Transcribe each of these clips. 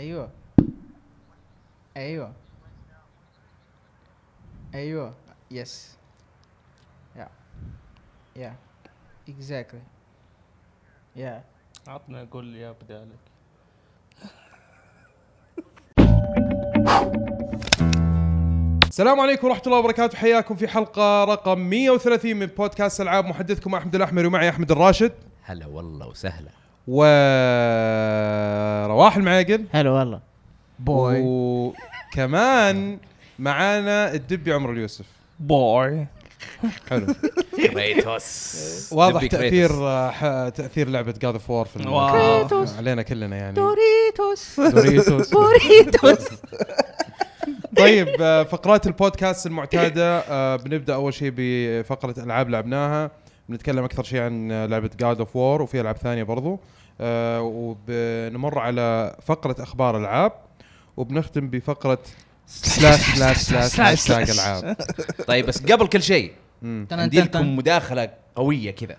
ايوه ايوه ايوه يس يا يا اكزاكتلي يا عطنا قول يا بدالك السلام عليكم ورحمة الله وبركاته حياكم في حلقة رقم 130 من بودكاست ألعاب محدثكم أحمد الأحمر ومعي أحمد الراشد هلا والله وسهلا ورواح المعاقل هلا والله بوي وكمان معانا الدبي عمر اليوسف بوي حلو كريتوس واضح تاثير تاثير لعبه جاد اوف وور في كريتوس علينا كلنا يعني دوريتوس دوريتوس بوريتوس طيب آه، فقرات البودكاست المعتاده آه، بنبدا اول شيء بفقره العاب لعبناها بنتكلم اكثر شيء عن لعبه جاد اوف وور وفي العاب ثانيه برضو آه وبنمر على فقره اخبار العاب وبنختم بفقره سلاش سلاش سلاش سلاش العاب طيب بس قبل كل شيء عندي لكم مداخله قويه كذا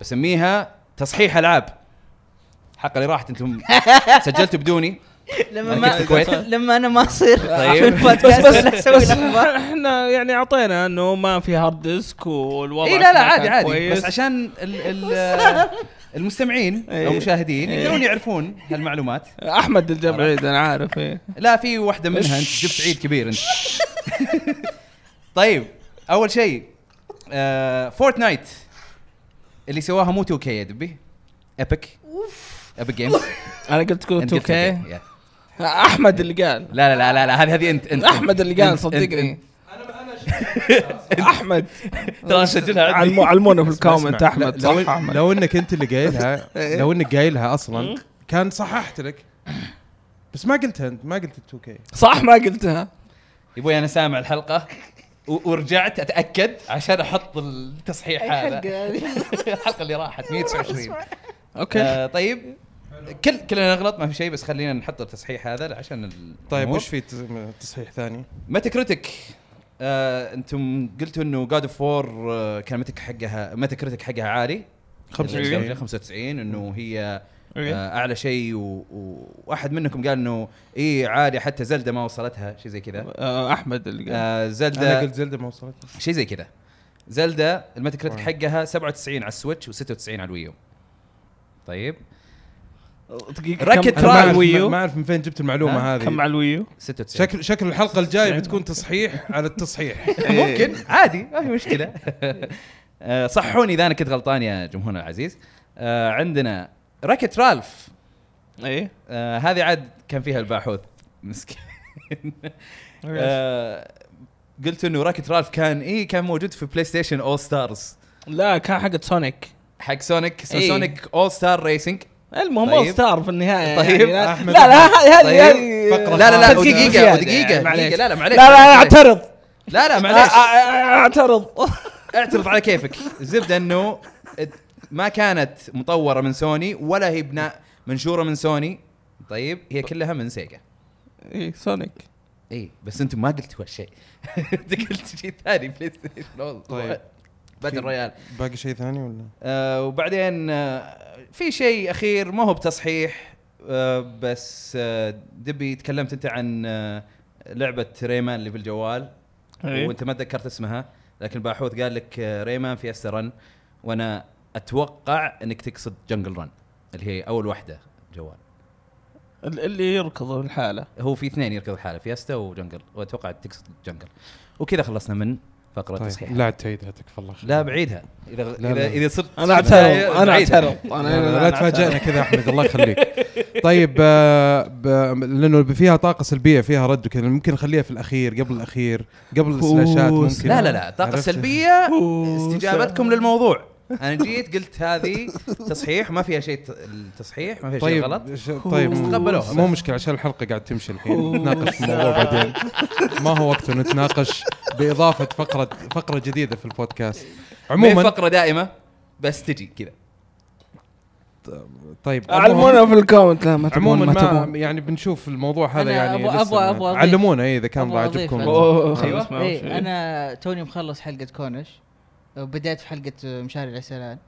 بسميها تصحيح العاب الحلقه اللي راحت انتم سجلتوا بدوني لما ما لما انا ما اصير طيب البودكاست بس, بس, بس احنا يعني اعطينا انه ما في هارد ديسك والوضع اي لا لا عادي عادي بس عشان المستمعين او المشاهدين يقدرون يعرفون هالمعلومات احمد الجاب عيد انا عارف لا في واحده منها انت جبت عيد كبير انت طيب اول شيء فورتنايت آه، اللي سواها مو 2 كي يا دبي ايبك اوف ايبك جيمز انا قلت 2 كي احمد اللي قال لا لا لا لا هذه هذه انت انت احمد اللي قال صدقني انا انا احمد ترى سجلها عندي علمونا في الكومنت احمد صح احمد لو انك انت اللي قايلها إيه. لو انك قايلها اصلا كان صححت لك بس ما قلتها انت ما قلت 2 كي صح ما قلتها يا ابوي انا سامع الحلقه ورجعت اتاكد عشان احط التصحيح هذا الحلقه اللي راحت 129 اوكي آه، طيب كل كلنا نغلط ما في شيء بس خلينا نحط التصحيح هذا عشان طيب وش في تصحيح ثاني؟ متى كريتك آه انتم قلتوا انه جاد اوف وور كان متى حقها متى كريتك حقها عالي 95 95 يعني انه هي إيه. آه اعلى شيء و... و... واحد منكم قال انه اي عالي حتى زلده ما وصلتها شيء زي كذا آه،, آه احمد اللي قال آه زلده انا قلت زلده ما وصلتها شيء زي كذا زلده الميتا كريتك حقها 97 على السويتش و96 على الويو طيب ركت راي ويو ما اعرف من فين جبت المعلومه هذه كم على الويو 96 شكل شكل الحلقه الجايه بتكون تصحيح على التصحيح إيه. ممكن عادي ما في مشكله آه، صحوني اذا انا كنت غلطان يا جمهورنا العزيز آه، عندنا ركت رالف ايه آه، هذه عاد كان فيها الباحوث مسكين قلت انه راكت رالف كان اي كان موجود في بلاي ستيشن اول ستارز لا كان حق سونيك حق سونيك إيه. سونيك اول ستار ريسنج المهم طيب. ستار في النهايه طيب يعني لا لا لا هذه طيب. هذه لا لا لا دقيقه دقيقه دقيقه لا لا معليش لا لا اعترض لا لا معليش اعترض اعترض على كيفك الزبده انه ما كانت مطوره من سوني ولا هي بناء منشوره من سوني طيب هي كلها من سيجا اي سونيك اي بس انتم ما قلتوا هالشيء انت قلت شيء ثاني بلاي ستيشن طيب بدل رويال باقي شيء ثاني ولا؟ آه وبعدين آه في شيء اخير ما هو بتصحيح آه، بس آه، دبي تكلمت انت عن آه، لعبه ريمان اللي في الجوال أيه. وانت ما تذكرت اسمها لكن الباحوث قال لك ريمان في رن وانا اتوقع انك تقصد جنجل رن اللي هي اول واحده جوال اللي يركض الحاله هو في اثنين يركض الحاله فيستا وجنجل واتوقع تقصد جنجل وكذا خلصنا من فقره طيب. تصحيح لا تعيدها تكفى الله خير لا بعيدها اذا لا اذا لا. اذا صرت انا اعترض انا اعترض انا لا تفاجئنا كذا احمد الله يخليك طيب آه، لانه فيها طاقه سلبيه فيها رد وكذا ممكن نخليها في الاخير قبل الاخير قبل السلاشات ممكن لا لا لا طاقه سلبيه استجابتكم للموضوع انا جيت قلت هذه تصحيح ما فيها شيء التصحيح ما فيها طيب شيء غلط طيب استقبلوها مو مشكله عشان الحلقه قاعد تمشي الحين نتناقش في الموضوع بعدين ما هو وقت نتناقش باضافه فقره فقره جديده في البودكاست عموما فقره دائمه بس تجي كذا طيب علمونا في الكومنت لا ما عموما ما, تبون يعني بنشوف الموضوع هذا يعني أبو أبو أبو علمونا اذا كان ضاع ايوه انا توني مخلص حلقه كونش بديت في حلقه مشاري العسلان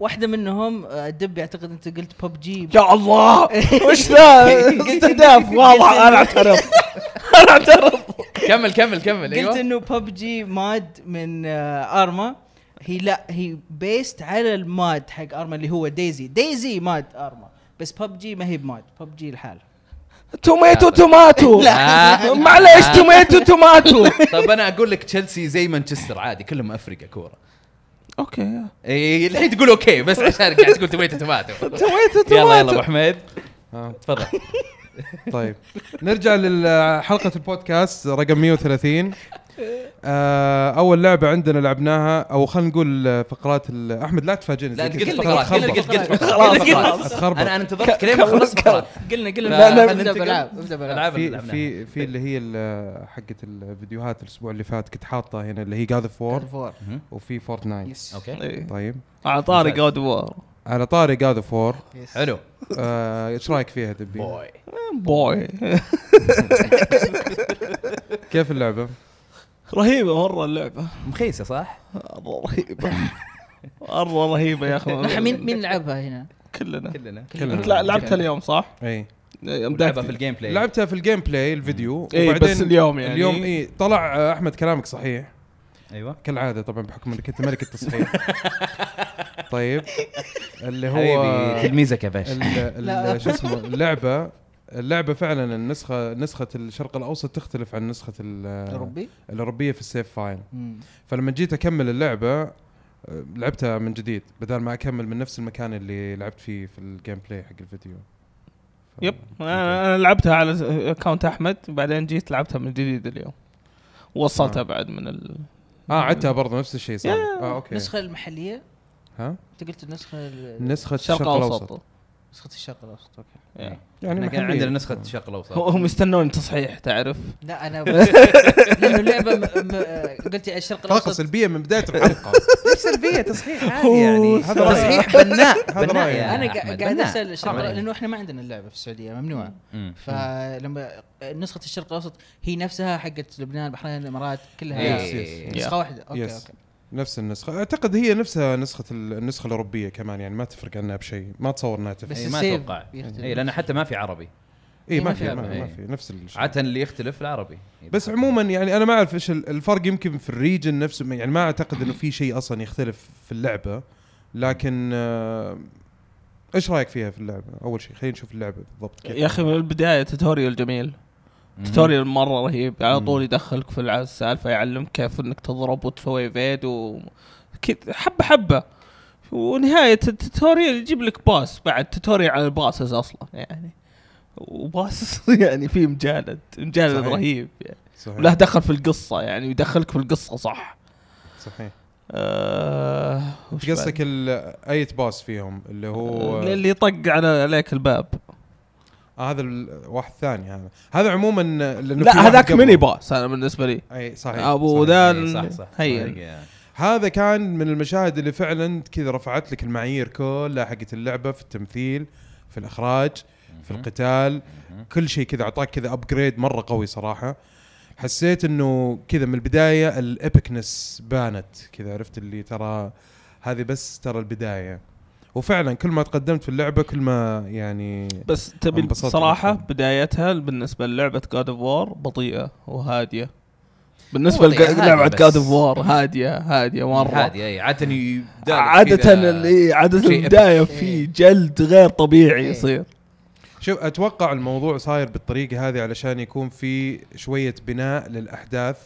واحده منهم آه، الدب يعتقد انت قلت بوب جي يا الله وش ذا استهداف واضح انا اعترف انا اعترف كمل كمل كمل أيوه. قلت انه بوب جي ماد من آه، ارما هي لا هي بيست على الماد حق ارما اللي هو ديزي ديزي ماد ارما بس بوب جي ما هي بماد بوب جي لحالها توميتو توماتو معليش توميتو توماتو طب انا اقول لك تشيلسي زي مانشستر عادي كلهم افريقيا كوره اوكي اي الحين تقول اوكي بس عشان قاعد تقول توميتو توماتو توميتو توماتو يلا يلا ابو حميد آه، تفضل طيب نرجع لحلقه البودكاست رقم 130 آه، اول لعبه عندنا لعبناها او خلينا نقول آه، فقرات احمد لا تفاجئني لا قلت فقرات قلنا قلت خلاص انا انتظرت كلمه خلص قلنا قلنا لا لا بالعاب ابدا في في في اللي هي حقت الفيديوهات الاسبوع اللي فات كنت حاطه هنا اللي هي جاد اوف وور وفي فورت نايت اوكي إيه. طيب على طاري جاد اوف وور على طاري جاد اوف وور حلو آه، ايش رايك فيها دبي؟ بوي بوي كيف اللعبه؟ رهيبه مره اللعبه مخيسه صح؟ مره رهيبه مره رهيبه يا اخي مين مين لعبها هنا؟ كلنا كلنا كلنا لعبتها اليوم صح؟ اي لعبها في الجيم بلاي لعبتها في الجيم بلاي الفيديو اي بس اليوم يعني اليوم اي طلع آه، احمد كلامك صحيح ايوه كالعاده طبعا بحكم انك انت ملك التصحيح طيب اللي هو تلميذك يا باشا شو اسمه اللعبه اللعبه فعلا النسخه نسخه الشرق الاوسط تختلف عن نسخه الاوروبيه الاوروبيه في السيف فايل فلما جيت اكمل اللعبه لعبتها من جديد بدل ما اكمل من نفس المكان اللي لعبت فيه في الجيم بلاي حق الفيديو يب انا لعبتها على اكونت احمد بعدين جيت لعبتها من جديد اليوم وصلتها آه. بعد من ال اه عدتها برضه نفس الشيء صار اه اوكي النسخه المحليه ها؟ انت قلت النسخه النسخه الشرق الاوسط نسخة الشرق الاوسط اوكي إيه. يعني كان عندنا نسخة الشرق الاوسط هم يستنون تصحيح تعرف لا انا لانه اللعبة م... م... آه، قلت الشرق الاوسط طاقة سلبية من بداية الحلقة ليش سلبية تصحيح عادي يعني تصحيح بناء بناء انا قاعد اسال الشرق لانه احنا ما عندنا اللعبة في السعودية ممنوعة فلما نسخة الشرق الاوسط هي نفسها حقت لبنان البحرين الامارات كلها إيه. نسخة واحدة اوكي اوكي نفس النسخة اعتقد هي نفسها نسخة النسخة الاوروبية كمان يعني ما تفرق عنها بشيء ما اتصور انها تفرق بس إيه، ما اتوقع اي لأن حتى ما في عربي اي إيه، ما في ما, إيه. في نفس الشيء عادة اللي يختلف العربي بس عموما يعني انا ما اعرف ايش الفرق يمكن في الريجن نفسه يعني ما اعتقد انه في شيء اصلا يختلف في اللعبة لكن آه، ايش رايك فيها في اللعبة؟ اول شيء خلينا نشوف اللعبة بالضبط كيف يا اخي من البداية توتوريال جميل توتوريال مره رهيب على طول يدخلك في السالفه يعلمك كيف انك تضرب وتسوي فيد وكذا حبه حبه ونهايه التوتوريال يجيب لك باس بعد توتوريال على الباسز اصلا يعني وباس يعني في مجالد مجالد صحيح. رهيب يعني صحيح. وله دخل في القصه يعني يدخلك في القصه صح صحيح آه قصدك اية باس فيهم اللي هو اللي يطق على عليك الباب آه، هذا الواحد الثاني هذا هذا عموما لا هذاك ميني باس انا بالنسبه لي اي صحيح ابو ذا صح صح هي هذا كان من المشاهد اللي فعلا كذا رفعت لك المعايير كلها حقت اللعبه في التمثيل في الاخراج في القتال كل شيء كذا اعطاك كذا ابجريد مره قوي صراحه حسيت انه كذا من البدايه الابكنس بانت كذا عرفت اللي ترى هذه بس ترى البدايه وفعلا كل ما تقدمت في اللعبه كل ما يعني بس تبي الصراحه بدايتها بالنسبه للعبه جاد اوف وار بطيئه وهاديه بالنسبه للعبه جاد اوف وار هاديه هاديه مره هاديه اي عاده عاده عاده البدايه في جلد غير طبيعي يصير شوف اتوقع الموضوع صاير بالطريقه هذه علشان يكون في شويه بناء للاحداث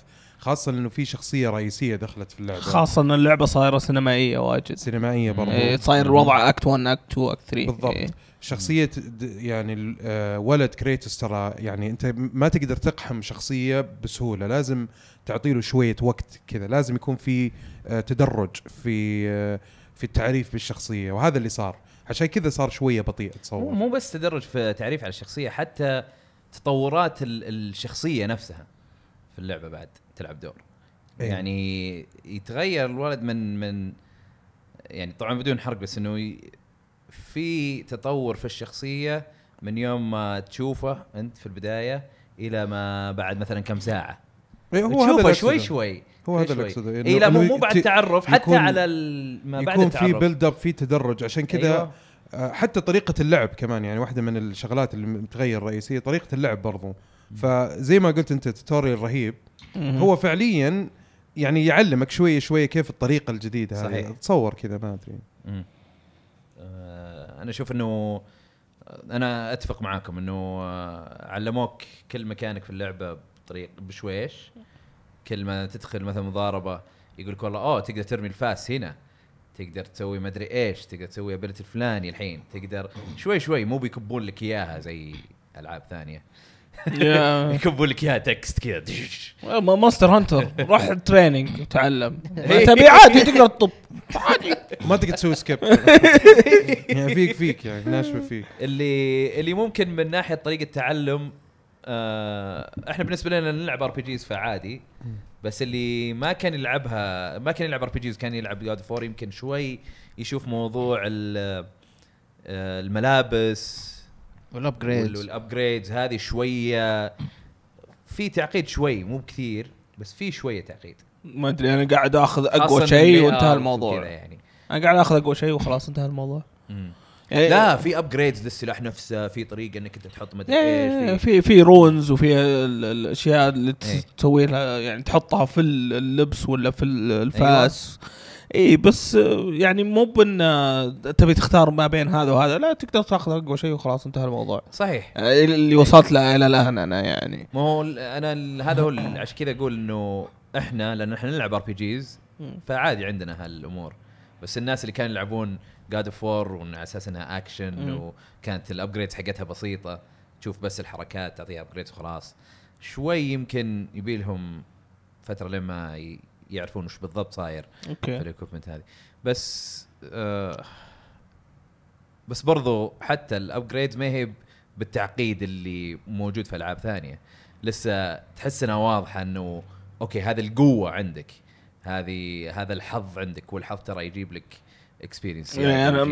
خاصة انه في شخصية رئيسية دخلت في اللعبة خاصة ان اللعبة صايرة سينمائية واجد سينمائية برضه إيه صاير الوضع اكت 1 اكت 2 اكت 3 بالضبط إيه. شخصية يعني آه، ولد كريتوس ترى يعني انت ما تقدر تقحم شخصية بسهولة لازم تعطي له شوية وقت كذا لازم يكون في آه، تدرج في آه، في التعريف بالشخصية وهذا اللي صار عشان كذا صار شوية بطيء اتصور مو بس تدرج في تعريف على الشخصية حتى تطورات الشخصية نفسها في اللعبة بعد تلعب دور أيه. يعني يتغير الولد من من يعني طبعا بدون حرق بس انه في تطور في الشخصيه من يوم ما تشوفه انت في البدايه الى ما بعد مثلا كم ساعه أيه هو تشوفه شوي شوي هو هذا اللي اقصده اي لا مو بعد تعرف حتى على ما بعد التعرف يكون في بيلد اب في تدرج عشان كذا أيوه. آه، حتى طريقة اللعب كمان يعني واحدة من الشغلات اللي متغير رئيسية طريقة اللعب برضو فزي ما قلت انت توتوريال رهيب هو فعليا يعني يعلمك شويه شويه كيف الطريقه الجديده هذه صحيح. تصور كذا ما ادري آه، انا اشوف انه انا اتفق معاكم انه آه، علموك كل مكانك في اللعبه بطريق بشويش كل ما تدخل مثلا مضاربه يقول لك والله اوه تقدر ترمي الفاس هنا تقدر تسوي ما ادري ايش تقدر تسوي ابيلتي الفلاني الحين تقدر شوي شوي مو بيكبون لك اياها زي العاب ثانيه يكبوا لك اياها تكست كذا ماستر هانتر روح تريننج وتعلم إيه. تبي عادي تقدر تطب عادي ما تقدر تسوي سكيب يعني فيك فيك يعني ناشفه فيك اللي اللي ممكن من ناحيه طريقه تعلم آه احنا بالنسبه لنا نلعب ار بي جيز فعادي بس اللي ما كان يلعبها ما كان يلعب ار بي جيز كان يلعب جاد فور يمكن شوي يشوف موضوع آه، الملابس والابجريدز والابجريدز هذه شويه في تعقيد شوي مو بكثير بس في شويه تعقيد ما ادري انا قاعد اخذ اقوى شيء وانتهى الموضوع يعني انا قاعد اخذ اقوى شيء وخلاص انتهى الموضوع يعني لا في ابجريدز للسلاح نفسه في طريقه انك انت تحط مدري يعني ايش في في رونز وفي الاشياء اللي إيه. تسوي لها يعني تحطها في اللبس ولا في الفاس أيوة. اي بس يعني مو بان آه، تبي تختار ما بين هذا وهذا لا تقدر تاخذ اقوى شيء وخلاص انتهى الموضوع صحيح آه، اللي وصلت له الى الان انا يعني ما هو انا هذا هو عشان كذا اقول انه احنا لان احنا نلعب ار بي جيز فعادي عندنا هالامور بس الناس اللي كانوا يلعبون جاد اوف وور وعلى اساس انها اكشن مم. وكانت الابجريدز حقتها بسيطه تشوف بس الحركات تعطيها ابجريدز وخلاص شوي يمكن يبي لهم فتره لما يعرفون وش بالضبط صاير أوكي. في الاكوبمنت هذه بس آه بس برضو حتى الابجريد ما هي بالتعقيد اللي موجود في العاب ثانيه لسه تحس انها واضحه انه اوكي هذه القوه عندك هذه هذا الحظ عندك والحظ ترى يجيب لك اكسبيرينس يعني انا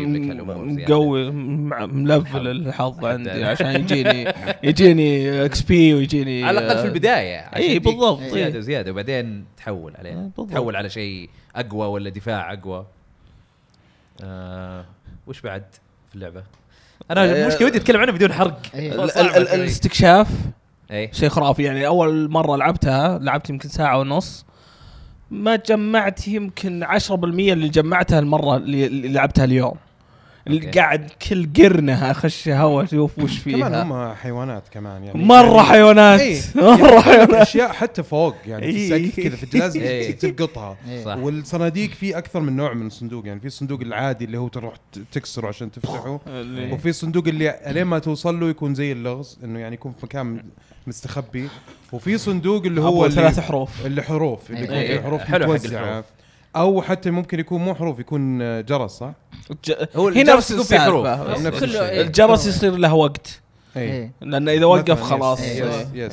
مقوي ملفل الحظ عندي عشان يجيني يجيني اكس بي ويجيني على الاقل في البدايه اي بالضبط إيه. زياده زياده وبعدين تحول عليه إيه، تحول على شيء اقوى ولا دفاع اقوى آه وش بعد في اللعبه؟ انا آه، المشكله ودي اتكلم عنه بدون حرق إيه. الاستكشاف شيء خرافي يعني اول مره لعبتها لعبت يمكن ساعه ونص ما جمعت يمكن 10% اللي جمعتها المره اللي لعبتها اليوم اللي قاعد كل قرنها اخش هوا اشوف وش فيها كمان هم حيوانات كمان يعني مره يعني حيوانات ايه مره حيوانات اشياء حتى فوق يعني ايه في السقف كذا في الجلاز ايه تلقطها ايه والصناديق في اكثر من نوع من الصندوق يعني في الصندوق العادي اللي هو تروح تكسره عشان تفتحه إيه. وفي الصندوق اللي الين ما توصل له يكون زي اللغز انه يعني يكون في مكان مستخبي وفي صندوق اللي هو اللي ثلاث حروف اللي حروف اللي إيه، يكون فيه إيه، حروف متوزعه او حتى ممكن يكون مو حروف يكون جرس صح؟ هو هي نفس في حروف نفس إيه. الجرس يصير له وقت ايه لانه اذا وقف خلاص يس يس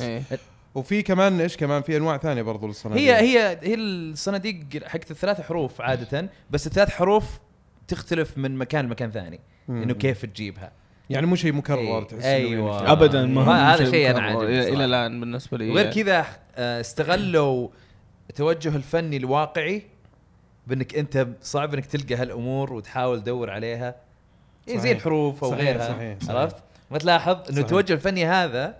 وفي كمان ايش كمان في انواع ثانيه برضو للصناديق هي هي هي الصناديق حقت الثلاث حروف عاده بس الثلاث حروف تختلف من مكان لمكان ثاني انه كيف تجيبها يعني مو شيء مكرر إيه، تحس يعني ايوه ابدا ما, هذا شيء انا عاجبني الى الان بالنسبه لي وغير كذا آه، استغلوا التوجه الفني الواقعي بانك انت صعب انك تلقى هالامور وتحاول تدور عليها إيه، صحيح. زي الحروف او صحيح غيرها صحيح صحيح عرفت؟ ما تلاحظ انه التوجه الفني هذا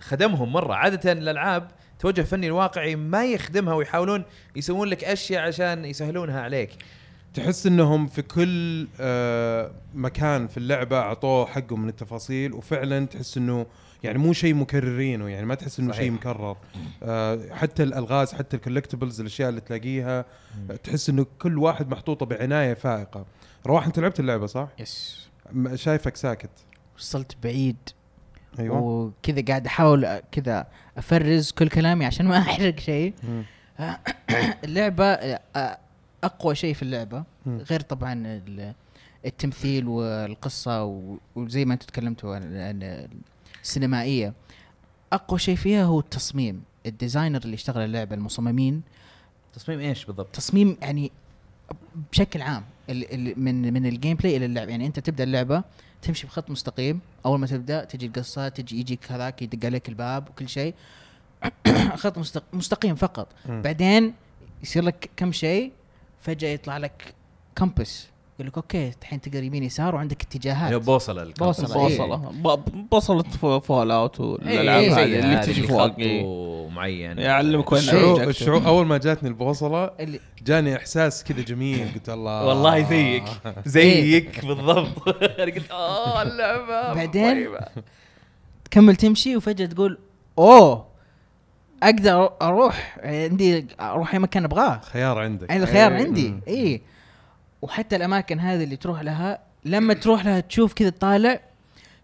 خدمهم مره عاده الالعاب توجه فني الواقعي ما يخدمها ويحاولون يسوون لك اشياء عشان يسهلونها عليك تحس انهم في كل آه، مكان في اللعبه اعطوه حقه من التفاصيل وفعلا تحس انه يعني مو شيء مكررينه يعني ما تحس انه شيء مكرر آه، حتى الالغاز حتى الكولكتبلز الاشياء اللي تلاقيها تحس انه كل واحد محطوطه بعنايه فائقه رواح انت لعبت اللعبه صح؟ يس شايفك ساكت وصلت بعيد ايوه وكذا قاعد احاول كذا افرز كل كلامي عشان ما احرق شيء اللعبه آه، اقوى شيء في اللعبه غير طبعا التمثيل والقصه وزي ما انتم تكلمتوا عن السينمائيه اقوى شيء فيها هو التصميم الديزاينر اللي اشتغل اللعبه المصممين تصميم ايش بالضبط تصميم يعني بشكل عام من من الجيم بلاي الى اللعب يعني انت تبدا اللعبه تمشي بخط مستقيم اول ما تبدا تجي القصه تجي يجيك هذاك يدق عليك الباب وكل شيء خط مستقيم فقط بعدين يصير لك كم شيء فجاه يطلع لك كمبس يقول لك اوكي الحين تقدر يمين يسار وعندك اتجاهات بوصله بوصله بوصله إيه. بوصله فول اوت إيه، والالعاب إيه. إيه. اللي تجي يعني فوق معين يعلمك وين الشعور, اول ما جاتني البوصله جاني احساس كذا جميل قلت الله والله زيك زيك إيه. بالضبط انا قلت اوه اللعبه بعدين تكمل تمشي وفجاه تقول اوه اقدر اروح عندي اروح اي مكان ابغاه خيار عندك يعني الخيار أي عندي اي إيه. وحتى الاماكن هذه اللي تروح لها لما تروح لها تشوف كذا طالع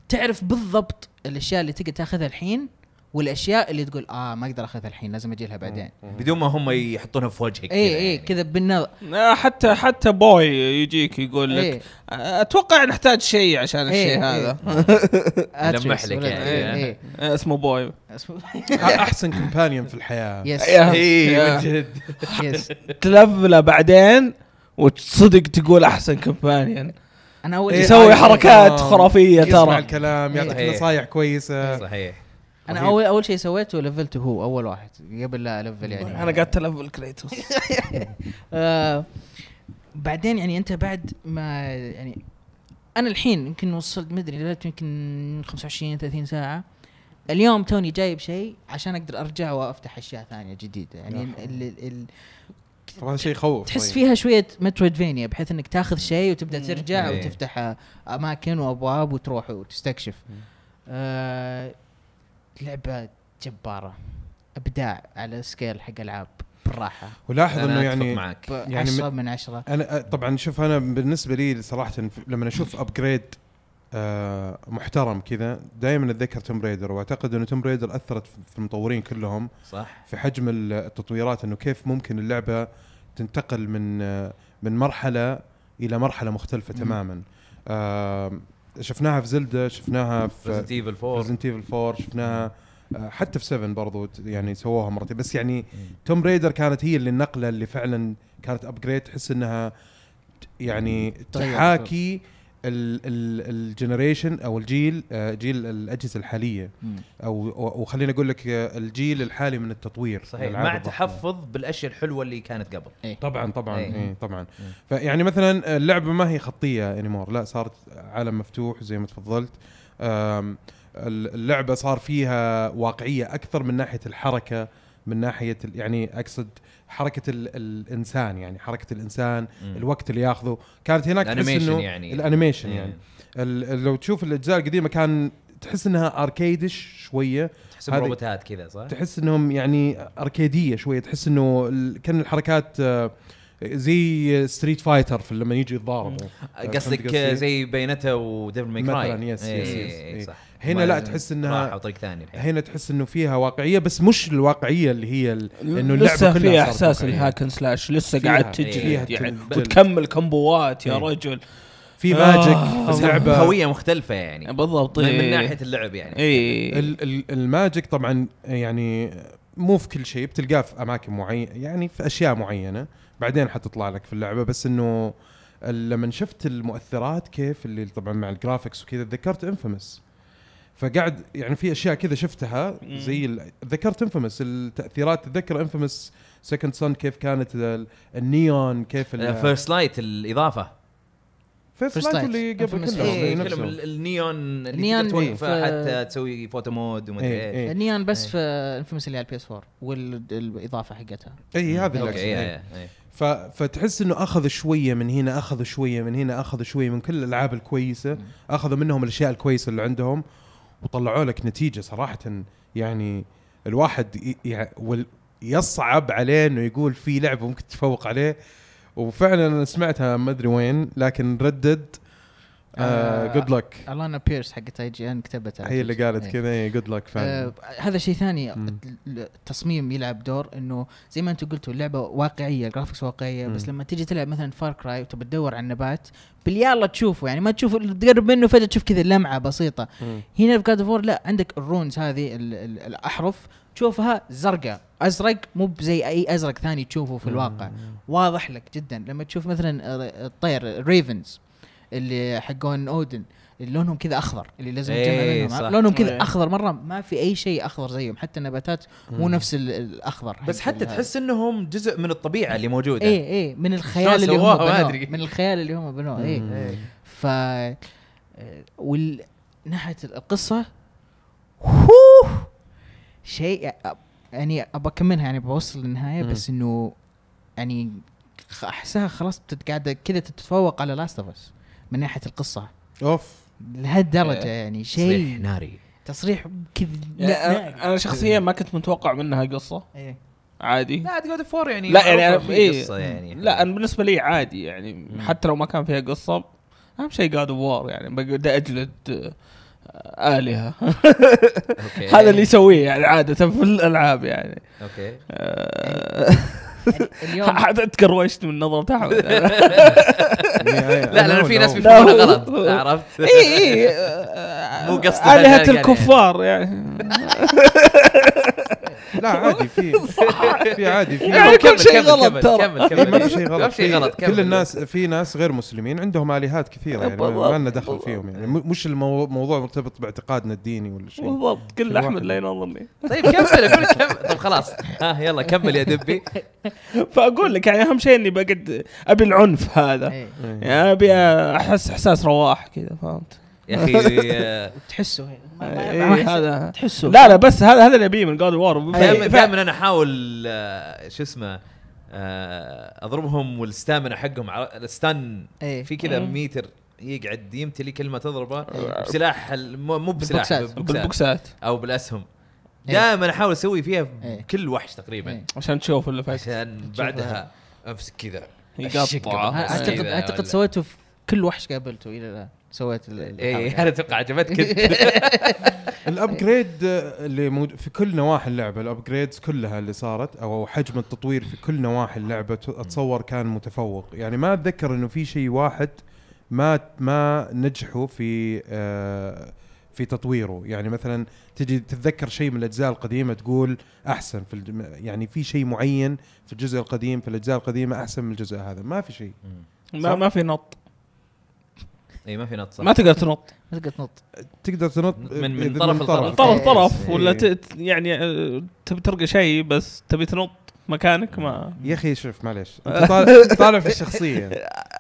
تعرف بالضبط الاشياء اللي تقدر تاخذها الحين والاشياء اللي تقول اه ما اقدر اخذها الحين لازم اجي لها بعدين بدون ما هم يحطونها في وجهك اي اي يعني. كذا بالنظر حتى حتى بوي يجيك يقول لك إيه. اتوقع نحتاج شيء عشان إيه، الشيء إيه هذا يلمح لك يعني إيه،, إيه إيه. اسمه بوي احسن كومبانيون في الحياه يس اي جد تلفله بعدين وصدق تقول احسن كومبانيون انا اول يسوي حركات آه. خرافيه ترى يسمع الكلام يعطيك نصايح كويسه صحيح انا اول اول شيء سويته لفلته هو اول واحد قبل لا الفل يعني انا قعدت الفل آه، كريتوس بعدين يعني انت بعد ما يعني انا الحين يمكن وصلت مدري ادري يمكن 25 30 ساعه اليوم توني جايب شيء عشان اقدر ارجع وافتح اشياء ثانيه جديده يعني ال ال ال طبعا شيء يخوف تحس طيب. فيها شويه مترويدفينيا بحيث انك تاخذ شيء وتبدا ترجع إيه. وتفتح اماكن وابواب وتروح وتستكشف آه لعبه جباره ابداع على سكيل حق العاب بالراحه ولاحظ انه يعني معك. يعني عشرة من عشرة انا طبعا شوف انا بالنسبه لي صراحه لما اشوف ابجريد آه محترم كذا دائما اتذكر توم ريدر واعتقد انه توم ريدر اثرت في المطورين كلهم صح في حجم التطويرات انه كيف ممكن اللعبه تنتقل من آه، من مرحله الى مرحله مختلفه تماما شفناها في زلدة شفناها في ريزنت ايفل 4 4 شفناها آه، حتى في 7 برضو يعني سووها مرتين بس يعني توم ريدر كانت هي اللي النقله اللي فعلا كانت ابجريد تحس انها يعني طيب. تحاكي الجنريشن او الجيل آه، جيل الاجهزه الحاليه او وخلينا اقول لك آه، الجيل الحالي من التطوير صحيح مع تحفظ بالاشياء الحلوه اللي كانت قبل إيه؟ طبعا طبعا إيه؟ إيه طبعا إيه؟ فيعني مثلا آه، اللعبه ما هي خطيه انيمور لا صارت عالم مفتوح زي ما تفضلت اللعبه صار فيها واقعيه اكثر من ناحيه الحركه من ناحيه يعني اقصد حركه الانسان يعني حركه الانسان مم. الوقت اللي ياخذه كانت هناك تحس انه يعني. الانيميشن يعني, يعني لو تشوف الاجزاء القديمه كان تحس انها اركيدش شويه تحس روبوتات كذا صح تحس انهم يعني اركيديه شويه تحس انه كان الحركات آه، زي ستريت فايتر في لما يجي يتضاربوا آه، قصدك زي بينته وديفل ماي كراي مثلا يس, يس, يس, يس, يس, يس, يس, يس, يس, يس, يس, يس هنا لا تحس انها راحه ثاني الحين هنا تحس انه فيها واقعيه بس مش الواقعيه اللي هي انه اللعبه لسه فيها احساس الهاكن سلاش لسه قاعد إيه، تجي يعني وتكمل كمبوات يا إيه. رجل في ماجيك آه في لعبه هويه مختلفه يعني آه، بالضبط من, من إيه. ناحيه اللعب يعني اي الماجيك طبعا يعني مو في كل شيء بتلقاه في اماكن معينه يعني في اشياء معينه بعدين حتطلع لك في اللعبه بس انه لما شفت المؤثرات كيف اللي طبعا مع الجرافكس وكذا تذكرت انفيمس فقعد يعني في اشياء كذا شفتها زي ذكرت انفمس التاثيرات تذكر انفمس سكند سن كيف كانت النيون كيف فيرست لايت uh, الاضافه فيرست لايت اللي قبل كله إيه نفسه. النيون النيون توقفه حتى تسوي فوتو مود وما ايه ايش إيه. النيون بس إيه. في انفمس اللي على البي اس 4 والاضافه حقتها اي هذا اوكي إيه. إيه. إيه. فتحس انه اخذ شويه من هنا اخذ شويه من هنا اخذ شويه من كل الالعاب الكويسه اخذوا منهم الاشياء الكويسه اللي عندهم وطلعوا لك نتيجه صراحه يعني الواحد يصعب عليه انه يقول في لعبه ممكن تتفوق عليه وفعلا انا سمعتها ما ادري وين لكن ردد جود لك الانا بيرس حقت اي جي ان كتبتها هي اللي قالت إيه. كذا جود إيه، لك آه، هذا شيء ثاني التصميم يلعب دور انه زي ما انتم قلتوا اللعبه واقعيه الجرافكس واقعيه بس لما تيجي تلعب مثلا فار كراي وتبي تدور على النبات باليالله تشوفه يعني ما تشوف تقرب منه فجاه تشوف كذا لمعه بسيطه هنا في جاد فور لا عندك الرونز هذه الاحرف تشوفها زرقاء ازرق مو زي اي ازرق ثاني تشوفه في الواقع واضح لك جدا لما تشوف مثلا آه، الطير ريفنز اللي حقون اودن اللي لونهم كذا اخضر اللي لازم تجمع ايه منهم لونهم كذا ايه اخضر مره ما في اي شيء اخضر زيهم حتى النباتات مو نفس الاخضر بس حتى تحس انهم جزء من الطبيعه اللي موجوده اي اي من الخيال اللي هم من الخيال اللي هم بنوه اي إيه. ف وال ناحيه القصه شيء يعني ابى اكملها يعني بوصل للنهايه بس انه يعني احسها خلاص قاعده كذا تتفوق على لاست اوف اس من ناحيه القصه اوف لهالدرجه إيه. يعني شيء ناري تصريح كذب يعني إيه، انا شخصيا ما كنت متوقع منها قصه ايه عادي لا تقعد فور يعني لا يعني, أنا إيه قصة يعني لا انا بالنسبه لي عادي يعني مم. حتى لو ما كان فيها قصه اهم شيء جاد وور يعني بقعد اجلد آه، آلهة هذا اللي يسويه يعني عادة في الألعاب يعني اوكي آه. يعني اليوم حد تكروشت من نظره احمد لا لان في ناس بيفهمونها غلط عرفت اي اي إيه، آه، مو قصدي آه، آلهة يعني. الكفار يعني لا عادي في في عادي في يعني كل شيء غلط ترى كمل كمل إيه، ما في شيء غلط في غلط كل الناس في ناس غير مسلمين عندهم الهات كثيره يعني ما لنا دخل فيهم يعني مش الموضوع مرتبط باعتقادنا الديني ولا شيء بالضبط كل احمد لا ينظمني طيب كمل اقول كمل طيب خلاص ها يلا كمل يا دبي فاقول لك يعني اهم شيء اني بقعد ابي العنف هذا إيه. يعني ابي احس احساس رواح كذا فهمت يا اخي تحسه هنا إيه، هذا تحسه لا لا بس هذا هذا اللي ابيه من جاد وور دائما انا احاول آه، شو اسمه آه، اضربهم والستامنا حقهم الستان إيه. في كذا ميتر يقعد يمتلي كلمه تضربه أه، بسلاح مو بسلاح بالبوكسات او بالاسهم إيه. دائما احاول اسوي فيها إيه. كل وحش تقريبا إيه. عشان تشوف اللي فات عشان بعدها امسك كذا يقطع اعتقد اعتقد سويته في كل وحش قابلته الى الان سويت ايه انا اتوقع عجبتك الابجريد اللي موجود في كل نواحي اللعبه الابجريدز كلها اللي صارت او حجم التطوير في كل نواحي اللعبه اتصور كان متفوق يعني ما اتذكر انه في شيء واحد ما ما نجحوا في آه في تطويره يعني مثلا تجي تتذكر شيء من الاجزاء القديمه تقول احسن في الجم... يعني في شيء معين في الجزء القديم في الاجزاء القديمه احسن من الجزء هذا ما في شيء ما ما في نط اي ما في نط صح ما تقدر تنط ما تقدر تنط تقدر تنط من, من طرف لطرف طرف طرف إيه. ولا يعني آه، تبي ترقى شيء بس تبي تنط مكانك ما يا اخي شوف معلش انت طالع في الشخصيه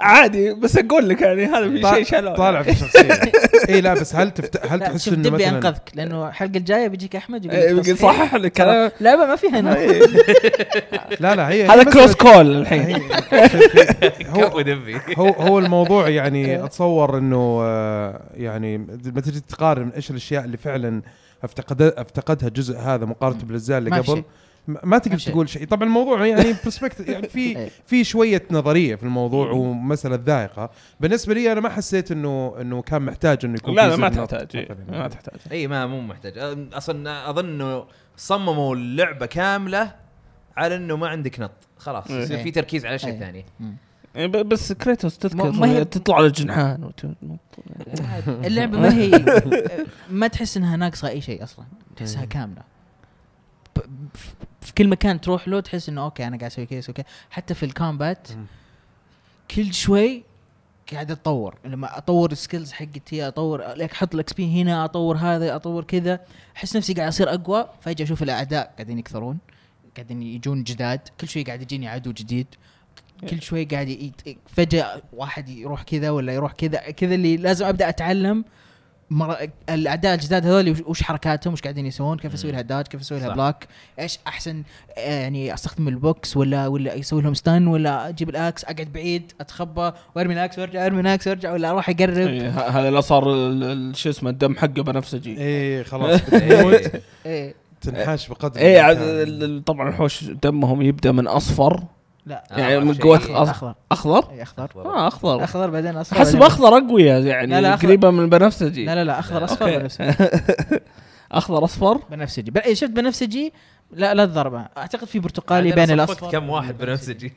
عادي بس اقول لك يعني هذا في شيء شلون يعني. طالع في الشخصيه اي لا بس هل تفت... هل تحس انه دبي مثلا انقذك لانه الحلقه الجايه بيجيك احمد يقول صحح الكلام لا ما فيها هنا لا لا هي هذا كروس كول الحين هو هو هو الموضوع يعني اتصور انه آه، يعني لما تجي تقارن ايش الاشياء اللي فعلا افتقد افتقدها الجزء هذا مقارنه بالاجزاء اللي قبل ما تقدر تقول شيء طبعا الموضوع يعني برسبكت يعني, يعني في إيه. في شويه نظريه في الموضوع ومساله ذائقه بالنسبه لي انا ما حسيت انه انه كان محتاج انه يكون لا لا ما تحتاج إيه، ما تحتاج اي ما مو محتاج اصلا اظن انه صمموا اللعبه كامله على انه ما عندك نط خلاص إيه. يصير في تركيز على شيء ثاني بس كريتوس تذكر ما هي تطلع على الجنحان اللعبه ما هي ما تحس انها ناقصه اي شيء اصلا تحسها كامله في كل مكان تروح له تحس انه اوكي انا قاعد اسوي كذا اسوي كذا حتى في الكومبات كل شوي قاعد اتطور لما اطور السكيلز حقتي اطور لك احط الاكس بي هنا اطور هذا اطور كذا احس نفسي قاعد اصير اقوى فجاه اشوف الاعداء قاعدين يكثرون قاعدين يجون جداد كل شوي قاعد يجيني عدو جديد كل شوي قاعد فجاه واحد يروح كذا ولا يروح كذا كذا اللي لازم ابدا اتعلم مر... الاعداء الجداد هذول وش حركاتهم وش قاعدين يسوون كيف اسوي لها داج كيف اسوي لها بلاك ايش احسن آه، يعني استخدم البوكس ولا ولا اسوي لهم ستان ولا اجيب الاكس اقعد بعيد اتخبى وارمي الاكس وارجع ارمي الاكس وارجع ولا اروح اقرب إيه، هذا لا صار شو اسمه الدم حقه بنفسجي اي خلاص اي إيه. تنحاش بقدر اي طبعا الحوش دمهم يبدا من اصفر لا يعني من قوه إيه، اخضر اخضر؟ اي اخضر اه اخضر اخضر بعدين اصفر حسب اخضر اقوياء يعني لا لا قريبه من البنفسجي لا لا لا اخضر اصفر بنفسجي اخضر اصفر بنفسجي إيه، شفت بنفسجي لا لا تضربه اعتقد في برتقالي بين الاصفر صفقت كم واحد بنفسجي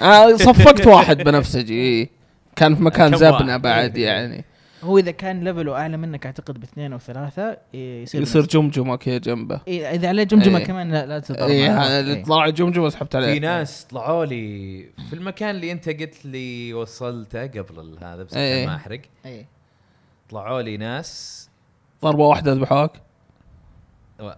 آه، صفقت واحد بنفسجي كان في مكان زبنه بعد يعني هو اذا كان ليفله اعلى منك اعتقد باثنين او ثلاثه إيه، يصير يصير جمجمه كذا جنبه إيه، اذا عليه جمجمه إيه كمان لا, لا تطلع إيه،, آه، إيه طلع جمجمه سحبت عليه في ناس طلعوا لي في المكان اللي انت قلت لي وصلته قبل هذا بس إيه ما احرق إيه طلعوا لي ناس ضربه واحده ذبحوك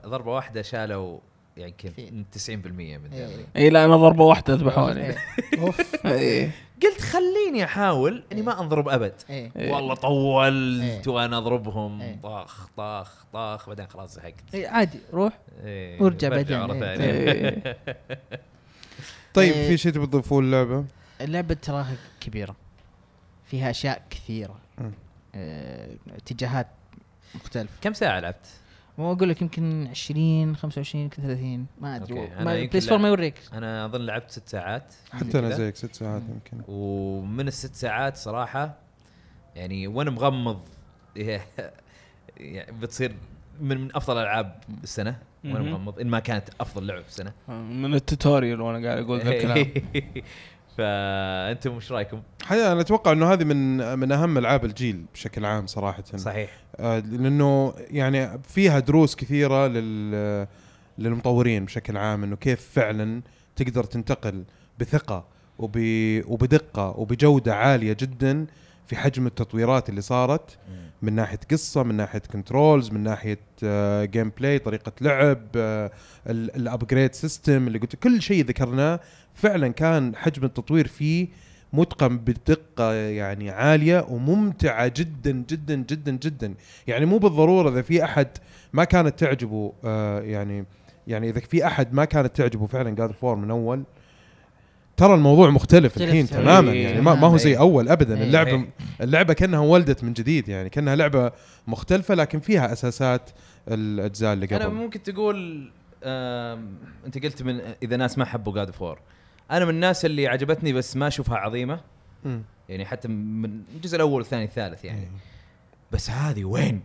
ضربه واحده شالوا يمكن كم 90% من دمي اي لا انا ضربه واحده ذبحوني اوف قلت خليني احاول اني ما إيه. انضرب ابد إيه. إيه. والله طولت إيه. وانا اضربهم إيه. طاخ طاخ طاخ بعدين خلاص زهقت إيه عادي روح إيه. وارجع بعدين إيه. إيه. طيب إيه. في شيء تبي تضيفوه اللعبه؟ اللعبه تراها كبيره فيها اشياء كثيره اتجاهات مختلفه كم ساعه لعبت؟ ما اقول لك يمكن 20 25 يمكن 30 ما ادري بلاي ستور ما يوريك انا اظن لعبت ست ساعات حتى انا زيك ست ساعات يمكن ومن الست ساعات صراحه يعني وانا مغمض يعني بتصير من من افضل العاب السنه وانا مغمض ان ما كانت افضل لعبه في السنه آه، من التوتوريال وانا قاعد اقول ذا الكلام فانتم وش رايكم؟ حقيقه انا اتوقع انه هذه من من اهم العاب الجيل بشكل عام صراحه صحيح آه، لانه يعني فيها دروس كثيره للمطورين بشكل عام انه كيف فعلا تقدر تنتقل بثقه وبدقه وبجوده عاليه جدا في حجم التطويرات اللي صارت من ناحيه قصه من ناحيه كنترولز من ناحيه جيم آه، بلاي طريقه لعب آه، الابجريد سيستم اللي قلت كل شيء ذكرناه فعلا كان حجم التطوير فيه متقن بدقه يعني عاليه وممتعه جدا جدا جدا جدا يعني مو بالضروره اذا في احد ما كانت تعجبه آه يعني يعني اذا في احد ما كانت تعجبه فعلا جاد فور من اول ترى الموضوع مختلف الحين تماما يعني ما, ما هو إيه. زي اول ابدا إيه. اللعبه إيه. اللعبه كانها ولدت من جديد يعني كانها لعبه مختلفه لكن فيها اساسات الاجزاء اللي قبل انا ممكن تقول انت قلت من اذا ناس ما حبوا جاد فور انا من الناس اللي عجبتني بس ما اشوفها عظيمه مم. يعني حتى من الجزء الاول والثاني الثالث يعني مم. بس هذه وين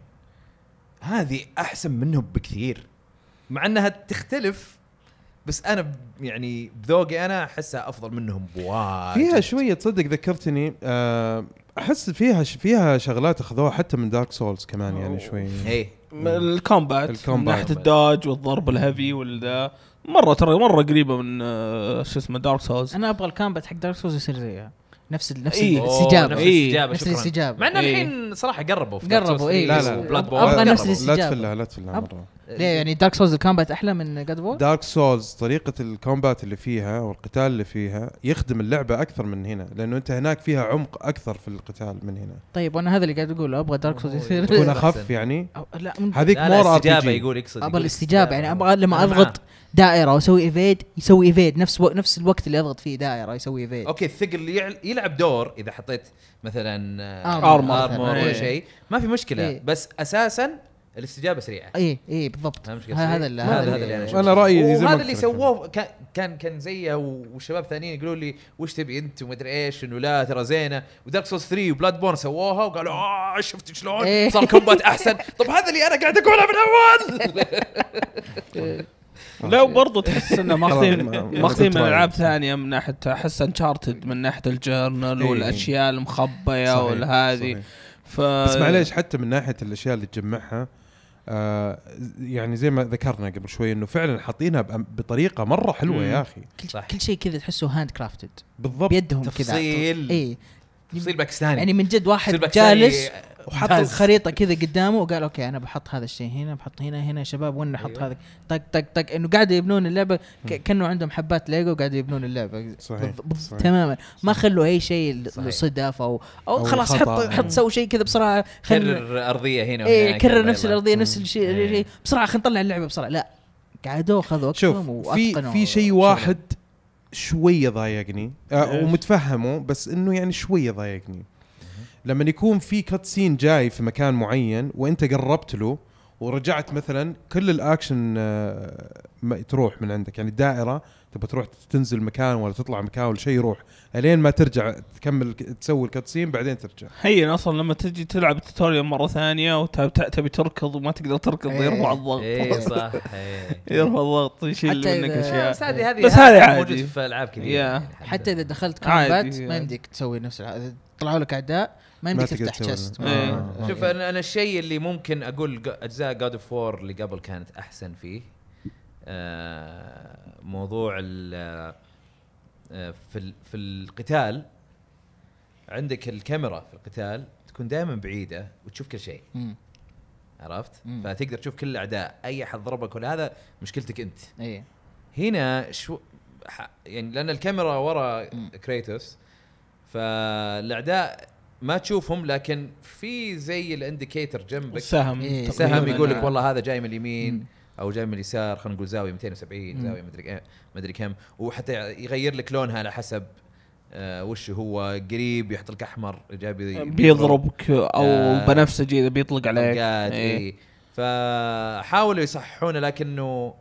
هذه احسن منهم بكثير مع انها تختلف بس انا يعني بذوقي انا احسها افضل منهم بواجد فيها شويه تصدق ذكرتني آه، احس فيها فيها شغلات اخذوها حتى من دارك سولز كمان يعني شوي ايه الكومبات من ناحيه الدوج والضرب الهيفي والذا مره ترى مره قريبه من آه، شو اسمه دارك سولز انا ابغى الكامبات حق دارك سولز يصير زيها نفس ال نفس إيه. الاستجابه إيه. نفس الاستجابه مع ان إيه. الحين صراحه قربوا في قربوا اي لا لا, لا. ابغى نفس الاستجابه لا تفلها لا تفلها مره ليه يعني دارك سولز الكومبات احلى من جاد فور؟ دارك سولز طريقه الكومبات اللي فيها والقتال اللي فيها يخدم اللعبه اكثر من هنا لانه انت هناك فيها عمق اكثر في القتال من هنا طيب وانا هذا اللي قاعد اقوله ابغى دارك سولز يصير تكون اخف يعني لا هذيك لا مور استجابه يقول يقصد ابغى الاستجابه يعني ابغى لما اضغط دائره واسوي ايفيد يسوي ايفيد نفس نفس الوقت اللي اضغط فيه دائره يسوي ايفيد اوكي الثقل اللي يلعب دور اذا حطيت مثلا ارمر آه، ارمر ولا شيء ما في مشكله إيه. بس اساسا الاستجابه سريعه اي اي بالضبط هذا هذا اللي انا شفته انا رايي وهذا اللي سووه كان كان كان زيه وشباب ثانيين يقولوا لي وش تبي انت وما ادري ايش انه لا ترى زينه ودارك سولز 3 وبلاد بورن سووها وقالوا اه شفت شلون إيه. صار كومبات احسن طب هذا اللي انا قاعد اقوله من اول لا وبرضه تحس انه ماخذين ماخذين من العاب ثانيه من ناحيه احس انشارتد من ناحيه الجرنال إيه. والاشياء المخبيه والهذه ف... بس معليش حتى من ناحيه الاشياء اللي تجمعها آه يعني زي ما ذكرنا قبل شوي انه فعلا حاطينها بطريقه مره حلوه مم. يا اخي كل, صح. كل شيء كذا تحسه هاند كرافتد بالضبط بيدهم كذا تفصيل اي تفصيل باكستاني يعني من جد واحد جالس وحط الخريطه كذا قدامه وقال اوكي انا بحط هذا الشيء هنا بحط هنا هنا شباب وين نحط أيوه. هذا طق طق طق انه قاعد يبنون اللعبه كانه عندهم حبات ليجو وقاعدوا يبنون اللعبه صحيح. صحيح. تماما ما خلوا اي شيء صدف او او, خلاص حط حط سوي شيء كذا بسرعه كرر ارضيه هنا ايه كرر نفس الارضيه نفس الشيء إيه. بسرعه خلينا نطلع اللعبه بسرعه لا قعدوا خذوا وقتهم شوف في في شيء واحد شويه ضايقني آه، ومتفهمه بس انه يعني شويه ضايقني لما يكون في كت سين جاي في مكان معين وانت قربت له ورجعت مثلا كل الاكشن آه، تروح من عندك يعني الدائره تبى تروح تنزل مكان ولا تطلع مكان ولا شيء يروح الين ما ترجع تكمل تسوي الكاتسين بعدين ترجع هي اصلا لما تجي تلعب التوتوريال مره ثانيه وتبي تركض وما تقدر تركض ايه يرفع الضغط اي صح يرفع الضغط يشيل منك اشياء بس هذه هذه بس هذه عادي موجود في العاب كثير حتى اذا دخلت كومبات ما يعني. يمديك تسوي نفس طلعوا لك اعداء ما يمديك تفتح تشست إيه. آه، شوف انا انا الشيء اللي ممكن اقول اجزاء جاد اوف وور اللي قبل كانت احسن فيه آه، موضوع ال آه، في في القتال عندك الكاميرا في القتال تكون دائما بعيده وتشوف كل شيء عرفت؟ مم. فتقدر تشوف كل الاعداء اي احد ضربك ولا هذا مشكلتك انت ايه هنا شو يعني لان الكاميرا ورا مم. كريتوس فالاعداء ما تشوفهم لكن في زي الانديكيتر جنبك سهم إيه سهم يقول لك آه. والله هذا جاي من اليمين او جاي من اليسار خلينا نقول زاويه 270 زاويه مدري مدري كم وحتى يغير لك لونها على حسب آه وش هو قريب يحط لك احمر جاي آه، بيضربك او آه بنفسجي اذا بيطلق عليك إيه. إيه. فحاولوا يصححونه لكنه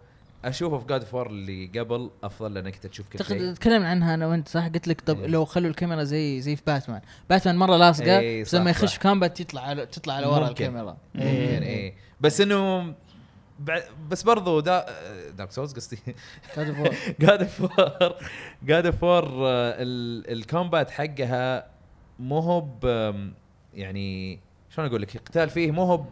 اشوف في جاد فور اللي قبل افضل لانك تشوف كل شيء تكلمنا عنها انا وانت صح قلت لك طب إيه. لو خلوا الكاميرا زي زي في باتمان باتمان مره لاصقه بس إيه، لما يخش في كامبات يطلع على تطلع على ورا الكاميرا ممكن اي إيه. بس انه بس برضو دا دارك آه، سولز قصدي جاد فور جاد فور جاد فور الكومبات حقها مو هو يعني شلون اقول لك القتال فيه مو هو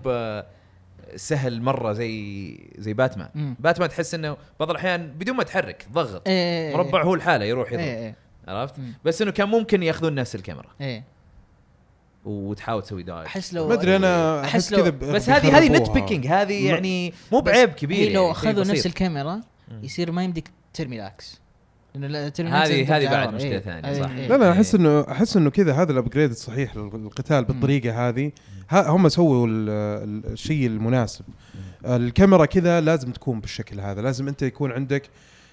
سهل مره زي زي باتمان مم. باتمان تحس انه بعض الاحيان بدون ما تحرك ضغط ايه, إيه،, إيه. مربع هو الحاله يروح يضرب إيه،, ايه عرفت مم. بس انه كان ممكن ياخذون نفس الكاميرا ايه وتحاول تسوي دايت احس لو ما ادري انا احس كذا بس هذه هذه نت بيكينج هذه يعني مو بعيب كبير يعني لو اخذوا نفس الكاميرا يصير ما يمديك ترمي العكس هذه هذه بعد مشكله ثانيه صح لا لا احس انه احس انه كذا هذا الابجريد الصحيح للقتال بالطريقه هذه هم سووا الشيء المناسب الكاميرا كذا لازم تكون بالشكل هذا لازم انت يكون عندك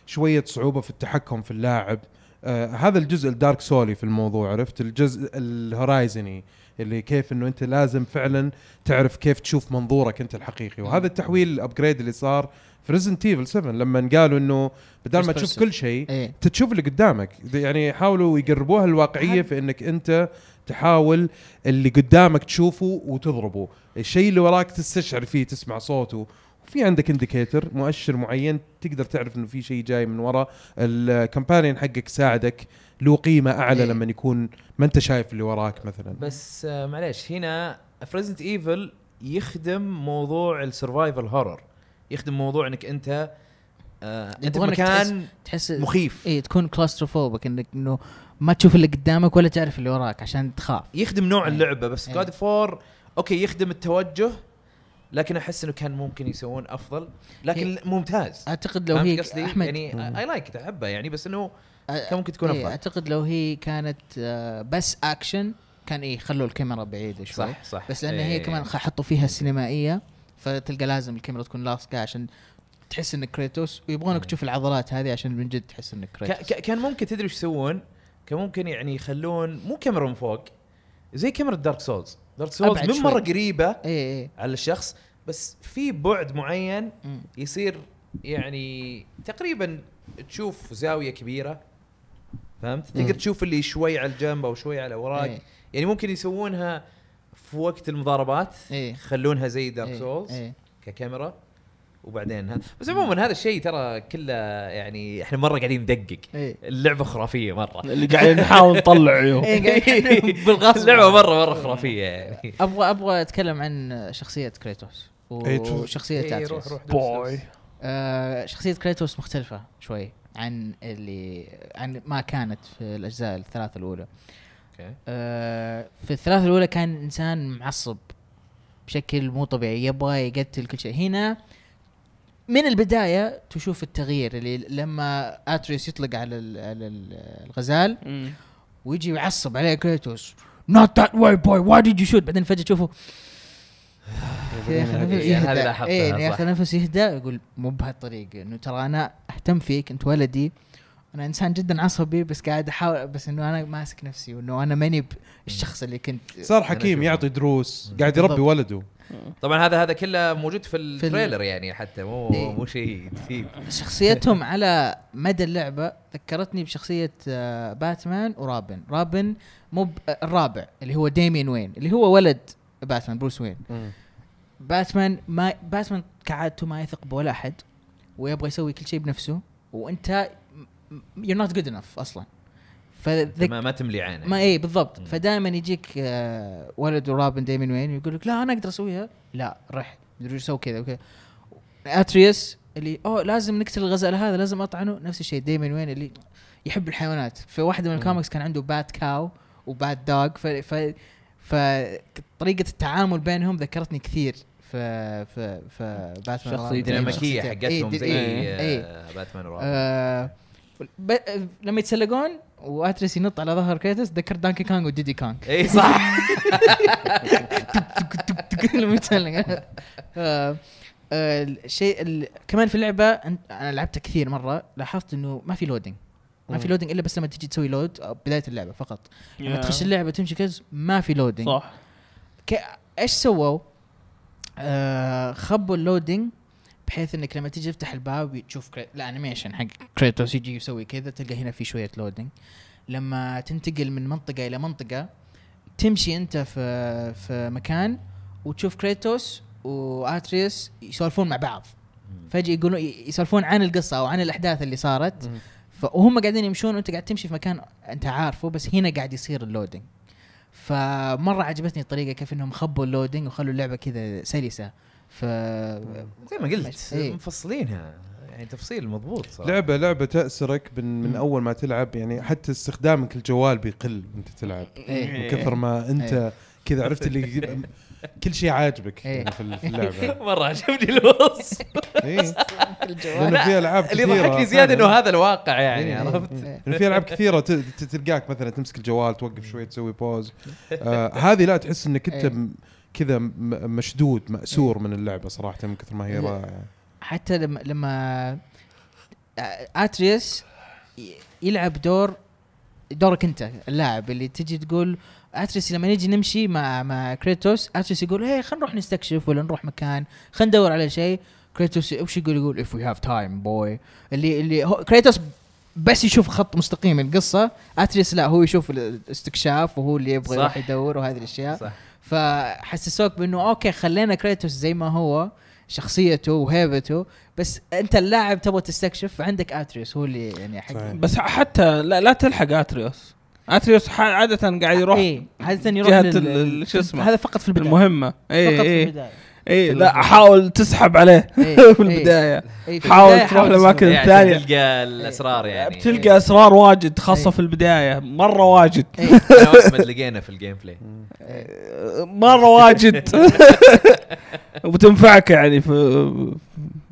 شويه صعوبه في التحكم في اللاعب آه هذا الجزء الدارك سولي في الموضوع عرفت الجزء الهورايزني اللي كيف انه انت لازم فعلا تعرف كيف تشوف منظورك انت الحقيقي وهذا التحويل الابجريد اللي صار في ريزنت ايفل 7 لما قالوا انه بدل ما تشوف كل شيء إيه. تشوف اللي قدامك يعني حاولوا يقربوها الواقعيه في انك انت تحاول اللي قدامك تشوفه وتضربه الشيء اللي وراك تستشعر فيه تسمع صوته في عندك انديكيتر مؤشر معين تقدر تعرف انه في شيء جاي من ورا الكمبانيون حقك ساعدك له قيمه اعلى إيه. لما يكون ما انت شايف اللي وراك مثلا بس آه، معليش هنا فريزنت ايفل يخدم موضوع السرفايفل هورر يخدم موضوع انك انت آه انت مكان تحس, تحس مخيف اي تكون كلاستروفوبك انك انه ما تشوف اللي قدامك ولا تعرف اللي وراك عشان تخاف يخدم نوع أيه. اللعبه بس جاد إيه. فور اوكي يخدم التوجه لكن احس انه كان ممكن يسوون افضل لكن إيه. ممتاز اعتقد لو هي قصدي احمد يعني اي لايك احبه يعني بس انه كان ممكن تكون إيه، افضل اعتقد لو هي كانت آه، بس اكشن كان ايه خلوا الكاميرا بعيده شوي صح صح بس لان هي كمان حطوا فيها السينمائيه فتلقى لازم الكاميرا تكون لاصقه عشان تحس انك كريتوس ويبغونك تشوف العضلات هذه عشان من جد تحس انك كريتوس كان ممكن تدري ايش يسوون؟ كان ممكن يعني يخلون مو كاميرا من فوق زي كاميرا دارك سولز دارك سولز من مره قريبه اي اي. على الشخص بس في بعد معين يصير يعني تقريبا تشوف زاويه كبيره فهمت تقدر تشوف اللي شوي على الجنب او شوي على الاوراق إيه. يعني ممكن يسوونها في وقت المضاربات إيه. يخلونها زي دارك إيه، سولز ككاميرا وبعدين ها بس عموما هذا الشيء ترى كله يعني احنا مره قاعدين ندقق إيه. اللعبه خرافيه مره اللي قاعدين نحاول نطلع عيون إيه، إيه، بالغصب اللعبه مره مره خرافيه يعني ابغى ابغى اتكلم عن شخصيه كريتوس وشخصيه إيه روح روح بوي آه، شخصيه كريتوس مختلفه شوي عن اللي عن ما كانت في الاجزاء الثلاثه الاولى آه، في الثلاثه الاولى كان انسان معصب بشكل مو طبيعي يبغى يقتل كل شيء هنا من البدايه تشوف التغيير اللي لما اتريس يطلق على, على الغزال ويجي يعصب عليه كريتوس نوت ذات واي بوي واي ديد يو شوت بعدين فجاه تشوفه يا اخي يا اخي نفس يعني يهدى إيه، يقول مو بهالطريقه انه ترى انا اهتم فيك انت ولدي انا انسان جدا عصبي بس قاعد احاول بس انه انا ماسك نفسي وانه انا ماني الشخص اللي كنت صار حكيم يعطي دروس قاعد يربي ولده طبعا هذا هذا كله موجود في التريلر يعني حتى مو إيه. مو شيء شخصيتهم على مدى اللعبه ذكرتني بشخصيه آه، باتمان ورابن رابن مو آه، الرابع اللي هو ديمين وين اللي هو ولد باتمان بروس وين باتمان ما باتمان كعادته ما يثق بولا احد ويبغى يسوي كل شيء بنفسه وانت يو نوت جود انف اصلا فذك... ما, ما تملي عينك ما اي بالضبط فدائما يجيك آه ولد ورابن ديمين وين يقول لك لا انا اقدر اسويها لا رح مدري سوي كذا وكذا اتريس اللي اوه لازم نقتل الغزال هذا لازم اطعنه نفس الشيء ديمين وين اللي يحب الحيوانات في واحده من الكوميكس كان عنده بات كاو وبات دوغ ف... ف... فطريقه التعامل بينهم ذكرتني كثير في في في باتمان شخصيه ديناميكيه حقتهم إيه، زي ايه ايه آه، باتمان ب... لما يتسلقون واتريس ينط على ظهر كريتوس ذكر دانكي كانج وديدي كانج اي صح لما يتسلق الشيء آه، آه، كمان في اللعبه انا لعبتها كثير مره لاحظت انه ما في لودنج ما في لودنج الا بس لما تجي تسوي لود آه، بدايه اللعبه فقط لما تخش اللعبه تمشي كذا ما في لودنج صح ايش سووا؟ خبوا اللودنج بحيث انك لما تيجي تفتح الباب تشوف الانيميشن حق كريتوس يجي يسوي كذا تلقى هنا في شويه لودنج لما تنتقل من منطقه الى منطقه تمشي انت في في مكان وتشوف كريتوس واتريس يسولفون مع بعض فجاه يقولون يسولفون عن القصه او عن الاحداث اللي صارت وهم قاعدين يمشون وانت قاعد تمشي في مكان انت عارفه بس هنا قاعد يصير اللودنج فمره عجبتني الطريقه كيف انهم خبوا اللودنج وخلوا اللعبه كذا سلسه ف زي ما قلت إيه. مفصلينها يعني تفصيل مضبوط صراحة. لعبه لعبه تاسرك من, من اول ما تلعب يعني حتى استخدامك الجوال بيقل وانت تلعب إيه. من كثر ما إيه. انت كذا عرفت اللي كل شيء عاجبك يعني في اللعبه مره عجبني الوصف لانه في العاب كثيره اللي ضحكني زياده انه هذا الواقع يعني عرفت لانه في العاب كثيره تلقاك مثلا تمسك الجوال توقف شوي تسوي بوز آه هذه لا تحس انك انت كذا مشدود ماسور إيه. من اللعبه صراحه من كثر ما هي إيه. رائعه حتى لما لما اتريس يلعب دور دورك انت اللاعب اللي تجي تقول اتريس لما نجي نمشي مع مع كريتوس اتريس يقول هي إيه، خلينا نروح نستكشف ولا نروح مكان خلينا ندور على شيء كريتوس وش يقول يقول اف وي هاف تايم بوي اللي اللي هو كريتوس بس يشوف خط مستقيم القصه اتريس لا هو يشوف الاستكشاف وهو اللي يبغى يروح يدور وهذه الاشياء صح فحسسوك بانه اوكي خلينا كريتوس زي ما هو شخصيته وهيبته بس انت اللاعب تبغى تستكشف عندك اتريوس هو اللي يعني حق بس حتى لا, لا تلحق اتريوس اتريوس عاده قاعد يروح ايه عاده يروح جهه شو اسمه هذا فقط في البدايه المهمه ايه فقط ايه في البدايه اي لا حاول تسحب عليه إيه, إيه،, إيه، في البدايه إيه في حاول تروح لاماكن الثانيه يعني ثانيه تلقى الاسرار إيه، يعني بتلقى إيه اسرار واجد خاصه في البدايه مره واجد انا واحمد لقينا في الجيم بلاي مره واجد وبتنفعك يعني في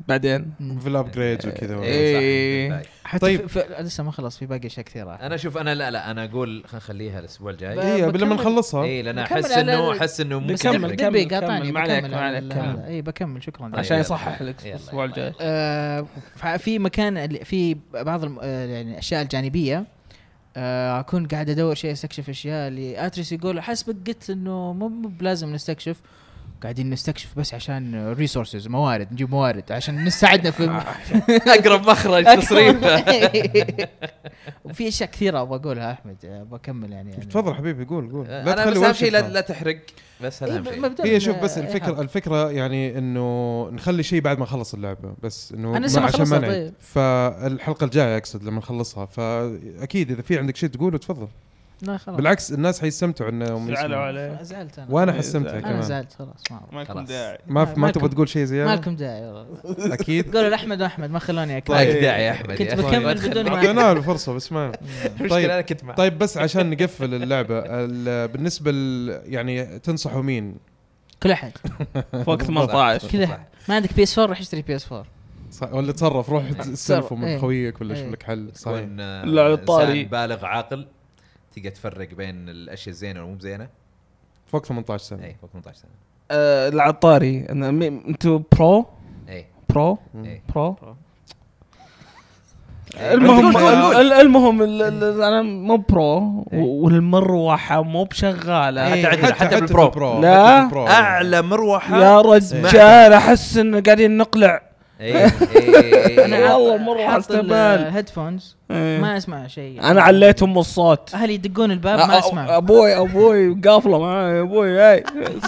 بعدين في الابجريدز وكذا اي حتى طيب في في لسه ما خلص في باقي اشياء كثيره انا اشوف انا لا لا انا اقول خلينا نخليها الاسبوع الجاي اي لما نخلصها اي لان احس انه احس انه مستمر دبي قاطعني ما عليك ما عليك اي بكمل شكرا طيب، عشان يصحح لك الاسبوع الجاي آه، في مكان في بعض آه، يعني الاشياء الجانبيه اكون آه، قاعد ادور شيء استكشف اشياء اللي اتريس يقول حسبك قلت انه مو بلازم نستكشف قاعدين نستكشف بس عشان ريسورسز موارد نجيب موارد عشان نساعدنا في اقرب مخرج تصريف وفي اشياء كثيره ابغى اقولها احمد بكمل يعني تفضل حبيبي قول قول لا انا بس اهم شيء لا تحرق بس إيه، شيء هي شوف بس الفكره الفكره يعني انه نخلي شيء بعد ما نخلص اللعبه بس انه انا لسه ما خلصتها إيه. فالحلقه الجايه اقصد لما نخلصها فاكيد اذا في عندك شيء تقوله تفضل لا خلاص بالعكس الناس حيستمتعوا انهم زعلوا عليه زعلت انا وانا حستمتع كمان انا زعلت خلاص ما لكم داعي ما ما تبغى تقول شيء زياده ما لكم داعي والله اكيد قولوا لاحمد واحمد ما خلوني اكل لك طيب. داعي يا احمد كنت بكمل بدون ما اعطيناه الفرصه بس ما طيب انا كنت طيب بس عشان نقفل اللعبه بالنسبه يعني تنصحوا مين؟ كل احد فوق 18 كل احد ما عندك بي اس 4 روح اشتري بي اس 4 صح ولا تصرف روح تسلفه من إيه. خويك ولا شوف إيه. لك حل صحيح آه، لا الطاري بالغ عاقل تقدر تفرق بين الاشياء الزينه والمو زينه فوق 18 سنه اي فوق 18 سنه أه العطاري انا انتوا برو اي برو اي برو, برو. إيه. المهم المهم انا مو برو إيه. والمروحه مو بشغاله حتى إيه. عندنا حتى برو لا اعلى مروحه يا رجال احس ان قاعدين نقلع إيه، إيه، انا اول إيه، مره حاط هيدفونز ما اسمع شيء انا عليتهم الصوت اهلي يدقون الباب ما اسمع ابوي ابوي قافله معاي ابوي اي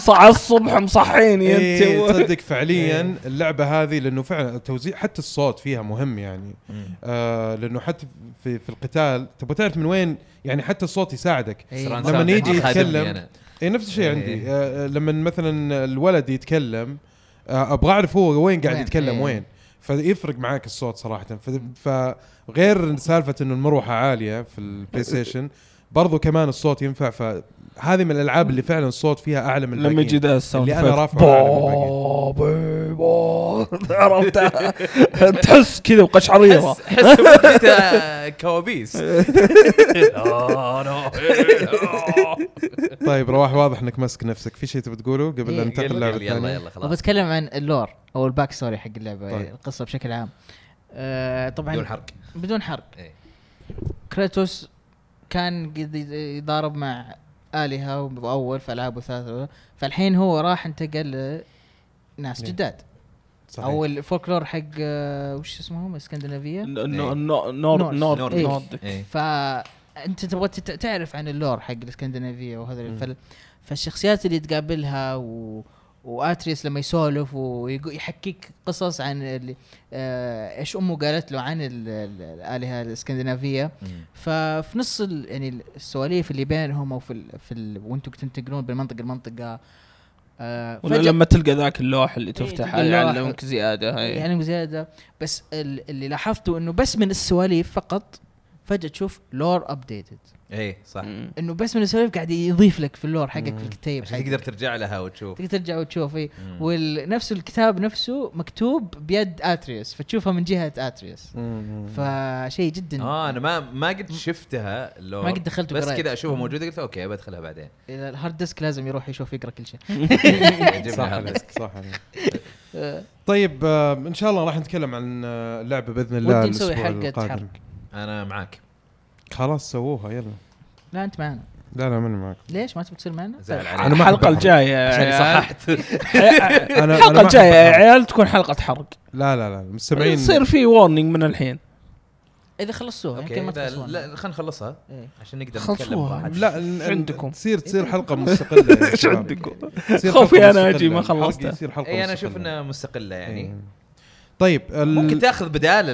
على الصبح مصحيني انت تصدق فعليا اللعبه هذه لانه فعلا توزيع حتى الصوت فيها مهم يعني آه، لانه حتى في, في القتال تبغى تعرف من وين يعني حتى الصوت يساعدك لما يجي يتكلم اي نفس الشيء عندي آه، لما مثلا الولد يتكلم آه، ابغى اعرف هو وين قاعد يتكلم إيه. وين فيفرق معاك الصوت صراحه فغير سالفه انه المروحه عاليه في البلاي ستيشن برضو كمان الصوت ينفع هذه من الالعاب اللي فعلا الصوت فيها اعلى من لما يجي ذا الساوند اللي انا رافعه عرفتها تحس كذا بقشعريره حس كوابيس طيب رواح واضح انك ماسك نفسك في شيء تبي تقوله قبل لا إيه، ننتقل للعبه الثانيه يلا يلا خلاص بتكلم عن اللور او الباك ستوري حق اللعبه طيب. القصه بشكل عام آه، طبعا بدون حرق بدون حرق إيه. كريتوس كان قد يضارب مع الهه واول فالعاب وثلاثة فالحين هو راح انتقل لناس إيه. جداد صحيح. او الفولكلور حق آه، وش اسمهم اسكندنافيه؟ نور نور نور فانت تبغى تعرف عن اللور حق الاسكندنافيه وهذا فالشخصيات اللي تقابلها و واتريس لما يسولف ويحكيك قصص عن آه، ايش امه قالت له عن الالهه الاسكندنافيه ففي نص يعني السواليف اللي بينهم او في في وانتم تنتقلون بين منطقه لمنطقه آه، ولا لما تلقى ذاك اللوح اللي إيه، تفتحه يعلمك زياده هي. يعلمك زياده بس اللي لاحظته انه بس من السواليف فقط فجاه تشوف لور ابديتد اي صح انه بس من السواليف قاعد يضيف لك في اللور حقك في الكتيب عشان تقدر ترجع لها وتشوف تقدر ترجع وتشوف اي ونفس الكتاب نفسه مكتوب بيد اتريوس فتشوفها من جهه اتريوس فشيء جدا اه انا ما ما قد شفتها اللور ما قد دخلت بس كذا اشوفها موجوده قلت اوكي بدخلها بعدين الهارد ديسك لازم يروح يشوف يقرا كل شيء صح صح آه. طيب آه، ان شاء الله راح نتكلم عن اللعبه آه، باذن الله ودي نسوي حلقه حرق انا معاك خلاص سووها يلا لا انت معنا لا لا ماني معك ليش ما تبي تصير معنا؟ طيب، انا الحلقه الجايه عشان صححت الحلقه الجايه يا عيال تكون حلقه حرق لا لا لا المستمعين يصير في وورنينج من الحين اذا خلصتوها يمكن ما تخلصوها لا خلينا نخلصها إيه. عشان نقدر نتكلم لا عندكم تصير تصير حلقه مستقله ايش عندكم؟ خوفي انا اجي ما خلصتها تصير حلقه اي انا اشوف انها مستقله يعني إيه. طيب ممكن تاخذ بدال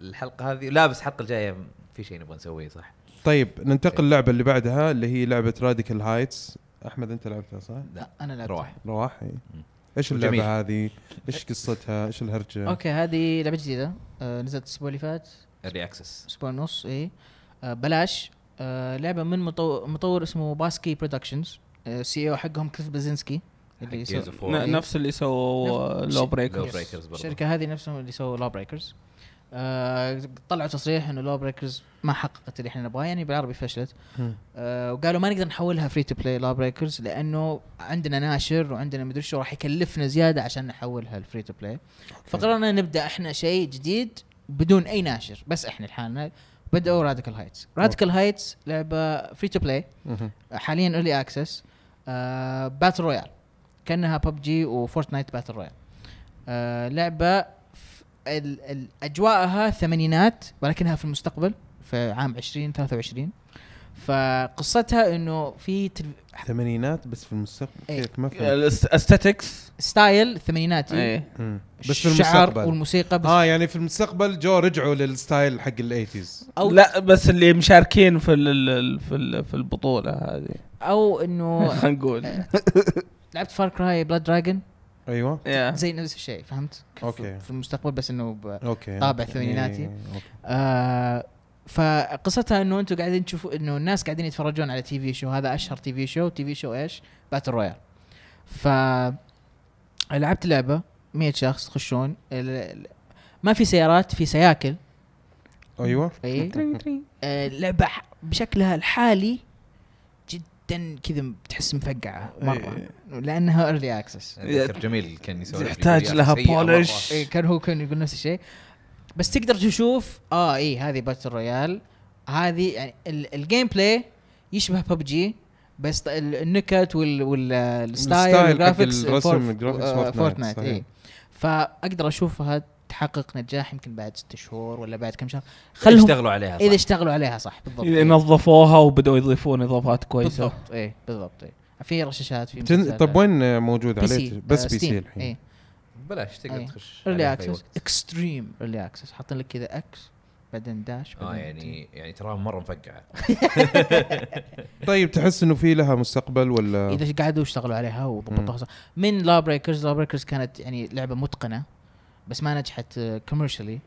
الحلقه هذه لابس الحلقه الجايه في شيء نبغى نسويه صح طيب ننتقل اللعبه إيه. اللي بعدها اللي هي لعبه راديكال هايتس احمد انت لعبتها صح؟ لا انا لعبتها رواح رواح إيه. ايش اللعبه جميل. هذه؟ ايش قصتها؟ ايش الهرجه؟ اوكي هذه لعبه جديده آه، نزلت الاسبوع اللي فات اري اكسس اسبوع ونص اي آه، بلاش آه، لعبه من مطور, مطور اسمه باسكي برودكشنز سي او حقهم كريف بزنسكي اللي سو... نفس اللي سووا لو بريكرز الشركه هذه نفسهم اللي سووا لو بريكرز آه، طلعوا تصريح انه لو بريكرز ما حققت اللي احنا نبغاه يعني بالعربي فشلت آه، وقالوا ما نقدر نحولها فري تو بلاي لو بريكرز لانه عندنا ناشر وعندنا مدري شو راح يكلفنا زياده عشان نحولها لفري تو بلاي فقررنا نبدا احنا شيء جديد بدون اي ناشر بس احنا لحالنا بداوا راديكال هايتس راديكال هايتس لعبه فري تو بلاي حاليا ايرلي اكسس باتل رويال كانها ببجي وفورتنايت باتل رويال آه لعبه اجواءها ثمانينات ولكنها في المستقبل في عام 2023 فقصتها انه في تلف... ثمانينات بس في المستقبل ايه. ما ما الاستاتكس ستايل ثمانيناتي ايه. بس في المستقبل والموسيقى بس اه يعني في المستقبل جو رجعوا للستايل حق الايتيز او لا بس اللي مشاركين في الـ في الـ في البطوله هذه او انه خلينا نقول لعبت فار كراي بلاد دراجون ايوه yeah. زي نفس الشيء فهمت؟ اوكي okay. في المستقبل بس انه طابع okay. يعني ثمانيناتي okay. آه فقصتها انه انتم قاعدين تشوفوا انه الناس قاعدين يتفرجون على تي في شو هذا اشهر تي في شو تي في شو ايش؟ باتل رويال ف لعبت لعبه 100 شخص تخشون ما في سيارات في سياكل ايوه اي آه، لعبه بشكلها الحالي جدا كذا تحس مفقعه مره إيه. لانها ايرلي اكسس جميل كان يسوي تحتاج لها بولش إيه، كان هو كان يقول نفس الشيء بس تقدر تشوف اه اي هذه باتل رويال هذه يعني الجيم بلاي يشبه ببجي بس النكت وال والستايل والجرافكس الرسم الجرافيكس فورتنايت اي فاقدر اشوفها تحقق نجاح يمكن بعد ست شهور ولا بعد كم شهر خلهم يشتغلوا عليها صح. اذا اشتغلوا عليها صح بالضبط اذا إيه. نظفوها وبداوا يضيفون اضافات كويسه بالضبط اي بالضبط اي في رشاشات في طيب وين موجود عليه آه، بس بي سي الحين إيه. بلاش تقدر إيه. تخش ايرلي اكسس اكستريم ايرلي اكسس حاطين لك كذا اكس بعدين داش آه، بعدين اه يعني يعني تراها مره مفقعه طيب تحس انه في لها مستقبل ولا اذا قعدوا يشتغلوا عليها وضبطوها من لا بريكرز لا بريكرز كانت يعني لعبه متقنه بس ما نجحت كوميرشلي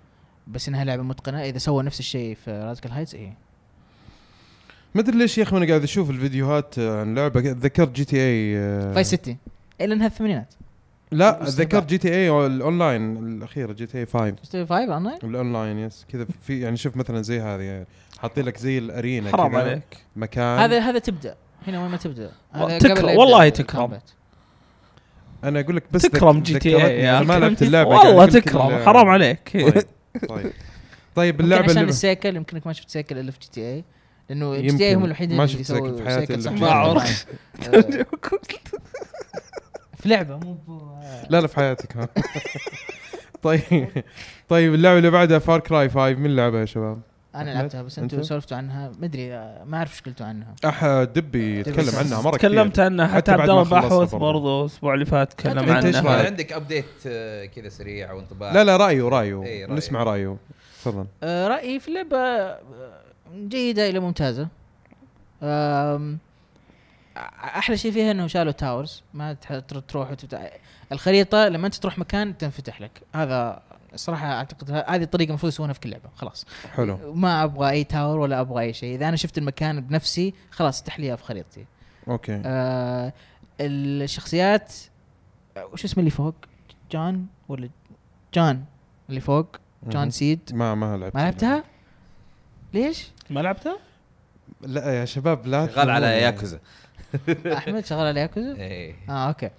بس انها لعبه متقنه اذا سوى نفس الشيء في راديكال هايتس اي ما ادري ليش يا اخي انا قاعد اشوف الفيديوهات عن لعبه ذكرت جي تي اي فاي آه. سيتي لانها الثمانينات لا ذكرت جي تي اي الاونلاين الاخيره جي تي اي 5 جي تي اي 5 اونلاين؟ الاونلاين يس كذا في يعني شوف مثلا زي هذه يعني حاطين لك زي الارينا حرام عليك مكان هذا هذا تبدا هنا وين ما تبدا تكرم والله تكرم انا اقول لك بس تكرم جي تي اي ما لعبت اللعبه والله تكرم حرام عليك طيب طيب, طيب اللعبه عشان السيكل يمكنك ما شفت سيكل الا في جي تي اي لانه جي تي اي هم الوحيدين ما شفت سيكل في حياتي إيه. عرفت في لعبه مو لا لا في حياتك طيب طيب اللعبه اللي بعدها فار كراي 5 من لعبها يا شباب؟ انا لعبتها بس انتم سولفتوا عنها مدري آه، ما اعرف ايش قلتوا عنها اح دبي تكلم عنها مره كثير تكلمت عنها حتى عبد الله بحوث برضه الاسبوع اللي فات تكلم عنها انت عندك ابديت آه، كذا سريع وانطباع لا لا رايه رايه إيه، نسمع رايه تفضل آه، رايي في اللعبه جيده الى ممتازه احلى شيء فيها انه شالوا تاورز ما تروح وتتع... الخريطه لما انت تروح مكان تنفتح لك هذا الصراحه اعتقد هذه الطريقه المفروض يسوونها في كل لعبه خلاص حلو ما ابغى اي تاور ولا ابغى اي شيء اذا انا شفت المكان بنفسي خلاص تحليها في خريطتي اوكي آه الشخصيات وش اسمه اللي فوق؟ جان ولا جان اللي فوق جان سيد ما ما لعبتها ما لعبتها؟ ليش؟ ما لعبتها؟ لا يا شباب لا شغال على ياكوزا احمد شغال على ياكوزا؟ ايه اه اوكي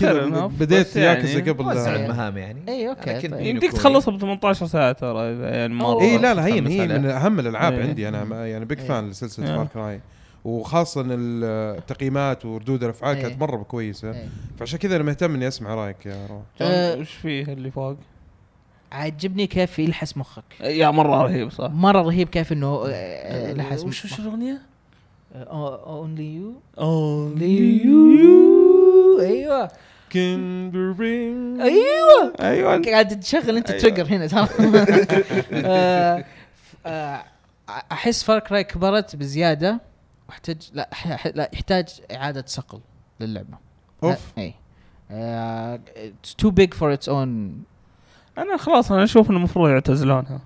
كذا بديت يعني ياكوزا قبل توسع المهام يعني اي اوكي طيب. يمديك تخلصها ب 18 ساعه ترى يعني مره اي لا لا هي هي من اهم الالعاب إيه. عندي انا يعني بيج إيه. فان لسلسله فار كراي وخاصه التقييمات وردود الافعال كانت إيه. مره كويسه فعشان كذا انا مهتم اني اسمع رايك يا روح أه، ايش فيه اللي فوق؟ عجبني كيف يلحس مخك يا مره رهيب صح مره رهيب كيف انه آه، لحس مخك وش الاغنيه؟ اونلي يو اونلي يو ايوه كيمبرينج ايوه ايوه قاعد تشغل انت تريجر هنا ترى احس فارك راي كبرت بزياده واحتاج لا لا يحتاج اعاده صقل للعبه اوف اي تو بيج فور اتس اون انا خلاص انا اشوف انه المفروض يعتزلونها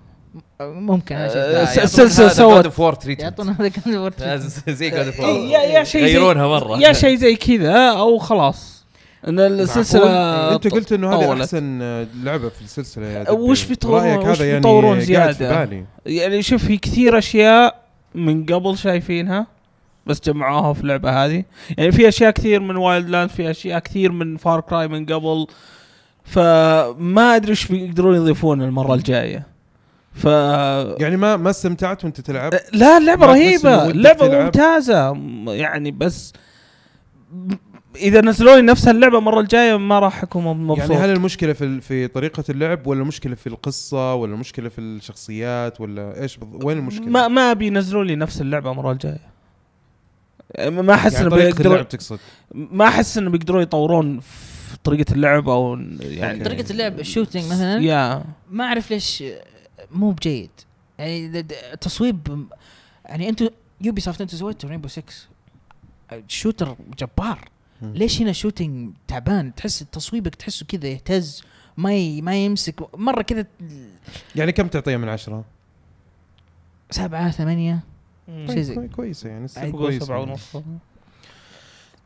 ممكن السلسله سوت فور يعطونا هذا كاد اوف وور زي كاد اوف وور يا شيء يغيرونها مره يا شيء زي كذا او خلاص ان السلسله إيه، انت قلت انه هذه احسن آه، لعبه في السلسله يا آه، وش بيطورون وش يعني بيطورون زياده يعني شوف في كثير اشياء من قبل شايفينها بس جمعوها في اللعبه هذه يعني في اشياء كثير من وايلد لاند في اشياء كثير من فار كراي من قبل فما ادري ايش بيقدرون يضيفون المره الجايه ف يعني ما ما استمتعت وانت تلعب؟ لا اللعبه رهيبه، لعبه ممتازه يعني بس اذا نزلوا لي نفس اللعبه المره الجايه ما راح اكون مبسوط يعني هل المشكله في في طريقه اللعب ولا المشكله في القصه ولا المشكله في الشخصيات ولا ايش بض... وين المشكله؟ ما ما بينزلوا لي نفس اللعبه المره الجايه ما احس يعني انه بيقدروا تقصد ما احس انه بيقدروا يطورون في طريقه اللعب او يعني, يعني طريقه اللعب الشوتينج مثلا يا ما اعرف ليش مو بجيد يعني تصويب يعني انتم يوبي سوفت انتم سويتوا رينبو 6 شوتر جبار ليش هنا شوتنج تعبان تحس تصويبك تحسه كذا يهتز ما ما يمسك مره كذا يعني كم تعطيه من عشرة؟ سبعة ثمانية شيء زي طيب، كويسة يعني كويسة سبعة ونص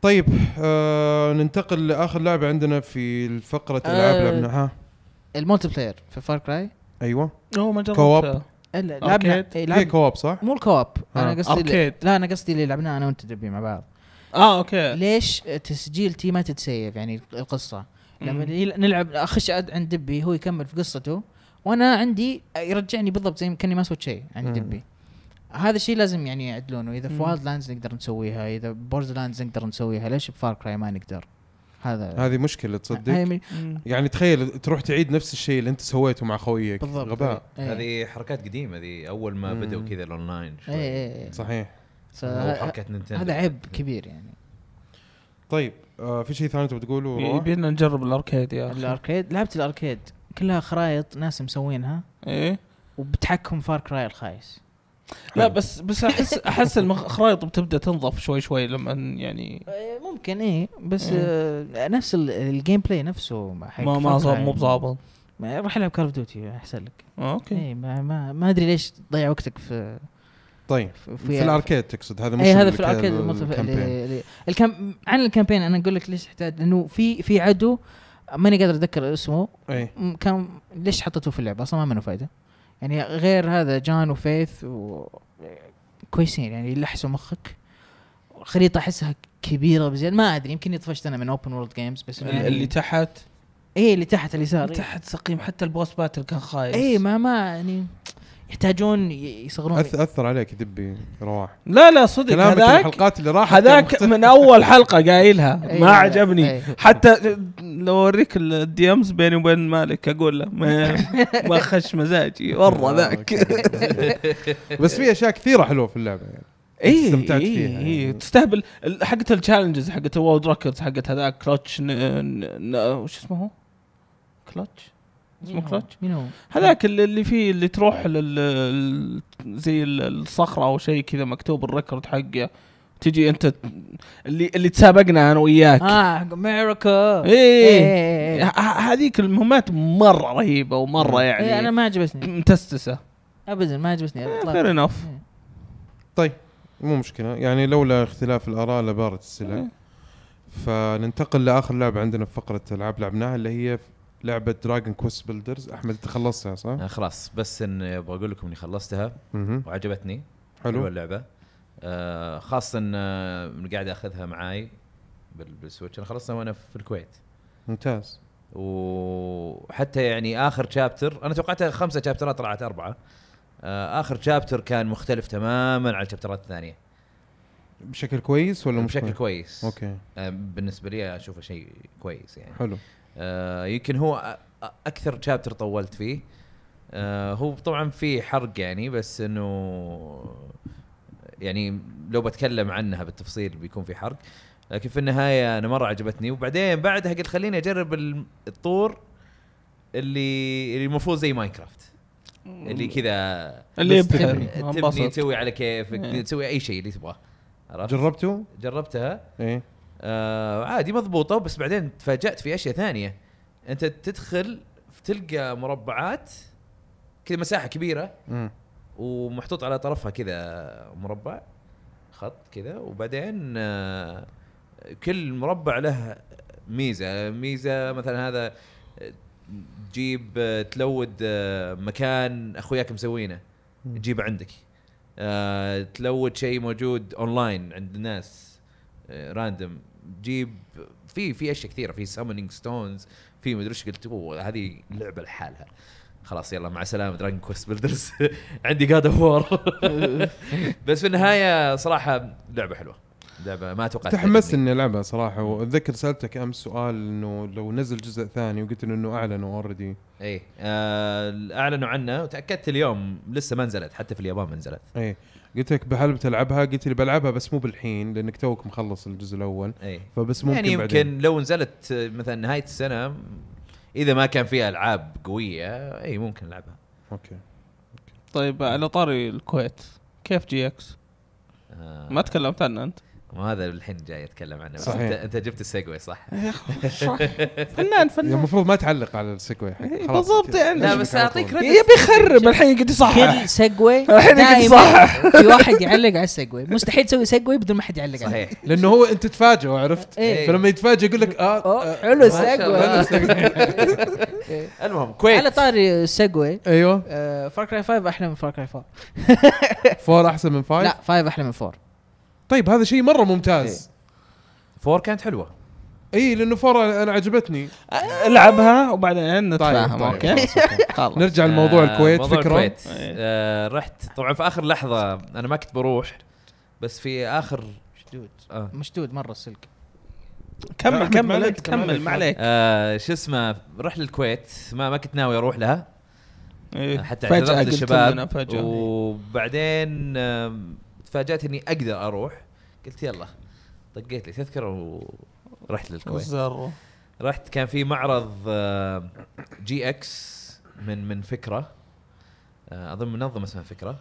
طيب آه ننتقل لاخر لعبة عندنا في فقرة آه، الالعاب آه لعبناها الملتي بلاير في فار كراي ايوه هو مجرد كواب لا لعبنا هي إيه، إيه، كواب صح؟ مو الكواب انا آه. قصدي لا انا قصدي اللي لعبناه انا وانت دبي مع بعض اه اوكي ليش تسجيل تي ما تتسيف يعني القصه لما نلعب اخش عند دبي هو يكمل في قصته وانا عندي يرجعني بالضبط زي كاني ما سويت شيء عند دبي هذا الشيء لازم يعني يعدلونه اذا في وايلد لاندز نقدر نسويها اذا بورز لاندز نقدر نسويها ليش بفار كراي ما نقدر هذا هذه مشكله تصدق يعني تخيل تروح تعيد نفس الشيء اللي انت سويته مع خويك بالضبط غباء ايه. هذه حركات قديمه ذي اول ما بدأوا كذا الاونلاين شوي ايه. إيه،, إيه. صحيح حركه نينتندو هذا عيب كبير يعني طيب آه في شيء ثاني تبغى تقوله يبينا نجرب الاركيد يا اخي الاركيد لعبت الاركيد كلها خرائط ناس مسوينها ايه وبتحكم فار كراي الخايس لا بس بس احس احس الخرائط بتبدا تنظف شوي شوي لما يعني إيه، ممكن ايه بس إيه. آه نفس الجيم بلاي نفسه ما ما مو يعني. بظابط روح العب كارف دوتي ديوتي احسن لك آه، اوكي ايه ما ما, ما ادري ليش تضيع وقتك في طيب في, في يعني. الاركيد تقصد هذا إيه، مش اي هذا في الاركيد الكامبين عن الكامبين انا اقول لك ليش تحتاج لانه في في عدو ماني قادر اتذكر اسمه أي. كان ليش حطيته في اللعبه اصلا ما منه فائده يعني غير هذا جان وفيث و كويسين يعني يلحسوا مخك الخريطه احسها كبيره بزياده ما ادري يمكن طفشت انا من اوبن وورلد جيمز بس اللي, يعني اللي تحت ايه اللي تحت اليسار اللي تحت سقيم حتى البوس باتل كان خايس ايه ما ما يعني يحتاجون يصغرون أث اثر عليك دبي رواح لا لا صدق كلامك هذاك الحلقات اللي راحت هذاك من اول حلقه قايلها أيوة، ما عجبني أيوة. حتى لو اوريك الدي امز بيني وبين مالك اقول له ما, ما خش مزاجي والله آه، ذاك بس في اشياء كثيره حلوه في اللعبه يعني اي استمتعت إيه، فيها اي يعني. تستهبل حقت التشالنجز حقت الوورد روكرز حقت هذاك كلتش وش اسمه هو؟ كلتش اسمه كلتش مين هو؟ هذاك اللي فيه اللي تروح لل زي الصخره او شيء كذا مكتوب الريكورد حقه تجي انت اللي اللي تسابقنا انا وياك اه امريكا ايه, إيه،, إيه. إيه، هذيك المهمات مره رهيبه ومره يعني اي انا ما عجبتني متستسه ابدا ما عجبتني فير انف طيب مو مشكله يعني لولا اختلاف الاراء لبارت السلع فننتقل لاخر لعبه عندنا في فقره العاب لعبناها اللي هي لعبه دراجون كويست بيلدرز احمد انت خلصتها صح؟ آه خلاص بس ان ابغى اقول لكم اني خلصتها وعجبتني حلوه اللعبه آه خاصه آه قاعد اخذها معاي بالسويتش انا خلصتها وانا في الكويت ممتاز وحتى يعني اخر شابتر انا توقعتها خمسه شابترات طلعت اربعه آه اخر شابتر كان مختلف تماما عن الشابترات الثانيه بشكل كويس ولا مش بشكل كويس اوكي آه، بالنسبه لي اشوفه شيء كويس يعني حلو آه، يمكن هو اكثر شابتر طولت فيه آه هو طبعا في حرق يعني بس انه يعني لو بتكلم عنها بالتفصيل بيكون في حرق لكن في النهايه انا مره عجبتني وبعدين بعدها قلت خليني اجرب الطور اللي اللي المفروض زي ماينكرافت اللي كذا اللي تبني, تبني تسوي على كيفك إيه. تسوي اي شيء اللي تبغاه جربته؟ جربتها ايه آه عادي مضبوطه بس بعدين تفاجات في اشياء ثانيه انت تدخل تلقى مربعات كذا مساحه كبيره ومحطوط على طرفها كذا مربع خط كذا وبعدين آه كل مربع له ميزه ميزه مثلا هذا تجيب آه، آه، تلود آه، مكان اخوياك مسوينه تجيبه عندك تلود شيء موجود اونلاين عند الناس راندوم جيب في في اشياء كثيره في سامونينج ستونز في مدري ايش قلت هذه لعبه لحالها خلاص يلا مع السلامه دراجون كويست بلدرز عندي جاد اوف وور بس في النهايه صراحه لعبه حلوه لعبه ما توقعت تحمست اني العبها صراحه واتذكر سالتك امس سؤال انه لو نزل جزء ثاني وقلت انه اعلنوا اوريدي ايه آه اعلنوا عنه وتاكدت اليوم لسه ما نزلت حتى في اليابان ما نزلت ايه قلت لك هل بتلعبها؟ قلت لي بلعبها بس مو بالحين لانك توك مخلص الجزء الاول أي. فبس ممكن يعني يمكن بعدين. لو نزلت مثلا نهايه السنه اذا ما كان فيها العاب قويه اي ممكن العبها اوكي, أوكي. طيب على طاري الكويت كيف جي اكس؟ آه. ما تكلمت عنه انت وهذا الحين جاي اتكلم عنه صحيح. انت انت جبت السيجوي صح فنان فنان يعني المفروض ما تعلق على السيجوي إيه، بالضبط يعني لا بس اعطيك يبي يخرب الحين يقدر يصحح كل سيجوي دائما في واحد يعلق على السيجوي مستحيل تسوي سيجوي بدون ما حد يعلق عليه صحيح لانه هو انت تفاجئ عرفت إيه. فلما يتفاجئ يقول لك اه, آه، حلو السيجوي المهم كويس على طاري السيجوي ايوه فار كراي 5 احلى من فار كراي 4 4 احسن من 5 لا 5 احلى من 4 طيب هذا شيء مره ممتاز إيه. فور كانت حلوه اي لانه فور انا عجبتني العبها أه، وبعدين طيب، نتفاهم طيب طيب اوكي خلاص نرجع لموضوع آه، الكويت موضوع فكره الكويت. إيه. آه رحت طبعا في اخر لحظه انا ما كنت بروح بس في اخر مشدود آه. مشدود مره السلك كمل كمل انت كمل ما عليك آه شو اسمه رحت للكويت ما ما كنت ناوي اروح لها إيه. حتى اعتذرت الشباب وبعدين آه تفاجات اني اقدر اروح قلت يلا طقيت لي تذكره ورحت للكويت رحت كان في معرض جي آه، اكس من من فكره آه، اظن منظمه اسمها فكره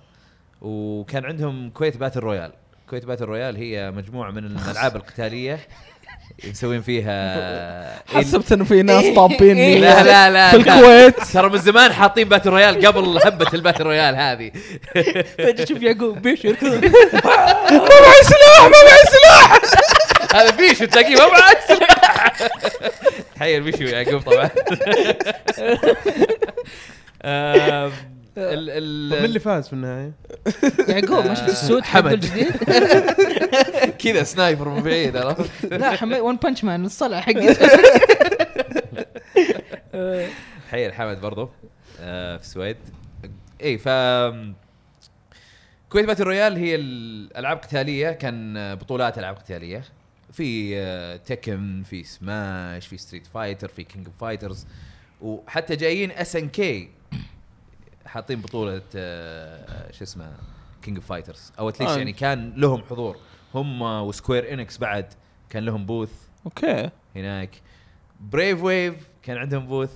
وكان عندهم كويت باتل رويال كويت باتل رويال هي مجموعه من الالعاب القتاليه مسوين فيها حسبت انه في ناس إيه. طابين إيه. لا لا لا في الكويت ترى من زمان حاطين باتل رويال قبل هبه الباتل رويال هذه فجاه تشوف يعقوب بيش ما معي سلاح ما معي سلاح هذا بيش تلاقيه ما معي سلاح تحيه بيشو يعقوب طبعا آه. ال ال من اللي فاز في النهايه؟ يعقوب ما آه. شفت السود حمد الجديد؟ كذا سنايبر من بعيد عرفت؟ لا حمد ون بانش مان الصلع حقي حي لحمد برضو آه، في السويد اي ف كويت باتل رويال هي الالعاب قتاليه كان بطولات العاب قتاليه في تكن في سماش في ستريت فايتر في كينج فايترز وحتى جايين اس ان كي حاطين بطوله آه، شو اسمه كينج اوف فايترز او اتليست آه. يعني كان لهم حضور هم وسكوير انكس بعد كان لهم بوث اوكي هناك بريف ويف كان عندهم بوث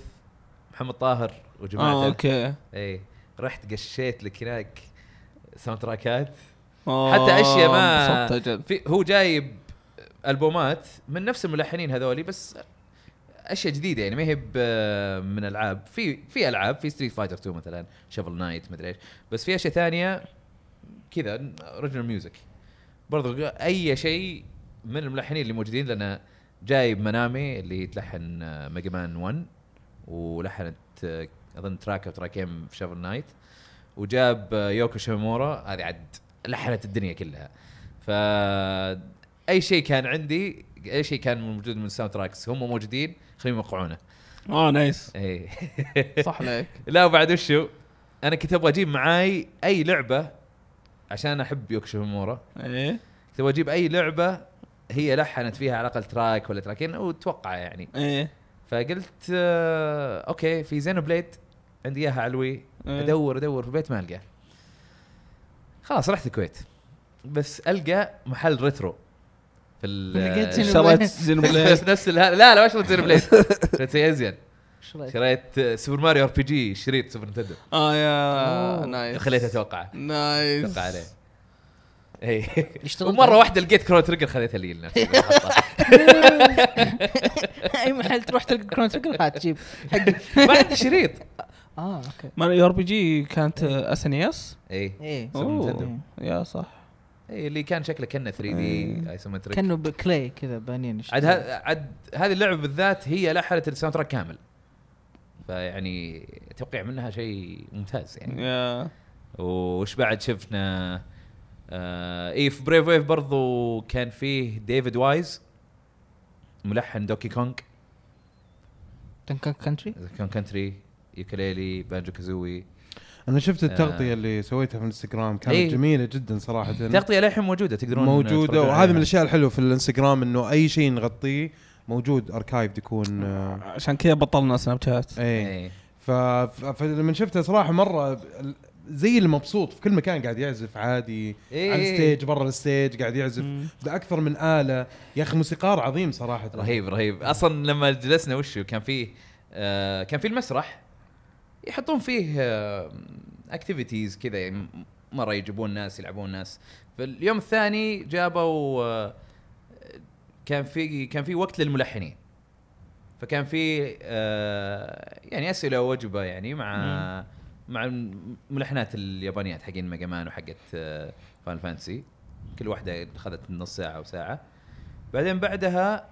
محمد طاهر وجماعته آه، اوكي اي رحت قشيت لك هناك ساوند تراكات آه، حتى اشياء ما في هو جايب البومات من نفس الملحنين هذولي بس اشياء جديده يعني ما هي من العاب في في العاب في ستريت فايتر 2 مثلا شفل نايت مدري ايش بس في اشياء ثانيه كذا اوريجنال ميوزك برضو اي شيء من الملحنين اللي موجودين لان جايب منامي اللي تلحن ميجا مان 1 ولحنت آه، اظن تراك او تراكين في شفل نايت وجاب يوكو آه، شيمورا هذه عد لحنت الدنيا كلها ف اي شيء كان عندي اي شيء كان موجود من الساوند تراكس هم موجودين خليهم يوقعونه اه نايس اي صح لك لا وبعد وشو انا كنت ابغى اجيب معاي اي لعبه عشان احب يوكشي هيمورا ايه كنت ابغى اجيب اي لعبه هي لحنت فيها على الاقل تراك ولا تراكين يعني وتوقع يعني ايه فقلت آه اوكي في زينو بليد عندي اياها علوي إيه؟ ادور ادور في البيت ما القى خلاص رحت الكويت بس القى محل ريترو في شريت زين بليد نفس لا لا ما شريت زين آه، بليد شريت ازين شريت سوبر ماريو ار بي جي شريط سوبر نتندو اه يا نايس خليته اتوقعه نايس اتوقع عليه اي ومره واحده لقيت كرون تريجر خذيتها لي اي محل تروح تلقى كرون تريجر هات جيب ما عندي شريط اه اوكي ماريو ار بي جي كانت اس ان اس؟ اي اي يا صح اي اللي كان شكله كانه 3 دي ايسومتريك كانه بكلي كذا بانين عاد عاد هذه اللعبه بالذات هي لحلت الساوند تراك كامل فيعني توقيع منها شيء ممتاز يعني وش بعد شفنا آه ايف بريف ويف برضو كان فيه ديفيد وايز ملحن دوكي كونغ كان كونتري كان كونتري يوكليلي بانجو كازوي انا شفت التغطيه آه. اللي سويتها في الانستغرام كانت إيه؟ جميله جدا صراحه التغطيه للحين موجوده تقدرون موجوده وهذه من الاشياء الحلوه في الانستغرام انه اي شيء نغطيه موجود اركايفد يكون آه. عشان كذا بطلنا سناب شات اي فلما شفتها صراحه مره زي المبسوط في كل مكان قاعد يعزف عادي إيه على الستيج برا الستيج قاعد يعزف باكثر من اله يا اخي موسيقار عظيم صراحه رهيب رهيب اصلا لما جلسنا وشو كان فيه آه كان في المسرح يحطون فيه اكتيفيتيز آه، كذا يعني مره يجيبون ناس يلعبون ناس فاليوم الثاني جابوا آه، كان في كان في وقت للملحنين فكان في آه، يعني اسئله وجبه يعني مع مع الملحنات اليابانيات حقين ميجا مان وحقت فان فانسي كل واحده اخذت نص ساعه او ساعه بعدين بعدها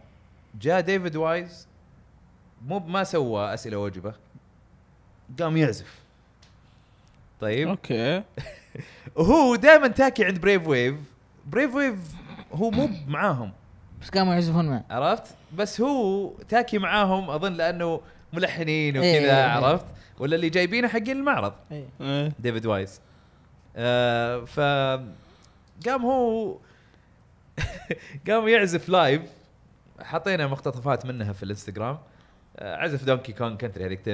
جاء ديفيد وايز مو ما سوى اسئله وجبه قام يعزف طيب اوكي وهو دائما تاكي عند بريف ويف بريف ويف هو مو معاهم بس قاموا يعزفون معه عرفت بس هو تاكي معاهم اظن لانه ملحنين إيه، وكذا إيه،, ايه عرفت ولا اللي جايبينه حقين المعرض ايه ديفيد وايز آه ف قام هو قام يعزف لايف حطينا مقتطفات منها في الانستغرام آه، عزف دونكي كون كنتري هذيك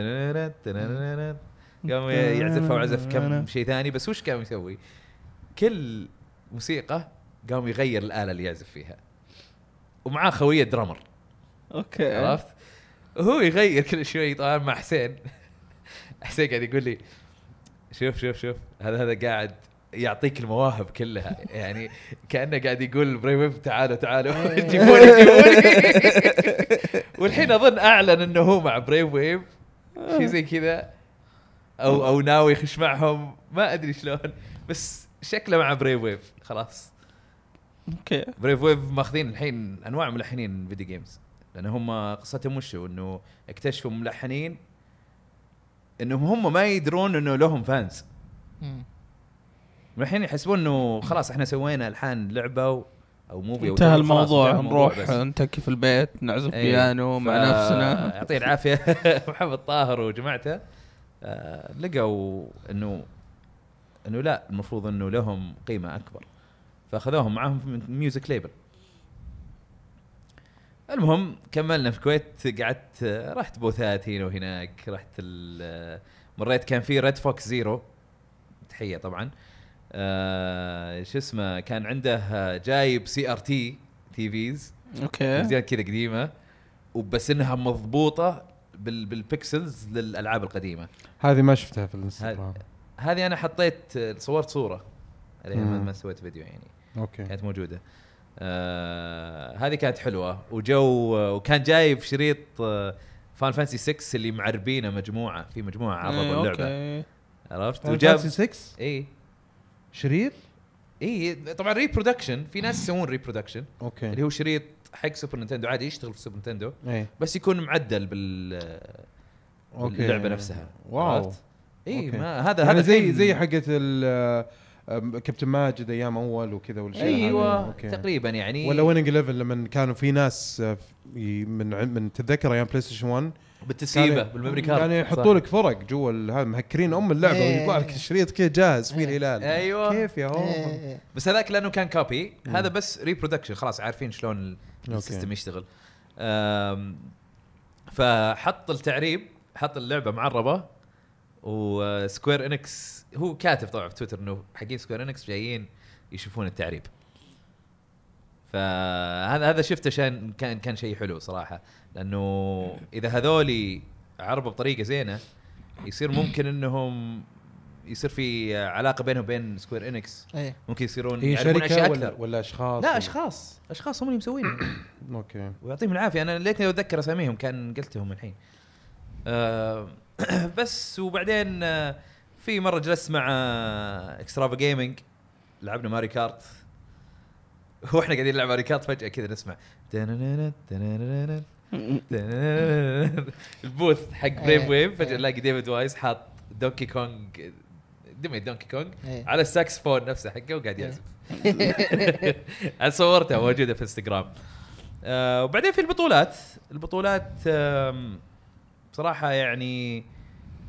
قام يعزفها وعزف كم شيء ثاني بس وش قام يسوي؟ كل موسيقى قام يغير الاله اللي يعزف فيها ومعاه خويه درامر اوكي عرفت؟ وهو يغير كل شوي طبعا مع حسين حسين قاعد يقول لي شوف شوف شوف هذا هذا قاعد يعطيك المواهب كلها يعني كانه قاعد يقول بري ويب تعالوا تعالوا جيبوني جيبوني والحين اظن اعلن انه هو مع بري ويب شيء زي كذا او او ناوي يخش معهم ما ادري شلون بس شكله مع بري ويب خلاص اوكي بريف ويف ماخذين الحين انواع ملحنين فيديو جيمز لان هم قصتهم وشو انه اكتشفوا ملحنين انهم هم ما يدرون انه لهم فانز الحين يحسبون انه خلاص احنا سوينا الحان لعبه و... او موفي انتهى الموضوع نروح نتكي في البيت نعزف أيه بيانو مع نفسنا يعطيه العافيه محمد طاهر وجماعته آه لقوا انه انه لا المفروض انه لهم قيمه اكبر فاخذوهم معاهم في ميوزك ليبل المهم كملنا في الكويت قعدت رحت بوثات هنا وهناك رحت مريت كان في ريد فوكس زيرو تحيه طبعا آه آه، شو اسمه كان عنده آه، جايب سي ار تي تي فيز اوكي تلفزيونات كذا قديمه وبس انها مضبوطه بال بالبكسلز للالعاب القديمه هذه ما شفتها في الانستغرام هذه انا حطيت آه، صورت صوره عليها ما سويت فيديو يعني اوكي كانت موجوده آه هذه كانت حلوه وجو وكان جايب شريط فان فانسي 6 اللي معربينه مجموعه في مجموعه عرضوا اللعبه عرفت وجاب 6 اي شريط اي طبعا ريبرودكشن في ناس يسوون ريبرودكشن اوكي اللي هو شريط حق سوبر نينتندو عادي يشتغل في سوبر نينتندو ايه. بس يكون معدل بال اوكي باللعبه نفسها واو اي ما هذا يعني هذا زي زي حقت كابتن ماجد ايام اول وكذا والاشياء ايوه أوكي. تقريبا يعني ولا ويننج 11 لما كانوا في ناس آه، من من تتذكر ايام بلاي ستيشن 1 بالتسيبه يعني بالميموري كارد يعني يحطوا لك فرق جوا هذا مهكرين ام اللعبه ايه ويطلع لك الشريط كذا جاهز فيه الهلال ايوه كيف يا هو إيه،, إيه،, ايه بس هذاك لانه كان كوبي هذا بس ريبرودكشن خلاص عارفين شلون السيستم يشتغل فحط التعريب حط اللعبه معربه وسكوير انكس هو كاتب طبعا في تويتر انه حقين سكوير انكس جايين يشوفون التعريب فهذا هذا شفته عشان كان كان شيء حلو صراحه لانه اذا هذولي عربوا بطريقه زينه يصير ممكن انهم يصير في علاقه بينهم وبين سكوير انكس إيه. ممكن يصيرون هي شركه أشياء ولا, أكثر. ولا اشخاص لا اشخاص اشخاص هم اللي مسوينها اوكي ويعطيهم العافيه انا ليتني اتذكر اساميهم كان قلتهم الحين آه بس وبعدين آه في مره جلست مع اكسترافا جيمنج لعبنا ماري كارت واحنا قاعدين نلعب اريكات فجاه كذا نسمع البوث حق إيه، بريف ويف فجاه إيه. نلاقي ديفيد وايز حاط دونكي كونج دمي دونكي إيه. كونج على الساكسفون نفسه حقه وقاعد يعزف انا صورتها موجوده في انستغرام آه، وبعدين في البطولات البطولات بصراحه يعني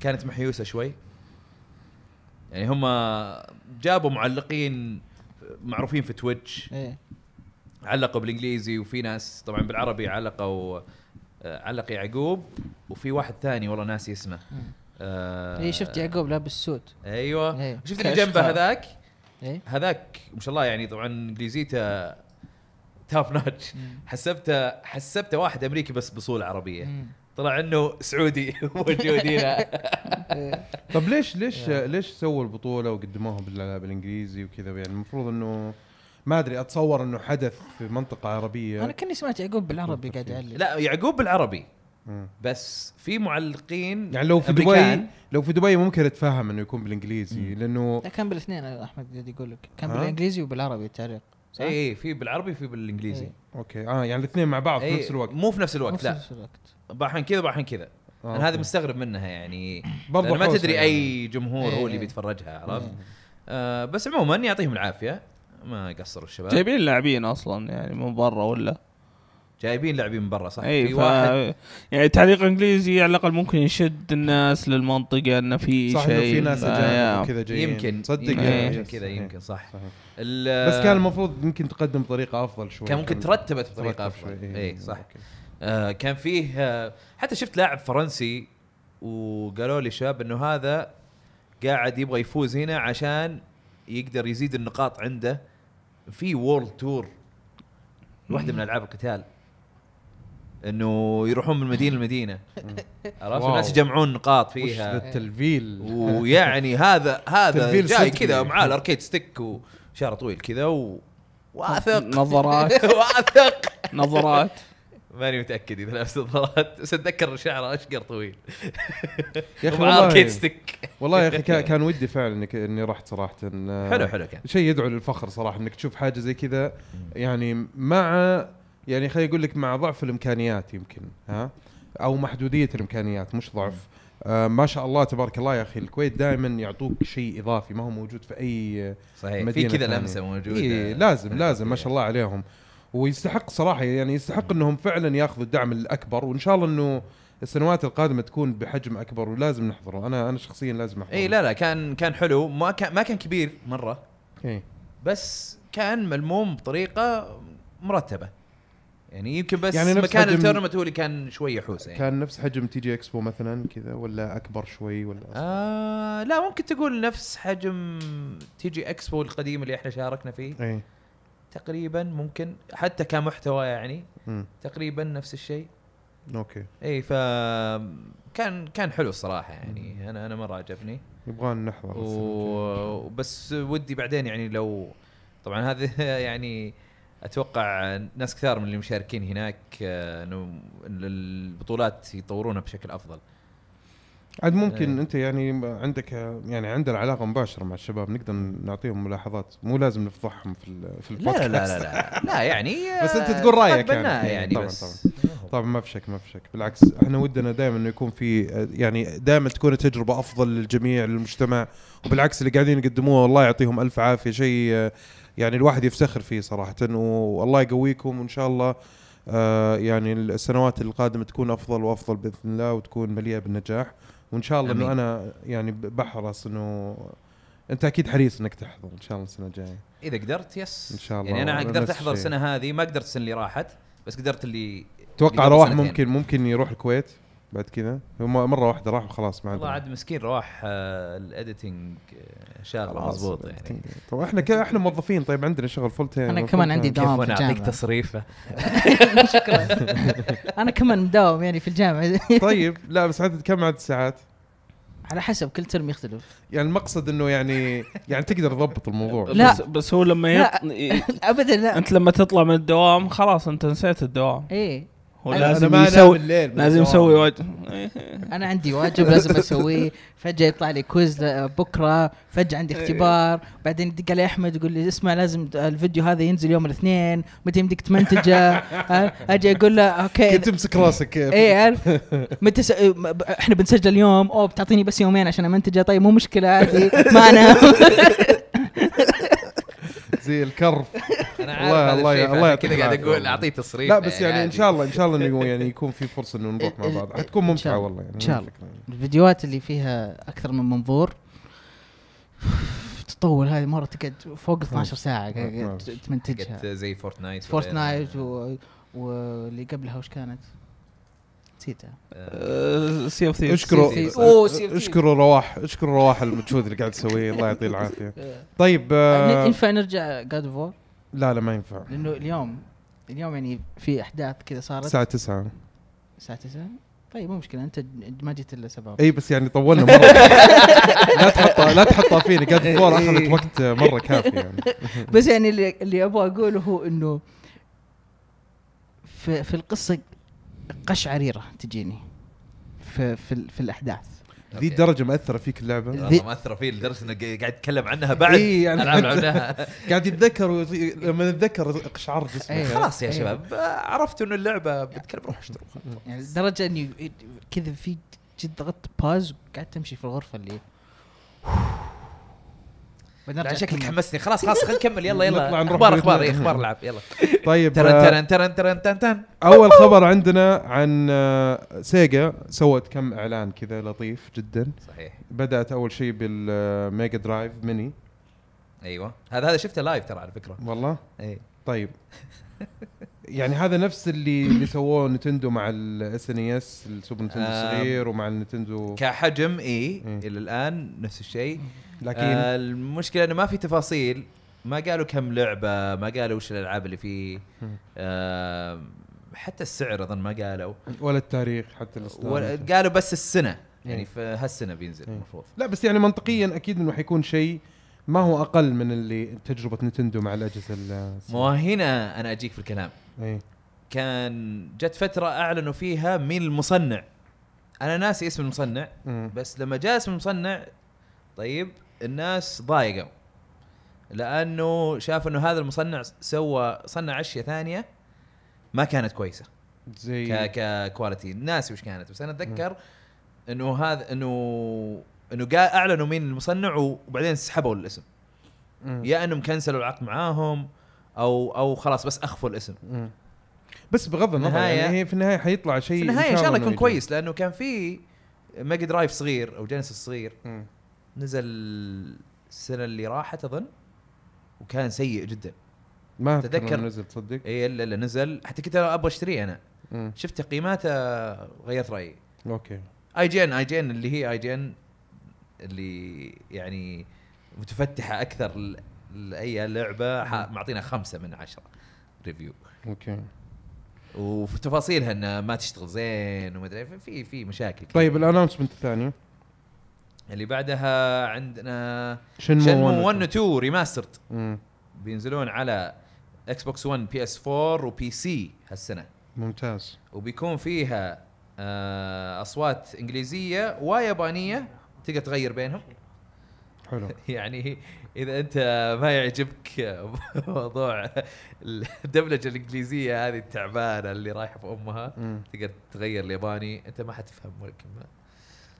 كانت محيوسه شوي يعني هم جابوا معلقين معروفين في تويتش ايه علقوا بالانجليزي وفي ناس طبعا بالعربي علقوا آه، علق يعقوب وفي واحد ثاني والله ناسي اسمه إيه، آه اي شفت يعقوب لابس سود ايوه ايه شفت اللي جنبه هذاك ايه هذاك ما شاء الله يعني طبعا انجليزيته تاب نوتش حسبته حسبته واحد امريكي بس بصوله عربيه مم. طلع انه سعودي موجود هنا طب ليش ليش ليش سووا البطوله وقدموها بالانجليزي وكذا يعني المفروض انه ما ادري اتصور انه حدث في منطقه عربيه انا كني سمعت يعقوب بالعربي قاعد يعلق لا يعقوب بالعربي بس في معلقين يعني لو في دبي لو في دبي ممكن اتفهم انه يكون بالانجليزي لانه لا كان بالاثنين احمد قاعد يقول لك كان بالانجليزي وبالعربي التعليق اي اي إيه، في بالعربي في بالانجليزي إيه. اوكي اه يعني الاثنين مع بعض في إيه، نفس الوقت مو في نفس الوقت لا في نفس الوقت بعحن كذا بعحن كذا آه، انا هذا مستغرب منها يعني برضو ما تدري يعني. اي جمهور هو اللي إيه. بيتفرجها عرفت إيه. آه بس عموما يعطيهم العافيه ما قصروا الشباب جايبين لاعبين اصلا يعني من برا ولا جايبين لاعبين من برا صح أي في ف... واحد يعني تعليق انجليزي على الاقل ممكن يشد الناس للمنطقه انه في شيء صح انه في ناس آه كذا جايين يمكن تصدق يعني. كذا يمكن صح صح. بس كان المفروض يمكن تقدم بطريقه افضل شوي كان ممكن ترتبت بطريقه افضل اي إيه، صح أوكي. آه كان فيه آه حتى شفت لاعب فرنسي وقالوا لي شاب انه هذا قاعد يبغى يفوز هنا عشان يقدر يزيد النقاط عنده في وورلد تور واحده من العاب القتال انه يروحون من مدينه لمدينه عرفت الناس يجمعون نقاط فيها التلفيل ويعني هذا هذا جاي كذا معاه الاركيد ستيك وشعره طويل كذا و... واثق نظرات واثق نظرات ماني متاكد اذا لابس نظارات بس اتذكر شعره اشقر طويل يا اخي والله ستيك والله يا اخي كان ودي فعلا انك اني رحت صراحه إن آه، حلو حلو كان شيء يدعو للفخر صراحه انك تشوف حاجه زي كذا يعني مع يعني خلي اقول لك مع ضعف الامكانيات يمكن ها او محدوديه الامكانيات مش ضعف آه ما شاء الله تبارك الله يا اخي الكويت دائما يعطوك شيء اضافي ما هو موجود في اي صحيح مدينة في كذا لمسه موجوده إيه لازم لازم ما شاء الله عليهم ويستحق صراحه يعني يستحق انهم فعلا ياخذوا الدعم الاكبر وان شاء الله انه السنوات القادمه تكون بحجم اكبر ولازم نحضره انا انا شخصيا لازم احضره اي لا لا كان كان حلو ما كان ما كان كبير مره اي بس كان ملموم بطريقه مرتبه يعني يمكن بس يعني مكان التورنمنت هو اللي كان شوي يحوس يعني. كان نفس حجم تي جي اكسبو مثلا كذا ولا اكبر شوي ولا آه لا ممكن تقول نفس حجم تي جي اكسبو القديم اللي احنا شاركنا فيه اي تقريبا ممكن حتى كمحتوى يعني م. تقريبا نفس الشيء اوكي اي ف كان كان حلو الصراحه يعني انا انا مره عجبني يبغى نحضر و... بس ودي بعدين يعني لو طبعا هذه يعني اتوقع ناس كثار من اللي مشاركين هناك آه، انه البطولات يطورونها بشكل افضل عاد ممكن إيه. انت يعني عندك يعني عندنا علاقه مباشره مع الشباب نقدر نعطيهم ملاحظات مو لازم نفضحهم في في البودكاست لا لا لا لا, لا يعني بس انت تقول رايك يعني, إيه، يعني طبعا بس طبعا طبعا ما في شك ما في شك بالعكس احنا ودنا دائما انه يكون في يعني دائما تكون التجربه افضل للجميع للمجتمع وبالعكس اللي قاعدين يقدموه الله يعطيهم الف عافيه شيء يعني الواحد يفتخر فيه صراحه والله يقويكم وان شاء الله آه، يعني السنوات القادمه تكون افضل وافضل باذن الله وتكون مليئه بالنجاح وان شاء الله انه انا يعني بحرص انه انت اكيد حريص انك تحضر ان شاء الله السنه الجايه اذا قدرت يس ان شاء الله يعني انا قدرت احضر السنه هذه ما قدرت السنه اللي راحت بس قدرت اللي اتوقع رواح ممكن ممكن يروح الكويت بعد كذا هم مره واحده راحوا خلاص ما والله عاد مسكين راح آه، الاديتنج آه، شغله مضبوط يعني طب احنا احنا موظفين طيب عندنا شغل فول تايم انا كمان عندي دوام في الجامعه تصريفه شكرا انا كمان مداوم يعني في الجامعه طيب لا بس عدد كم عدد الساعات؟ على حسب كل ترم يختلف يعني المقصد انه يعني يعني تقدر تضبط الموضوع لا بس, بس هو لما يط... لا ابدا لا انت لما تطلع من الدوام خلاص انت نسيت الدوام ايه هو لازم يسوي الليل لازم يسوي واجب انا عندي واجب لازم اسويه فجاه يطلع لي كويز بكره فجاه عندي إيه. اختبار بعدين يدق علي احمد يقول لي اسمع لازم الفيديو هذا ينزل يوم الاثنين متى يمديك تمنتجه أه؟ اجي اقول له اوكي كنت تمسك راسك اي اعرف متى إيه، احنا بنسجل اليوم او بتعطيني بس يومين عشان امنتجه طيب مو مشكله عادي ما انا زي الكرف انا عارف الله الله كذا قاعد اقول اعطيه تصريح لا بس يعني, يعني ان شاء الله ان شاء الله انه يعني يكون في فرصه انه نروح مع بعض حتكون ممتعه والله يعني ان شاء الله يعني. الفيديوهات اللي فيها اكثر من منظور تطول هذه مره تقعد فوق 12 ساعه تمنتجها زي فورتنايت فورتنايت نايت واللي قبلها وش كانت؟ نسيتها سي اوف ثيفز اشكروا اشكروا رواح اشكروا رواح المجهود اللي قاعد تسويه الله يعطيه العافيه طيب ينفع آه، آه، نرجع جاد اوف لا لا ما ينفع لانه اليوم اليوم يعني في احداث كذا صارت الساعه 9 الساعه 9 طيب مو مشكله انت ما جيت الا سبب اي بس يعني طولنا مره لا تحطها لا تحطها فيني قد فور اخذت وقت مره كافي يعني بس يعني اللي, اللي ابغى اقوله هو انه في, في القصه قشعريره تجيني في, في, في الاحداث ذي الدرجه مأثره فيك اللعبه دي... مأثره فيه لدرجه انه قاعد يتكلم عنها بعد إيه يعني عنها قاعد يتذكر و... لما نتذكر قشعر جسمه أيه خلاص يا أيوه. شباب عرفت انه اللعبه بتكلم روح اشتروها يعني لدرجه اني كذا في جد ضغطت باز وقعدت تمشي في الغرفه اللي بنرجع شكلك حمسني خلاص خلاص خلينا نكمل يلا يلا نروح اخبار اخبار اخبار العاب يلا طيب آه، ترن ترن ترن ترن ترن اول خبر عندنا عن آه، سيجا سوت كم اعلان كذا لطيف جدا صحيح بدات اول شيء بالميجا درايف ميني ايوه هذا هذا شفته لايف ترى على فكره والله اي طيب يعني هذا نفس اللي اللي سووه نتندو مع الاس ان اس السوبر نتندو الصغير ومع النتندو كحجم اي الى الان نفس الشيء لكن آه المشكله انه ما في تفاصيل ما قالوا كم لعبه ما قالوا وش الالعاب اللي فيه آه حتى السعر اظن ما قالوا ولا التاريخ حتى الاصدار قالوا بس السنه يعني في هالسنه بينزل المفروض لا بس يعني منطقيا اكيد انه حيكون شيء ما هو اقل من اللي تجربه نتندو مع الاجهزه ما هنا انا اجيك في الكلام إيه. كان جت فتره اعلنوا فيها مين المصنع انا ناسي اسم المصنع بس لما جاء اسم المصنع طيب الناس ضايقوا لانه شاف انه هذا المصنع سوى صنع اشياء ثانيه ما كانت كويسه زي ككواليتي ناسي وش كانت بس انا اتذكر انه هذا انه انه قال اعلنوا مين المصنع وبعدين سحبوا الاسم يا انهم كنسلوا العقد معاهم او او خلاص بس اخفوا الاسم بس بغض النظر يعني هي في النهايه حيطلع شيء في النهايه ان شاء الله يكون كويس لانه كان في ميجا درايف صغير او جينيسيس صغير مم. نزل السنه اللي راحت اظن وكان سيء جدا ما تذكر نزل تصدق اي الا الا نزل حتى كنت ابغى اشتريه انا مم. شفت تقييماته غيرت رايي اوكي اي جي ان اي جي ان اللي هي اي جي ان اللي يعني متفتحه اكثر لاي لعبه معطينا خمسة من عشرة ريفيو اوكي وفي تفاصيلها انها ما تشتغل زين وما ادري في في مشاكل طيب الانونسمنت الثانيه اللي بعدها عندنا شنمو 1 و 2 ريماسترد بينزلون على اكس بوكس 1 بي اس 4 وبي سي هالسنه ممتاز وبيكون فيها آه، اصوات انجليزيه ويابانيه تقدر تغير بينهم حلو يعني اذا انت ما يعجبك موضوع الدبلجه الانجليزيه هذه التعبانه اللي رايحه في امها تقدر تغير الياباني انت ما حتفهم ولكن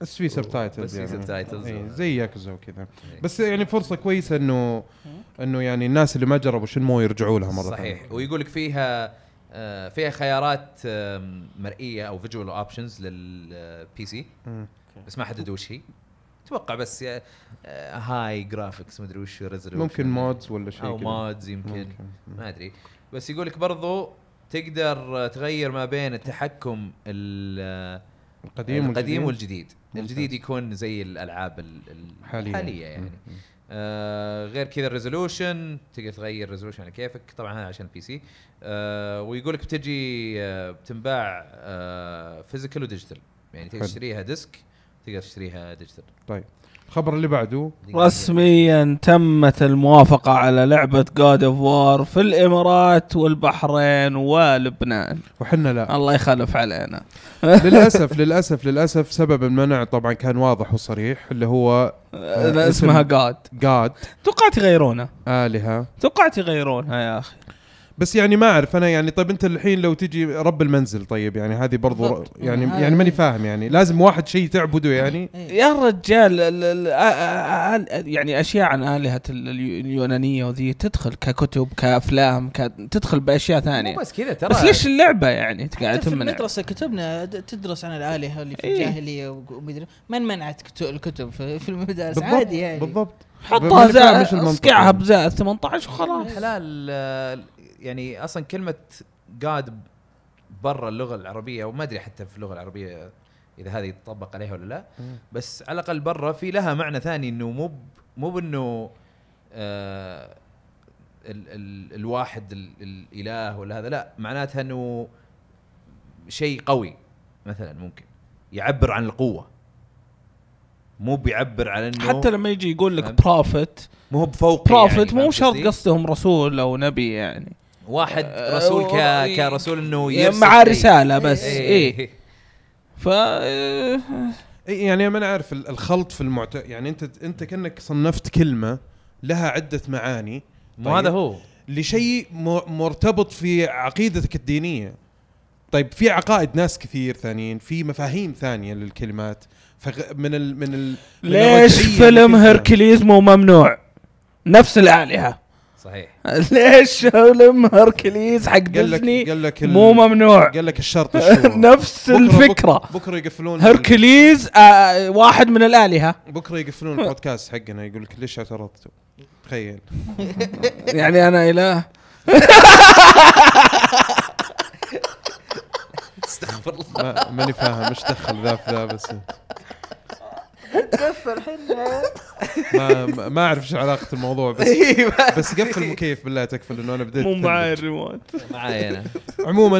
بس في سب تايتلز بس في سب يعني. تايتلز زي ياكوزا وكذا إيه. بس يعني فرصه كويسه انه انه يعني الناس اللي ما جربوا شنو يرجعوا لها مره ثانيه صحيح ويقول لك فيها آه، فيها خيارات مرئيه او فيجوال اوبشنز للبي سي بس ما حددوا وش هي اتوقع بس هاي آه، آه، جرافيكس مدري وش ريزولوشن ممكن مودز ولا شيء او مودز يمكن ما ادري بس يقول لك برضو تقدر تغير ما بين التحكم القديم آه، القديم والجديد الجديد يكون زي الالعاب الحاليه يعني آه غير كذا الريزولوشن تقدر تغير الريزولوشن على كيفك طبعا هذا عشان البي سي آه ويقول لك بتجي آه بتنباع آه فيزيكال وديجيتال يعني تشتريها ديسك تقدر تشتريها ديجيتال طيب الخبر اللي بعده رسميا تمت الموافقة على لعبة جاد اوف وار في الامارات والبحرين ولبنان وحنا لا الله يخالف علينا للاسف للاسف للاسف سبب المنع طبعا كان واضح وصريح اللي هو آه، اسمها جاد جاد توقعت يغيرونها الهه توقعت يغيرونها يا اخي بس يعني ما اعرف انا يعني طيب انت الحين لو تجي رب المنزل طيب يعني هذه برضو يعني يعني, يعني ماني فاهم يعني لازم واحد شيء تعبده إيه. يعني إيه. يا رجال يعني اشياء عن الهه اليونانيه وذي تدخل ككتب كافلام تدخل باشياء ثانيه بس كذا ترى بس ليش اللعبه يعني قاعد تمنع في كتبنا تدرس عن الالهه اللي في إيه. الجاهليه ومدري من منعت الكتب في المدارس عادي يعني بالضبط حطها زائد اسقعها بزائد 18 وخلاص حلال يعني اصلا كلمه جاد برا اللغه العربيه وما ادري حتى في اللغه العربيه اذا هذه تطبق عليها ولا لا بس على الاقل برا في لها معنى ثاني انه مو مو بانه آه الواحد الاله ولا هذا لا معناتها انه شيء قوي مثلا ممكن يعبر عن القوه مو بيعبر على انه حتى لما يجي يقول لك بروفيت مو بفوق بروفيت يعني مو شرط قصدهم رسول او نبي يعني واحد آه، رسول ك... كرسول انه يرسل مع رساله بس اي إيه. ف آه، إيه، يعني ما نعرف عارف الخلط في المعت يعني انت انت كانك صنفت كلمه لها عده معاني طيب هذا هو لشيء مرتبط في عقيدتك الدينيه طيب في عقائد ناس كثير ثانيين في مفاهيم ثانيه للكلمات من ال من ال ليش فيلم هركليز مو ممنوع نفس الالهه صحيح ليش لما هركليز حق ديزني قال لك مو ممنوع قال لك الشرط نفس بكرة الفكره بكره يقفلون هركليز آه،, آه واحد من الالهه بكره يقفلون البودكاست حقنا يقول لك ليش اعترضتوا تخيل يعني انا اله استغفر الله ماني فاهم ايش دخل ذا في ذا بس قفل الحين ما ما اعرف شو علاقه الموضوع بس إيه، بس قفل المكيف بالله تكفى لانه انا بديت مو معي الريموت معي انا عموما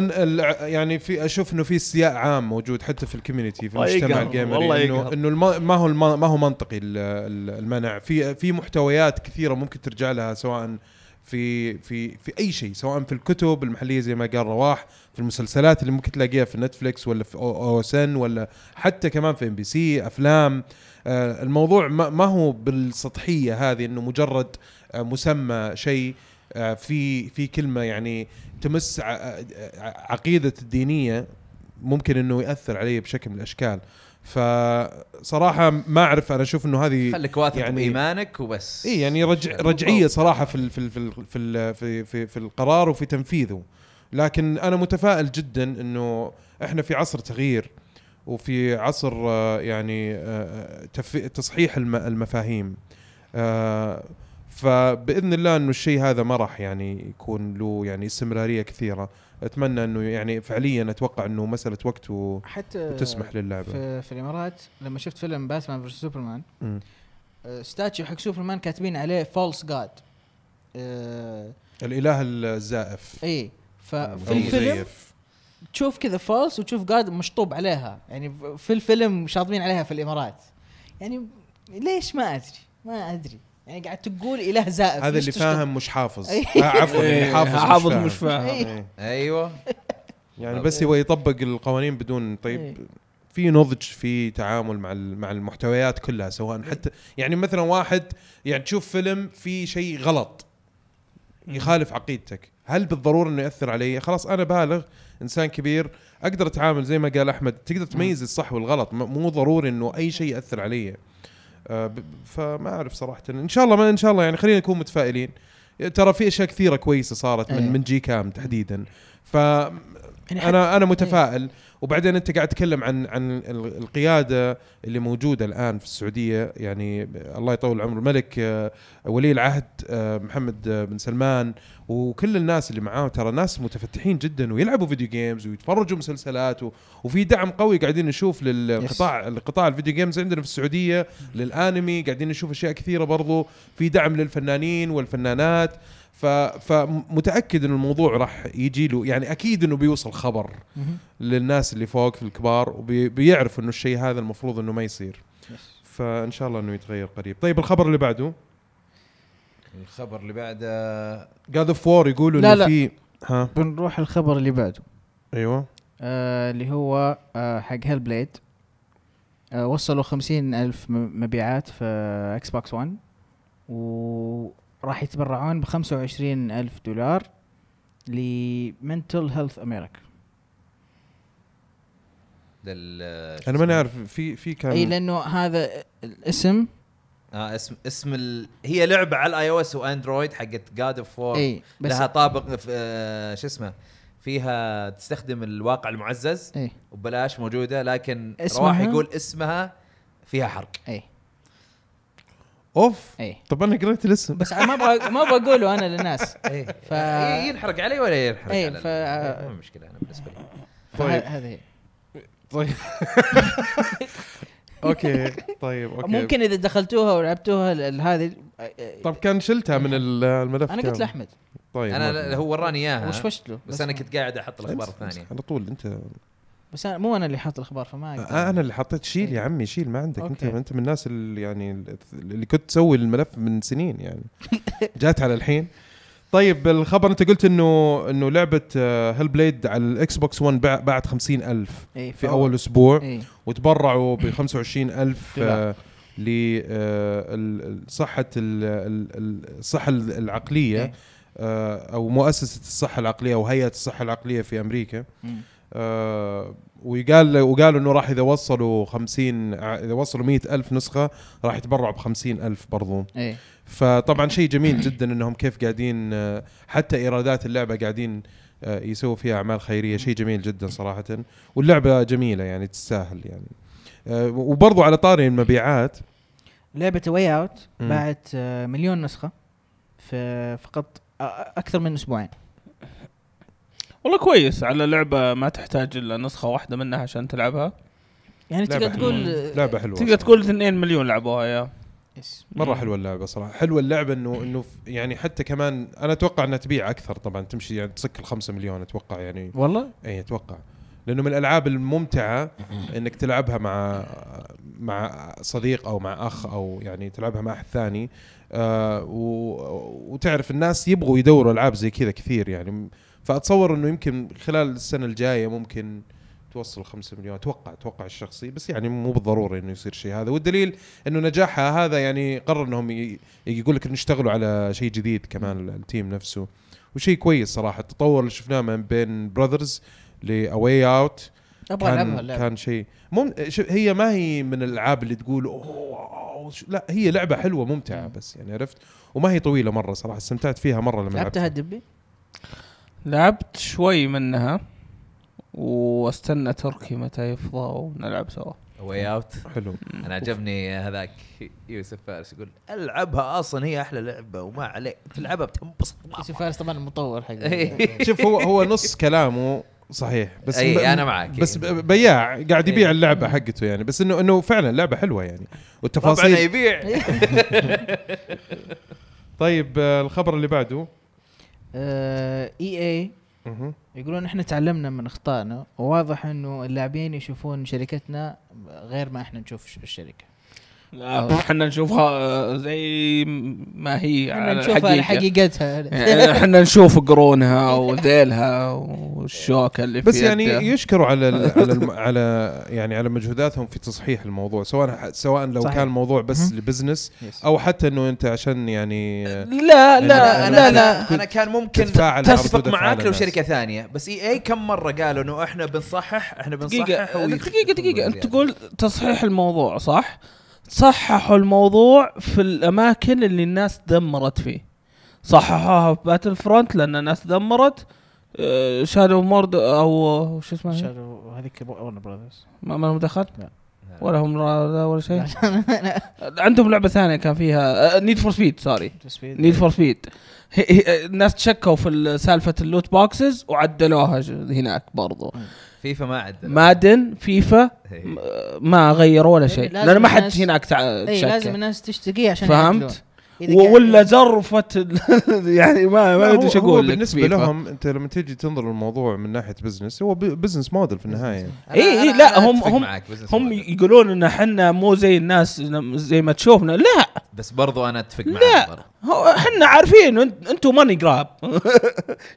يعني في اشوف انه في استياء عام موجود حتى في الكوميونتي في المجتمع الجيمري انه انه ما هو ما هو منطقي المنع في في محتويات كثيره ممكن ترجع لها سواء في في في اي شيء سواء في الكتب المحليه زي ما قال رواح في المسلسلات اللي ممكن تلاقيها في نتفلكس ولا في او اس ان ولا حتى كمان في ام بي سي افلام آه آه، الموضوع ما هو بالسطحيه هذه انه مجرد آه، مسمى شيء آه، في في كلمه يعني تمس عقيده الدينيه ممكن انه ياثر علي بشكل من الاشكال فصراحه ما اعرف انا اشوف انه هذه خليك واثق يعني بايمانك وبس اي يعني رجع رجعيه صراحه في في في في, في, في القرار وفي تنفيذه لكن انا متفائل جدا انه احنا في عصر تغيير وفي عصر آه، يعني آه، آه، تصحيح المفاهيم فباذن الله انه الشيء هذا ما راح يعني يكون له يعني استمراريه كثيره اتمنى انه يعني فعليا اتوقع انه مساله وقت حتى وتسمح للعبه في, في الامارات لما شفت فيلم باتمان فيرس سوبرمان ستاتشو حق سوبرمان كاتبين عليه فولس جاد الاله الزائف اي ففي الفيلم تشوف كذا فولس وتشوف جاد مشطوب عليها يعني في الفيلم شاطبين عليها في الامارات يعني ليش ما ادري ما ادري يعني قاعد تقول اله زائف هذا اللي فاهم مش حافظ إيه. آه، عفوا اللي يعني إيه، حافظ فاهم, مش فاهم إيه. ايوه يعني بس هو يطبق القوانين بدون طيب في نضج في تعامل مع مع المحتويات كلها سواء حتى يعني مثلا واحد يعني تشوف فيلم في شيء غلط يخالف عقيدتك هل بالضروره انه ياثر علي خلاص انا بالغ انسان كبير اقدر اتعامل زي ما قال احمد تقدر تميز الصح والغلط مو ضروري انه اي شيء ياثر علي آه، فما اعرف صراحه ان شاء الله ما ان شاء الله يعني خلينا نكون متفائلين ترى في اشياء كثيره كويسه صارت من أيه. من جي كام تحديدا ف يعني انا انا إيه. متفائل أيه. وبعدين انت قاعد تتكلم عن عن القياده اللي موجوده الان في السعوديه يعني الله يطول عمر الملك آه، ولي العهد آه، محمد آه، بن سلمان وكل الناس اللي معاه ترى ناس متفتحين جدا ويلعبوا فيديو جيمز ويتفرجوا مسلسلات وفي دعم قوي قاعدين نشوف للقطاع القطاع الفيديو جيمز عندنا في السعوديه للانمي قاعدين نشوف اشياء كثيره برضو في دعم للفنانين والفنانات فمتاكد ان الموضوع راح يجي له يعني اكيد انه بيوصل خبر للناس اللي فوق في الكبار وبيعرفوا انه الشيء هذا المفروض انه ما يصير فان شاء الله انه يتغير قريب طيب الخبر اللي بعده الخبر اللي بعده جاد اوف وور يقولوا انه في ها بنروح الخبر اللي بعده ايوه آه اللي هو آه حق هيل بليد آه وصلوا خمسين ألف مبيعات في اكس بوكس 1 و راح يتبرعون ب 25 ألف دولار لمنتل هيلث أمريكا انا ما اعرف في في كان اي لانه هذا الاسم اه اسم اسم ال... هي لعبه على الاي او اس واندرويد حقت جاد اوف وور اي بس لها طابق في آه شو اسمه فيها تستخدم الواقع المعزز اي وببلاش موجوده لكن راح يقول اسمها فيها حرق اي اوف ايه طب انا قريت الاسم بس ما ابغى ما ابغى اقوله انا للناس ايه ف... إيه، ينحرق علي ولا ينحرق ايه ف... ما مشكله انا بالنسبه لي طيب هذه طيب اوكي طيب اوكي ممكن اذا دخلتوها ولعبتوها هذه إيه. طب كان شلتها من الملف انا قلت لاحمد طيب انا هو وراني اياها وشوشت له بس, بس انا كنت قاعد احط الاخبار الثانيه على طول انت بس أنا مو انا اللي حاط الاخبار فما آه، اقدر آه انا اللي حطيت شيل يا إيه. عمي شيل ما عندك أوكي. انت انت من الناس اللي يعني اللي كنت تسوي الملف من سنين يعني جات على الحين طيب الخبر انت قلت انه انه لعبه هيل آه، بليد على الاكس بوكس 1 باعت 50000 إيه في اول اسبوع إيه. وتبرعوا ب 25000 لصحه آه، الصحه العقليه إيه. او مؤسسه الصحه العقليه او هيئه الصحه العقليه في امريكا ويقال آه، وقال وقالوا انه راح اذا وصلوا 50 اذا وصلوا 100 الف نسخه راح يتبرعوا ب 50 الف برضو إيه؟ فطبعا شيء جميل جدا انهم كيف قاعدين آه، حتى ايرادات اللعبه قاعدين آه، يسووا فيها اعمال خيريه شيء جميل جدا صراحه واللعبه جميله يعني تستاهل يعني وبرضو على طاري المبيعات لعبه واي اوت باعت مليون نسخه في فقط اكثر من اسبوعين والله كويس على لعبه ما تحتاج الا نسخه واحده منها عشان تلعبها يعني تقدر تقول لعبه حلوه تقدر تقول 2 مليون لعبوها يا يس مره حلوه اللعبه صراحه حلوه اللعبه انه انه يعني حتى كمان انا اتوقع انها تبيع اكثر طبعا تمشي يعني تسك ال 5 مليون اتوقع يعني والله اي اتوقع لانه من الالعاب الممتعه انك تلعبها مع مع صديق او مع اخ او يعني تلعبها مع احد ثاني آه وتعرف الناس يبغوا يدوروا العاب زي كذا كثير يعني فاتصور انه يمكن خلال السنه الجايه ممكن توصل 5 مليون اتوقع اتوقع الشخصي بس يعني مو بالضروري انه يصير شيء هذا والدليل انه نجاحها هذا يعني قرر انهم يقول لك انه اشتغلوا على شيء جديد كمان التيم نفسه وشيء كويس صراحه التطور اللي شفناه من بين براذرز لاواي اوت ابغى العبها كان شيء مم... هي ما هي من الالعاب اللي تقول اوه لا هي لعبه حلوه ممتعه بس يعني عرفت وما هي طويله مره صراحه استمتعت فيها مره لما لعبتها دبي لعبت شوي منها واستنى تركي متى يفضى ونلعب سوا واي اوت حلو انا عجبني هذاك يوسف فارس يقول العبها اصلا هي احلى لعبه وما عليك تلعبها بتنبسط يوسف فارس طبعا المطور حق إيه. شوف هو هو نص كلامه صحيح بس اي انا معك بس بياع قاعد يبيع إيه. اللعبه حقته يعني بس انه انه فعلا لعبه حلوه يعني والتفاصيل طبعا يبيع طيب آه، الخبر اللي بعده اي آه، اي e يقولون احنا تعلمنا من اخطائنا وواضح انه اللاعبين يشوفون شركتنا غير ما احنا نشوف الشركه احنا نشوفها آه، زي ما هي على حقيقتها احنا يعني نشوف قرونها وذيلها والشوكه اللي بس يعني يشكروا على على على يعني على مجهوداتهم في تصحيح الموضوع سواء سواء لو صحيح. كان الموضوع بس لبزنس او حتى انه انت عشان يعني لا آه، لا لا لا, لا انا كان ممكن تصفق معاك لو شركه ثانيه بس اي اي كم مره قالوا انه احنا بنصحح احنا بنصحح دقيقه دقيقه دقيقه انت يعني. تقول تصحيح الموضوع صح؟ صححوا الموضوع في الاماكن اللي الناس دمرت فيه صححوها في باتل فرونت لان الناس دمرت شادو آه، مورد او شو اسمه شادو هذيك ورن براذرز ما ما لهم دخل؟ لا ولا هم ولا شيء عندهم لعبه ثانيه كان فيها نيد فور سبيد سوري نيد فور سبيد الناس تشكوا في سالفه اللوت بوكسز وعدلوها هناك برضو فيفا ما عدل مادن فيفا إيه. ما غيروا ولا إيه، شيء لانه ما حد هناك تع... اي لازم الناس تشتكي عشان فهمت ولا زرفت يعني ما ما ادري ايش اقول لك بالنسبه فيفا. لهم انت لما تيجي تنظر الموضوع من ناحيه بزنس هو بزنس موديل في النهايه اي اي إيه، لا هم هم هم يقولون ان احنا مو زي الناس زي ما تشوفنا لا بس برضو انا اتفق معك لا احنا عارفين انتم ماني جراب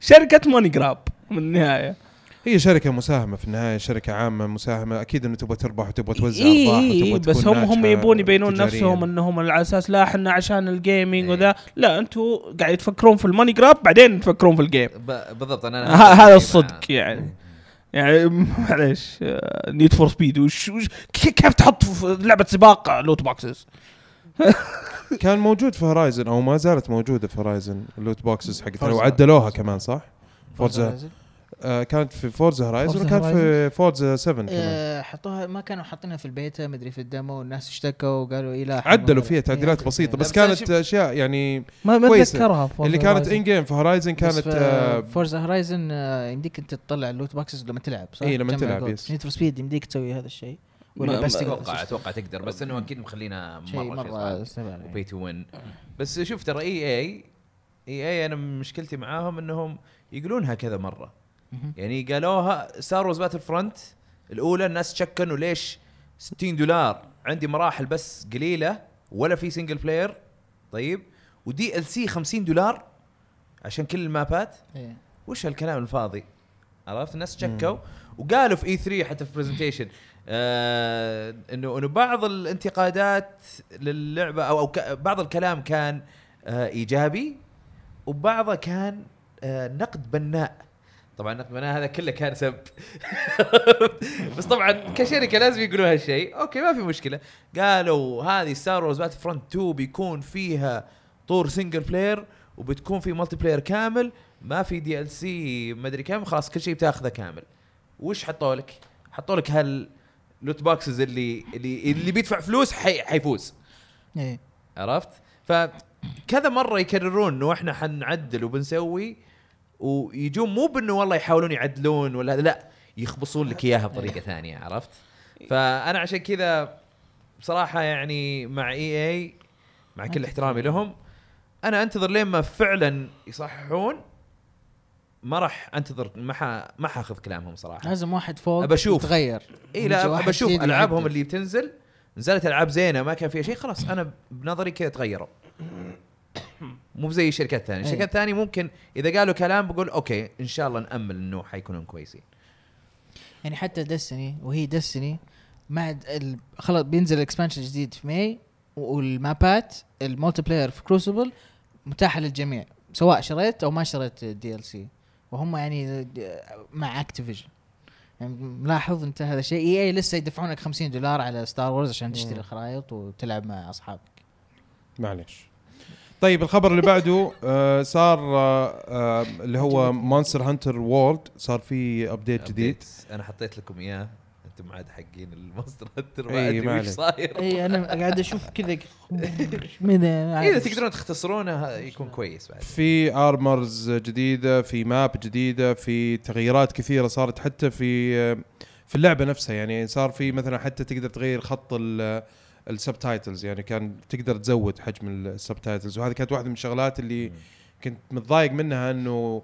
شركه ماني جراب من النهايه هي شركة مساهمة في النهاية شركة عامة مساهمة أكيد أنه تبغى تربح وتبغى توزع إيه أرباح وتبغى إيه بس هم هم يبون يبينون نفسهم أنهم على أساس لا احنا عشان الجيمنج إيه. وذا لا أنتم قاعد تفكرون في الماني جراب بعدين تفكرون في الجيم بالضبط أنا هذا يعني الصدق يعني إيه. يعني معلش نيد فور سبيد وش, وش كيف تحط في لعبة سباق لوت بوكسز كان موجود في هورايزن او ما زالت موجوده في هورايزن اللوت بوكسز حقتها وعدلوها كمان صح؟ فورزا آه، كانت في فورز هورايزون وكانت في فورز 7 آه حطوها ما كانوا حاطينها في البيتا مدري في الدمو والناس اشتكوا وقالوا الى عدلوا فيها تعديلات إيه. بسيطه بس, كانت اشياء يعني ما اتذكرها اللي كانت ان جيم في هورايزن كانت فورز هورايزن آه، آه، يمديك انت تطلع اللوت بوكسز لما تلعب صح؟ اي لما تلعب يس نيد فور سبيد يمديك تسوي هذا الشيء ولا بس اتوقع اتوقع تقدر بس انه اكيد مخلينا مره مره بي تو وين بس شوف ترى اي اي اي اي انا مشكلتي معاهم انهم يقولونها كذا مره يعني قالوها ستار وورز باتل فرونت الاولى الناس تشك انه ليش 60 دولار عندي مراحل بس قليله ولا في سنجل بلاير طيب ودي ال سي 50 دولار عشان كل المابات إيه. وش هالكلام الفاضي عرفت الناس تشكوا وقالوا في اي e 3 حتى في برزنتيشن آه انه انه بعض الانتقادات للعبه او, أو بعض الكلام كان آه ايجابي وبعضه كان آه نقد بناء طبعا اتمنى هذا كله كان سب بس طبعا كشركه لازم يقولوا هالشيء اوكي ما في مشكله قالوا هذه ستار وورز بات فرونت 2 بيكون فيها طور سنجل بلاير وبتكون في ملتي بلاير كامل ما في دي ال سي ما ادري كم خلاص كل شيء بتاخذه كامل وش حطوا لك؟ حطوا لك هال لوت بوكسز اللي اللي اللي بيدفع فلوس حي حيفوز ايه عرفت؟ فكذا مره يكررون انه احنا حنعدل وبنسوي ويجون مو بانه والله يحاولون يعدلون ولا لا يخبصون لك اياها بطريقه إيه. ثانيه عرفت؟ فانا عشان كذا بصراحه يعني مع اي اي مع كل احترامي لهم انا انتظر لين ما فعلا يصححون ما راح انتظر ما ما حاخذ كلامهم صراحه لازم واحد فوق بشوف تغير اي لا بشوف العابهم اللي بتنزل نزلت العاب زينه ما كان فيها شيء خلاص انا بنظري كذا تغيروا مو زي الشركات الثانيه، الشركات إيه. الثانيه ممكن اذا قالوا كلام بقول اوكي ان شاء الله نامل انه حيكونون كويسين. يعني حتى دستني وهي دستني مع خلاص بينزل الاكسبانشن الجديد في ماي والمابات المالتي بلاير في كروسبل متاحه للجميع سواء شريت او ما شريت دي ال سي وهم يعني مع اكتيفيجن يعني ملاحظ انت هذا الشيء اي اي لسه يدفعونك 50 دولار على ستار وورز عشان تشتري إيه. الخرائط وتلعب مع اصحابك معلش طيب الخبر اللي بعده آه، صار آه، آه، اللي هو مونستر هانتر وورلد صار في ابديت جديد انا حطيت لكم اياه انتم عاد حقين المونستر هانتر ما ادري وش صاير اي انا قاعد اشوف كذا اذا تقدرون تختصرونه يكون كويس بعد في ارمرز جديده في ماب جديده في تغييرات كثيره صارت حتى في في اللعبه نفسها يعني صار في مثلا حتى تقدر تغير خط ال السبتايتلز يعني كان تقدر تزود حجم السبتايتلز وهذه كانت واحده من الشغلات اللي كنت متضايق منها انه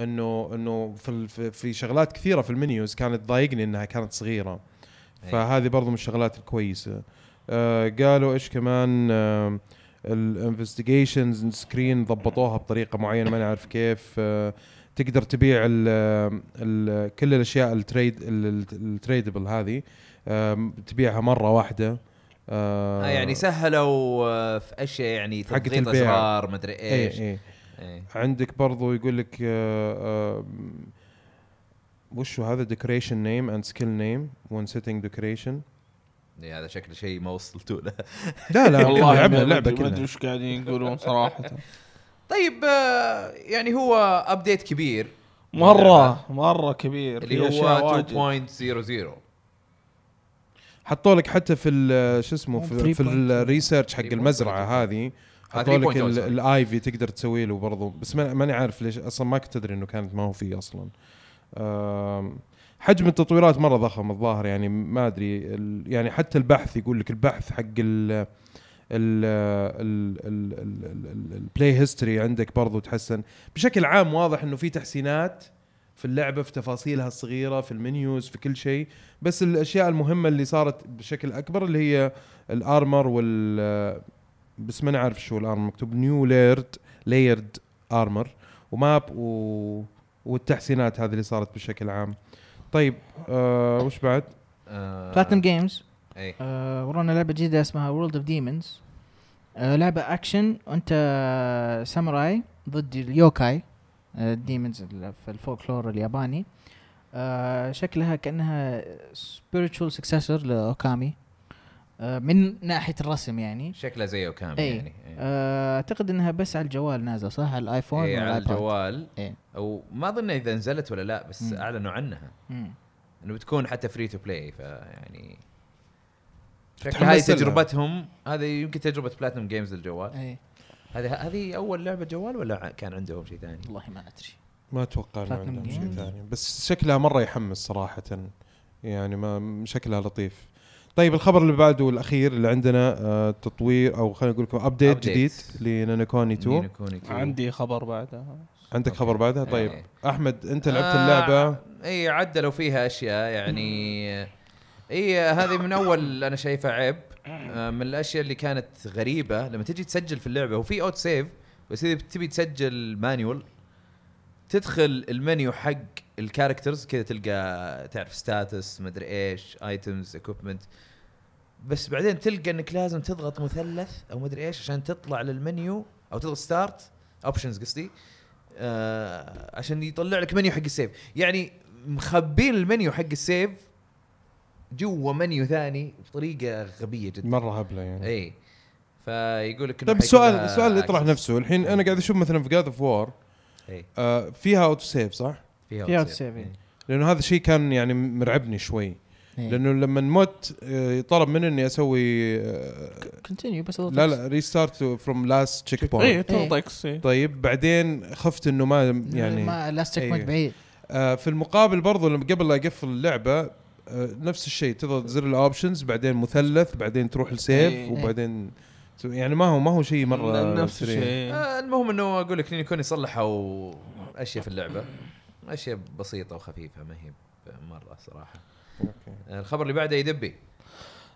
انه انه في في شغلات كثيره في المنيوز كانت تضايقني انها كانت صغيره إيه. فهذه برضو من الشغلات الكويسه آه قالوا ايش كمان آه الانفستيجيشنز سكرين ضبطوها بطريقه معينه ما نعرف كيف آه تقدر تبيع الـ الـ كل الاشياء التريد التريدبل هذه تبيعها مره واحده آه يعني سهلوا آه، في اشياء يعني تضغيط اسرار مدري إيه، ايش اي اي. اي. عندك برضو يقول لك آه آه وش هذا ديكوريشن نيم اند سكيل نيم وان سيتنج ديكوريشن هذا شكل شيء ما وصلتوا له لا لا والله لعبه لعبه كذا ما ادري وش قاعدين يقولون صراحه طيب آه، يعني هو ابديت كبير مره مره كبير اللي هو 2.00 حطوا لك حتى في شو اسمه في, في الريسيرش حق المزرعه هذه حطوا لك الايفي تقدر تسوي له برضه بس ماني عارف ليش اصلا ما كنت ادري انه كانت ما هو فيه اصلا حجم التطويرات مره ضخم الظاهر يعني ما ادري يعني حتى البحث يقول لك البحث حق ال البلاي هيستوري عندك برضو تحسن بشكل عام واضح انه في تحسينات في اللعبه في تفاصيلها الصغيره في المنيوز في كل شيء بس الاشياء المهمه اللي صارت بشكل اكبر اللي هي الارمر وال بس ما نعرف شو الارمر مكتوب نيو ليرد ليرد ارمر وماب و... والتحسينات هذه اللي صارت بشكل عام طيب آه وش بعد بلاتنم آه، جيمز آه ورانا لعبه جديده اسمها وورلد اوف ديمونز لعبه اكشن وانت آه، ساموراي ضد اليوكاي آه، الديمنز في الفولكلور الياباني آه شكلها كانها سبيريتشوال سكسسور لاوكامي آه من ناحيه الرسم يعني شكلها زي اوكامي أي. يعني إيه. آه اعتقد انها بس على الجوال نازله صح على الايفون أي على الجوال ايه وما اظن اذا نزلت ولا لا بس م. اعلنوا عنها م. انه بتكون حتى فري تو بلاي فيعني شكلها هاي تجربتهم هذه يمكن تجربه بلاتنم جيمز للجوال إيه. هذه هذه اول لعبه جوال ولا كان عندهم شيء ثاني؟ والله ما ادري ما اتوقع انه عندهم شيء ثاني بس شكلها مره يحمس صراحه يعني ما شكلها لطيف طيب الخبر اللي بعده الاخير اللي عندنا آه، تطوير او خلينا نقول لكم ابديت جديد لنانكوني 2 عندي خبر بعدها عندك أوكي. خبر بعدها طيب أي. احمد انت لعبت آه، اللعبه اي عدلوا فيها اشياء يعني اي هذه من اول انا شايفها عيب آه، من الاشياء اللي كانت غريبه لما تجي تسجل في اللعبه وفي اوت سيف بس اذا تبي تسجل مانيول تدخل المنيو حق الكاركترز كذا تلقى تعرف ستاتس مدري ايش ايتمز اكوبمنت بس بعدين تلقى انك لازم تضغط مثلث او مدري ايش عشان تطلع للمنيو او تضغط ستارت اوبشنز قصدي آه عشان يطلع لك منيو حق السيف يعني مخبين المنيو حق السيف جوا منيو ثاني بطريقه غبيه جدا مره هبله يعني اي فيقول لك طيب السؤال السؤال اللي يطرح نفسه الحين انا قاعد اشوف مثلا في جاد اوف وور فيها اوتو سيف صح؟ فيها اوتو سيف لانه هذا الشيء كان يعني مرعبني شوي لانه لما مت آه، طلب مني اني اسوي كونتينيو آه، بس لا لا ريستارت فروم لاست تشيك بوينت اي طيب بعدين خفت انه ما يعني ما لاست تشيك بوينت بعيد آه، في المقابل برضو لما قبل لا اقفل اللعبه آه، نفس الشيء تضغط زر الاوبشنز بعدين مثلث بعدين تروح لسيف إيه، إيه. وبعدين يعني ما هو ما هو شيء مره نفس الشيء آه، المهم انه اقول لك نيني كوني صلحوا اشياء في اللعبه اشياء بسيطه وخفيفه ما هي مره صراحه أوكي. الخبر اللي بعده يدبي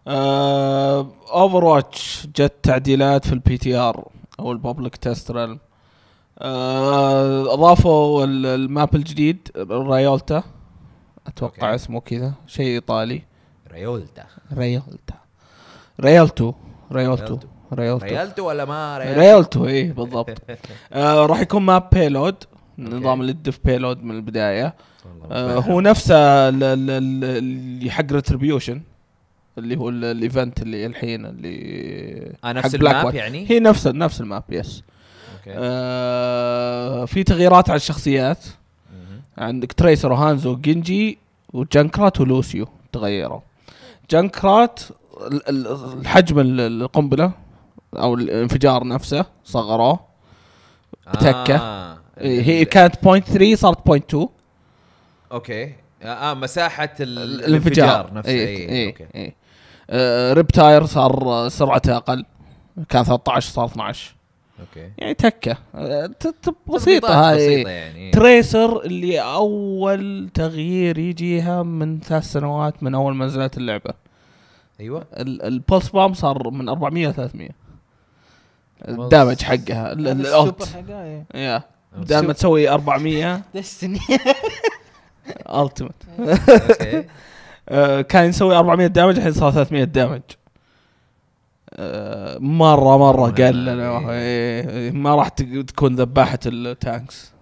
اوفر آه، واتش جت تعديلات في البي تي ار او الببليك تيست ريلم اضافوا الماب الجديد رايولتا اتوقع أوكي. اسمه كذا شيء ايطالي ريولتا ريولتا ريالتو ريالتو ريالتو ريالتو ولا ما ريالتو ريالتو ايه بالضبط آه راح يكون ماب بيلود نظام الدف بيلود من البدايه آه هو نفسه اللي حق ريتربيوشن اللي هو الايفنت اللي الحين اللي آه نفس الماب يعني؟ هي نفس نفس الماب يس آه في تغييرات على الشخصيات عندك تريسر وهانزو وجنجي وجانكرات ولوسيو تغيروا جانكرات الحجم القنبله او الانفجار نفسه صغروه بتكه آه. إيه، هي كانت بوينت 3 صارت بوينت 2 اوكي اه, آه، مساحه الانفجار نفسه اي اي, اي, اوكي إيه. آه ريب تاير صار آه، سرعته اقل كان 13 صار 12 اوكي يعني تكه بسيطه هاي بسيطه يعني تريسر اللي اول تغيير يجيها من ثلاث سنوات من اول ما نزلت اللعبه ايوه البولس بام صار من 400 ل 300 الدامج حقها السوبر حقها إيه. يا دائما تسوي 400 دستني التمت كان يسوي 400 دامج الحين صار 300 دامج مره مره قال إيه، لنا إيه. إيه، ما راح تكون ذباحه التانكس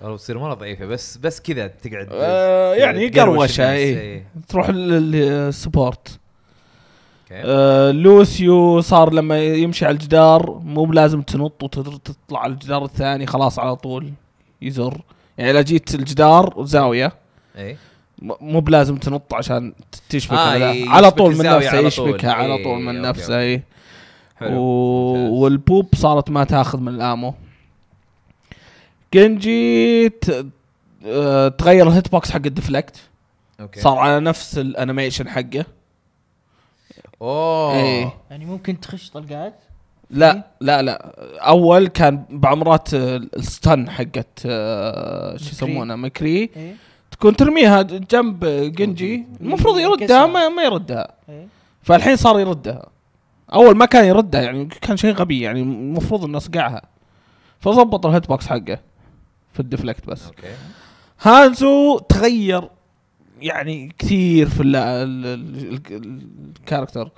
والله بتصير مره ضعيفه بس بس كذا تقعد آه، يعني قروشه اي تروح للسبورت آه لوسيو صار لما يمشي على الجدار مو بلازم تنط وتطلع على الجدار الثاني خلاص على طول يزر يعني لو جيت الجدار زاويه ايه مو بلازم تنط عشان تشبك آه على, على طول من نفسه يشبكها على إيه، طول من نفسه اي حلو. و... والبوب صارت ما تاخذ من الامو كنجي ت... آه، تغير الهيت بوكس حق الدفلكت اوكي صار على نفس الانيميشن حقه اوه ايه. يعني ممكن تخش طلقات لا إيه؟ لا لا اول كان بعمرات الستن حقت آه، شو يسمونه مكري ايه؟ تكون ترميها جنب جنجي المفروض يردها ما, ما يردها إيه. فالحين صار يردها اول ما كان يردها يعني كان شيء غبي يعني المفروض انه صقعها فظبط الهيت بوكس حقه في الدفلكت بس اوكي هانزو تغير يعني كثير في الكاركتر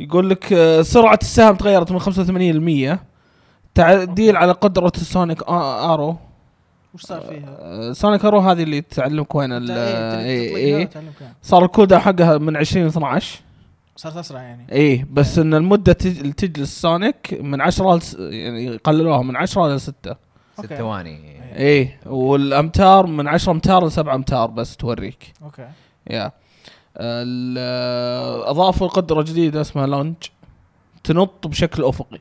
يقول لك آه، سرعة السهم تغيرت من 85% تعديل على قدرة السونيك ارو وش صار فيها؟ آه، سونيك هذه اللي تعلم كوين ال اي اي إيه. صار الكودا حقها من 20 ل 12 صارت اسرع يعني اي بس ان المده اللي تجلس سونيك من 10 يعني قللوها من 10 ل 6 6 ثواني اي والامتار من 10 امتار ل 7 امتار بس توريك اوكي يا آه، اضافوا قدره جديده اسمها لونج تنط بشكل افقي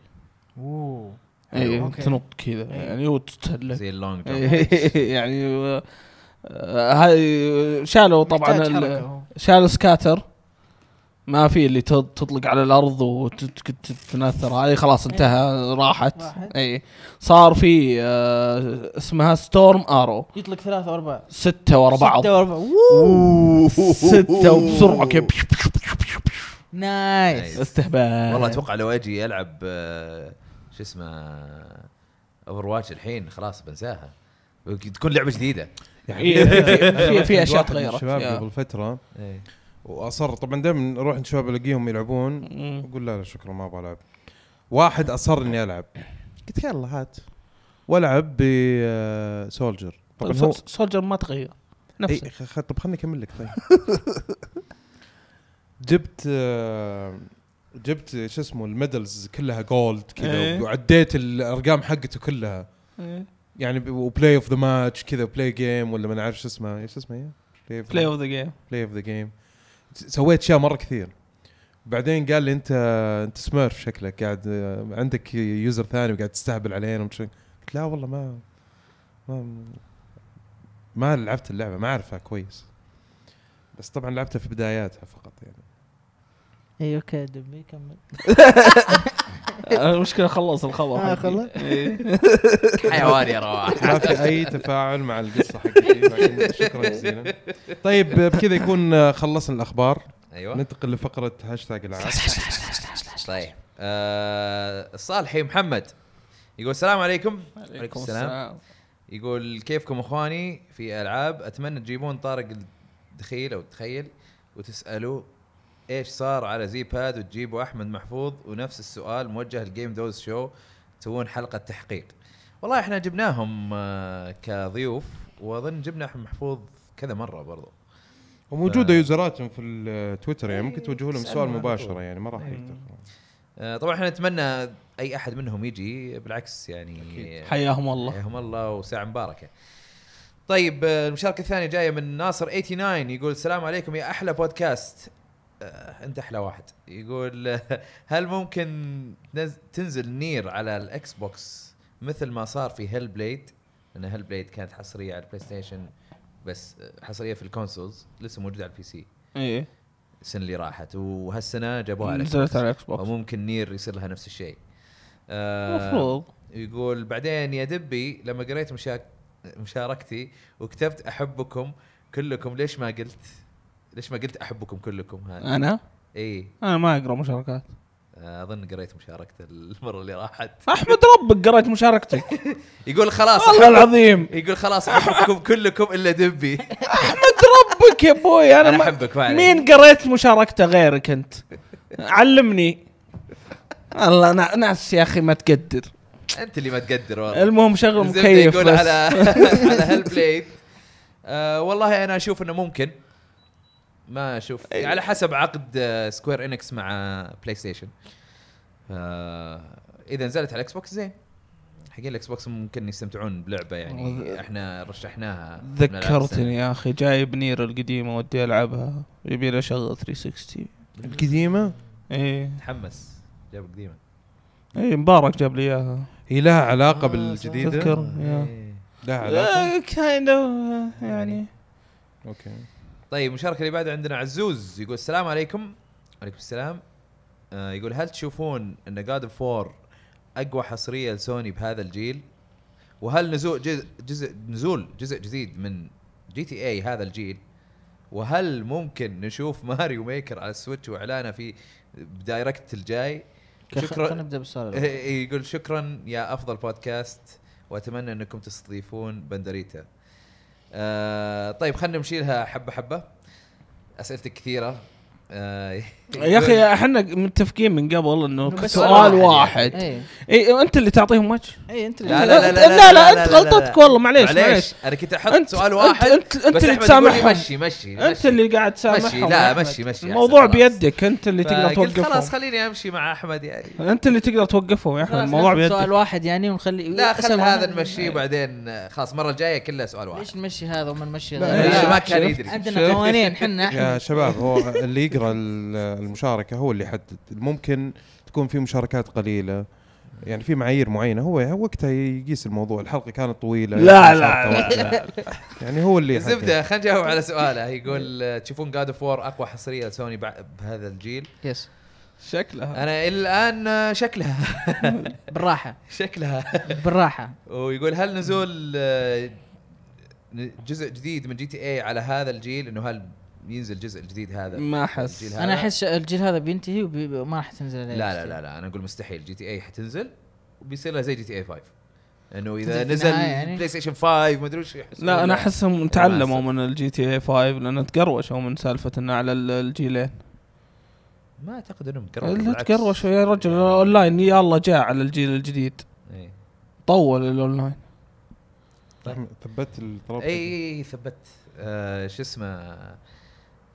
اوه ايوه تنط كذا إيه. يعني وتتهلك زي اللونج إيه. يعني آه، هاي شالوا طبعا شالوا سكاتر ما في اللي تطلق على الارض وتتنثر هاي خلاص إيه. انتهى راحت اي صار في آه اسمها ستورم ارو يطلق ثلاثة واربعة ستة ورا بعض ستة ورا بعض ستة وبسرعة كذا نايس استهبال والله اتوقع لو اجي العب آه شو اسمه اوفر واتش الحين خلاص بنساها تكون لعبه جديده يعني في في اشياء تغيرت الشباب قبل فتره إيه. واصر طبعا دائما نروح عند الشباب الاقيهم يلعبون اقول لا لا شكرا ما ابغى العب واحد اصر اني العب قلت يلا هات والعب بسولجر آه، طبعا سولجر ما تغير نفسه إيه، طب خليني اكمل لك طيب جبت آه جبت شو اسمه الميدلز كلها جولد كذا إيه. وعديت الارقام حقته كلها إيه. يعني وبلاي اوف ذا ماتش كذا بلاي جيم ولا ما نعرف شو اسمه ايش اسمه هي بلاي اوف ذا جيم بلاي اوف ذا جيم سويت اشياء مره كثير بعدين قال لي انت انت سميرف شكلك قاعد عندك يوزر ثاني وقاعد تستهبل علينا قلت لا والله ما ما ما لعبت اللعبه ما اعرفها كويس بس طبعا لعبتها في بداياتها فقط يعني اي اوكي دبي كمل المشكله خلص الخبر آه خلص إيه. حيوان يا رواح ما في اي تفاعل مع القصه حقتي شكرا جزيلا طيب بكذا يكون خلصنا الاخبار ايوه ننتقل لفقره هاشتاج العاب طيب الصالحي آه، محمد يقول السلام عليكم وعليكم السلام يقول كيفكم اخواني في العاب اتمنى تجيبون طارق الدخيل او تخيل وتسالوه ايش صار على زي باد وتجيبوا احمد محفوظ ونفس السؤال موجه لجيم دوز شو تسوون حلقه تحقيق والله احنا جبناهم آه، كضيوف واظن جبنا احمد محفوظ كذا مره برضو وموجوده ف... يوزراتهم في التويتر يعني إيه، ممكن توجهوا لهم سؤال مباشره يعني ما راح إيه. آه، طبعا احنا نتمنى اي احد منهم يجي بالعكس يعني أكيد. حياهم الله حياهم الله وساعه مباركه طيب آه، المشاركه الثانيه جايه من ناصر 89 يقول السلام عليكم يا احلى بودكاست انت آه، احلى واحد يقول هل ممكن تنزل نير على الاكس بوكس مثل ما صار في هيل بليد لان هيل بليد كانت حصريه على البلاي ستيشن بس آه، حصريه في الكونسولز لسه موجوده على البي سي ايه السنه اللي راحت وهالسنه جابوها على نزلت على الاكس بوكس وممكن نير يصير لها نفس الشيء المفروض آه يقول بعدين يا دبي لما قريت مشاركتي وكتبت احبكم كلكم ليش ما قلت ليش ما قلت احبكم كلكم هذا انا؟ اي انا ما اقرا مشاركات آه، اظن قريت مشاركته المره اللي راحت احمد ربك قريت مشاركتك يقول خلاص والله العظيم يقول خلاص احبكم كلكم الا دبي احمد ربك يا ابوي انا, أنا احبك ما مين قريت مشاركته غيرك انت علمني الله ناس يا اخي ما تقدر انت اللي ما تقدر والله المهم شغل مكيف يقول بس. على على هالبليد آه والله انا اشوف انه ممكن ما اشوف أيوة. على حسب عقد سكوير آه، انكس مع بلاي آه، ستيشن اذا نزلت على الاكس بوكس زين حقين الاكس بوكس ممكن يستمتعون بلعبه يعني احنا رشحناها ذكرتني يا اخي جايب نير القديمه ودي العبها يبي لي اشغل 360 القديمه؟ ايه تحمس جاب القديمه اي مبارك جاب لي اياها هي لها علاقه آه بالجديده؟ تذكر لها علاقه؟ كايند آه، يعني اوكي طيب المشاركه اللي بعدها عندنا عزوز يقول السلام عليكم وعليكم السلام آه يقول هل تشوفون ان جاد اوف وور اقوى حصريه لسوني بهذا الجيل؟ وهل نزول جزء, جزء نزول جزء جديد من جي تي اي هذا الجيل وهل ممكن نشوف ماريو ميكر على السويتش واعلانه في دايركت الجاي؟ شكرا نبدا بالسؤال يقول شكرا يا افضل بودكاست واتمنى انكم تستضيفون بندريتا آه، طيب خلينا نمشي لها حبه حبه اسئلتك كثيره آه يا اخي إيه. احنا متفقين من قبل انه سؤال واحد اي إيه انت اللي تعطيهم وجه اي انت اللي لا لا لا لا, لا, لا, لا انت غلطتك والله معليش معليش انا كنت احط سؤال واحد انت انت, اللي تسامحهم مشي مشي انت اللي قاعد تسامحهم مشي لا مشي مشي الموضوع بيدك انت اللي تقدر توقفهم خلاص خليني امشي مع احمد يعني انت اللي تقدر توقفهم يا احمد الموضوع بيدك سؤال واحد يعني ونخلي لا خل هذا نمشيه إيه. بعدين خلاص المره الجايه كلها سؤال واحد ليش نمشي هذا وما نمشي هذا ما كان يدري عندنا قوانين احنا يا شباب هو اللي يقرا المشاركه هو اللي يحدد ممكن تكون في مشاركات قليله يعني في معايير معينه هو وقتها يقيس الموضوع الحلقه كانت طويله لا لا, لا, لا يعني هو اللي زبده خلينا نجاوب على سؤاله يقول تشوفون جاد اوف وور اقوى حصريه لسوني بهذا الجيل يس شكلها انا الان شكلها بالراحه شكلها بالراحه ويقول هل نزول آه، جزء جديد من جي تي اي على هذا الجيل انه هل ينزل الجزء الجديد هذا ما احس انا احس الجيل هذا بينتهي وما راح تنزل لا لا لا لا انا اقول مستحيل جي تي اي حتنزل وبيصير لها زي جي تي اي 5 انه اذا نزل يعني. بلاي ستيشن 5 ما ادري وش لا انا احسهم تعلموا من الجي تي اي 5 لان تقروشوا من سالفه انه على الجيلين ما اعتقد انهم تقروشوا تقروشوا يا رجل الاونلاين يعني يا الله جاء على الجيل الجديد ايه. طول الاونلاين طيب. ثبت الطلب اي إيه، إيه، ثبت آه شو اسمه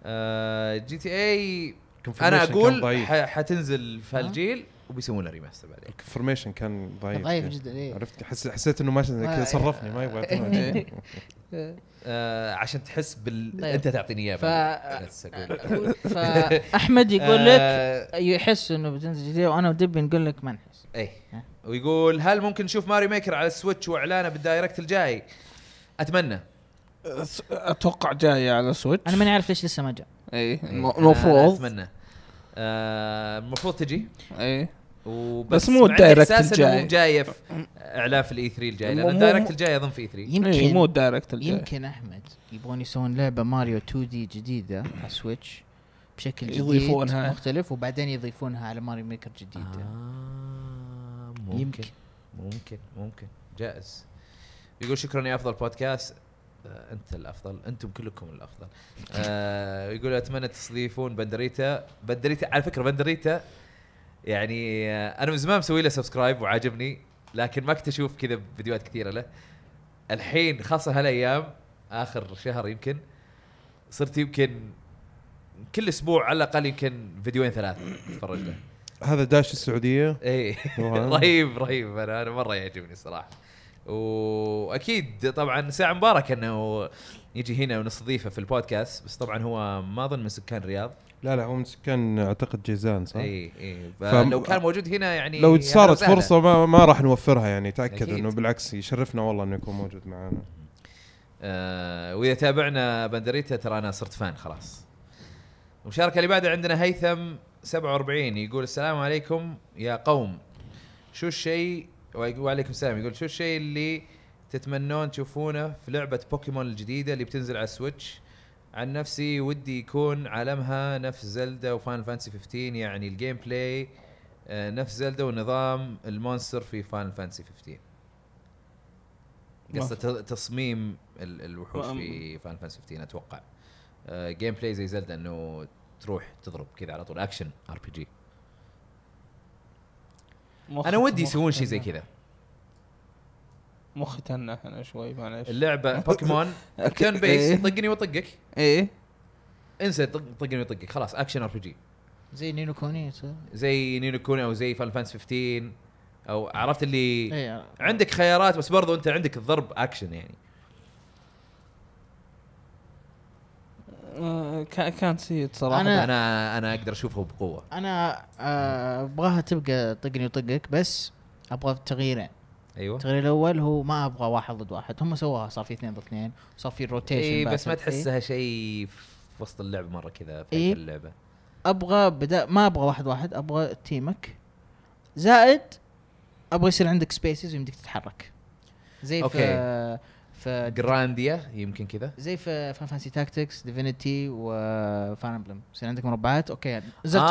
آه، جي تي اي انا اقول حتنزل في هالجيل أه؟ وبيسوون لها ريماستر بعدين الكونفرميشن كان ضعيف ضعيف يعني جدا إيه؟ عرفت حسيت انه ما كذا آه، إيه. صرفني ما يبغى إيه. آه عشان تحس بال طيب. انت تعطيني اياه ف... فاحمد يقول لك يحس انه بتنزل جديد إيه وانا ودبي نقول لك ما نحس اي ويقول هل ممكن نشوف ماري ميكر على السويتش واعلانه بالدايركت الجاي؟ اتمنى اتوقع جايه على سويتش انا ماني عارف ليش لسه ما جاء اي المفروض إيه، اتمنى آه، المفروض تجي اي وبس بس مو الدايركت الجاي جايه في اعلاف الاي 3 الجاي لان الدايركت الجاي اظن في اي 3 إيه، يمكن مو الدايركت الجاي يمكن احمد يبغون يسوون لعبه ماريو 2 دي جديده على سويتش بشكل جديد يضيفونها مختلف وبعدين يضيفونها على ماريو ميكر جديده آه ممكن يمكن ممكن ممكن جائز يقول شكرا يا افضل بودكاست انت الافضل انتم كلكم الافضل آه يقول اتمنى تستضيفون بندريتا بندريتا على فكره بندريتا يعني آه انا من زمان مسوي له سبسكرايب وعاجبني لكن ما كنت اشوف كذا فيديوهات كثيره له الحين خاصه هالايام اخر شهر يمكن صرت يمكن كل اسبوع على الاقل يمكن فيديوين ثلاث اتفرج له هذا داش السعوديه اي رهيب رهيب انا انا مره يعجبني الصراحه واكيد طبعا ساعه مبارك انه يجي هنا ونستضيفه في البودكاست بس طبعا هو ما اظن من سكان الرياض لا لا هو من سكان اعتقد جيزان صح؟ اي اي فلو كان موجود هنا يعني لو صارت يعني فرصه ما, ما راح نوفرها يعني تاكد انه بالعكس يشرفنا والله انه يكون موجود معنا آه واذا تابعنا بندريتا ترى انا صرت فان خلاص المشاركه اللي بعدها عندنا هيثم 47 يقول السلام عليكم يا قوم شو الشيء وعليكم السلام يقول شو الشيء اللي تتمنون تشوفونه في لعبه بوكيمون الجديده اللي بتنزل على السويتش عن نفسي ودي يكون عالمها نفس زلدا وفان فانتسي 15 يعني الجيم بلاي آه، نفس زلدا ونظام المونستر في فان فانتسي 15 قصة تصميم الوحوش في فان فانتسي 15 اتوقع جيم آه، بلاي زي زلدا انه تروح تضرب كذا على طول اكشن ار بي جي انا ودي يسوون شيء زي كذا مخي تنح انا شوي معلش اللعبه بوكيمون تيرن بيس طقني وطقك ايه انسى طقني وطقك خلاص اكشن ار بي جي زي نينو كوني زي نينو كوني او زي فان فانس 15 او عرفت اللي إيه. عندك خيارات بس برضو انت عندك الضرب اكشن يعني آه، كان سيء صراحه انا انا, أنا اقدر اشوفه بقوه انا آه، ابغاها تبقى طقني وطقك بس ابغى تغييرين ايوه التغيير الاول هو ما ابغى واحد ضد واحد هم سووها صار في اثنين ضد اثنين صار في روتيشن اي بس ما تحسها إيه. شيء في وسط اللعب مره كذا في إيه؟ اللعبه ابغى بدا ما ابغى واحد واحد ابغى تيمك زائد ابغى يصير عندك سبيسز ويمديك تتحرك زي أوكي. في في جرانديا يمكن كذا زي في فان فانسي تاكتكس ديفينيتي وفان امبلم يصير عندك مربعات اوكي اه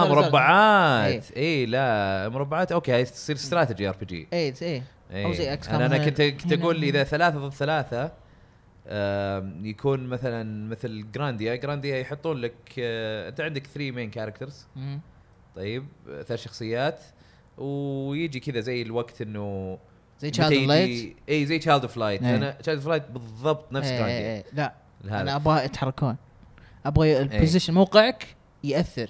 مربعات اي إيه لا مربعات اوكي تصير استراتيجي ار بي جي اي اي او إيه. زي اكس انا, أنا كنت كنت اقول اذا ثلاثه ضد ثلاثه يكون مثلا مثل جرانديا جرانديا يحطون لك آه، انت عندك ثري مين كاركترز طيب ثلاث شخصيات ويجي كذا زي الوقت انه زي تشايلد اوف لايت اي زي تشايلد اوف لايت انا تشايلد اوف لايت بالضبط نفس ايه إيه،, ايه لا الهارد. انا ابغى يتحركون ابغى البوزيشن إيه. موقعك ياثر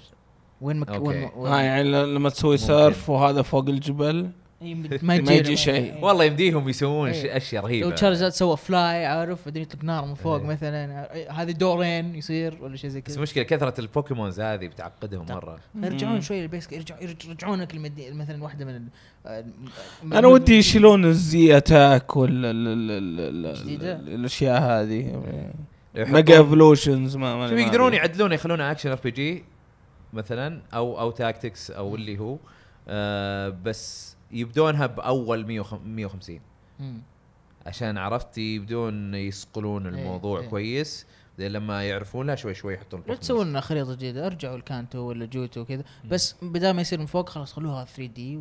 وين مك وين ها آه، يعني لما تسوي سيرف وهذا فوق الجبل إيه، ما يجي شيء إيه. والله يمديهم يسوون ايه. اشياء رهيبه لو تشارجات سوى فلاي عارف بعدين يطلق نار من فوق ايه. مثلا هذه دورين يصير ولا شيء زي كذا بس المشكله كثره البوكيمونز هذه بتعقدهم مره يرجعون شوي للبيسك يرجعون يرجعونك مثلا واحده من, آه، انا ودي يشيلون الزي اتاك والاشياء هذه ميجا ايفولوشنز ما شوف يقدرون يعدلون يخلونها اكشن ار بي جي مثلا او او تاكتكس او اللي هو آه بس يبدونها باول 150 عشان عرفتي يبدون يصقلون إيه، الموضوع ايه كويس لما يعرفون لها شوي شوي يحطون لا تسوون لنا خريطه جديده ارجعوا الكانتو ولا جوتو وكذا بس بدل ما يصير من فوق خلاص خلوها 3 دي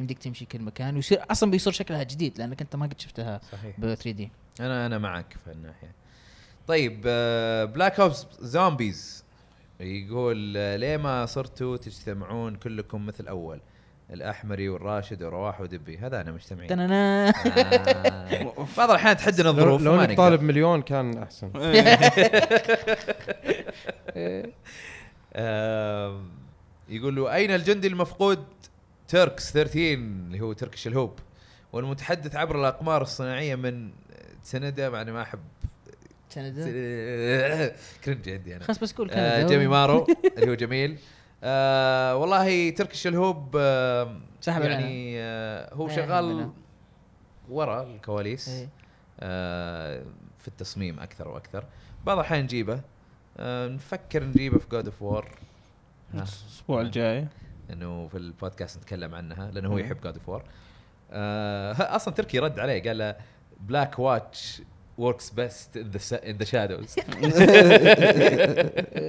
ويمديك تمشي كل مكان ويصير اصلا بيصير شكلها جديد لانك انت ما قد شفتها ب 3 دي انا انا معك في الناحيه طيب بلاك اوبس زومبيز يقول آه، ليه ما صرتوا تجتمعون كلكم مثل اول؟ الاحمري والراشد ورواح ودبي هذا انا مجتمعين آه. بعض الاحيان تحدنا الظروف لو انك طالب مليون كان احسن إيه. آه، يقول له اين الجندي المفقود تركس 13 اللي هو تركش الهوب والمتحدث عبر الاقمار الصناعيه من سندة مع ما احب سندة كرنج عندي انا خلاص بس قول آه، جيمي مارو اللي هو جميل آه، والله تركي الهوب آه سحب يعني آه هو شغال ورا الكواليس إيه. آه في التصميم اكثر واكثر بعض الاحيان نجيبه آه نفكر نجيبه في جود اوف وور الاسبوع نعم. الجاي انه في البودكاست نتكلم عنها لانه هو إيه. يحب جود اوف وور اصلا تركي رد عليه قال له بلاك واتش وركس بيست in the in the shadows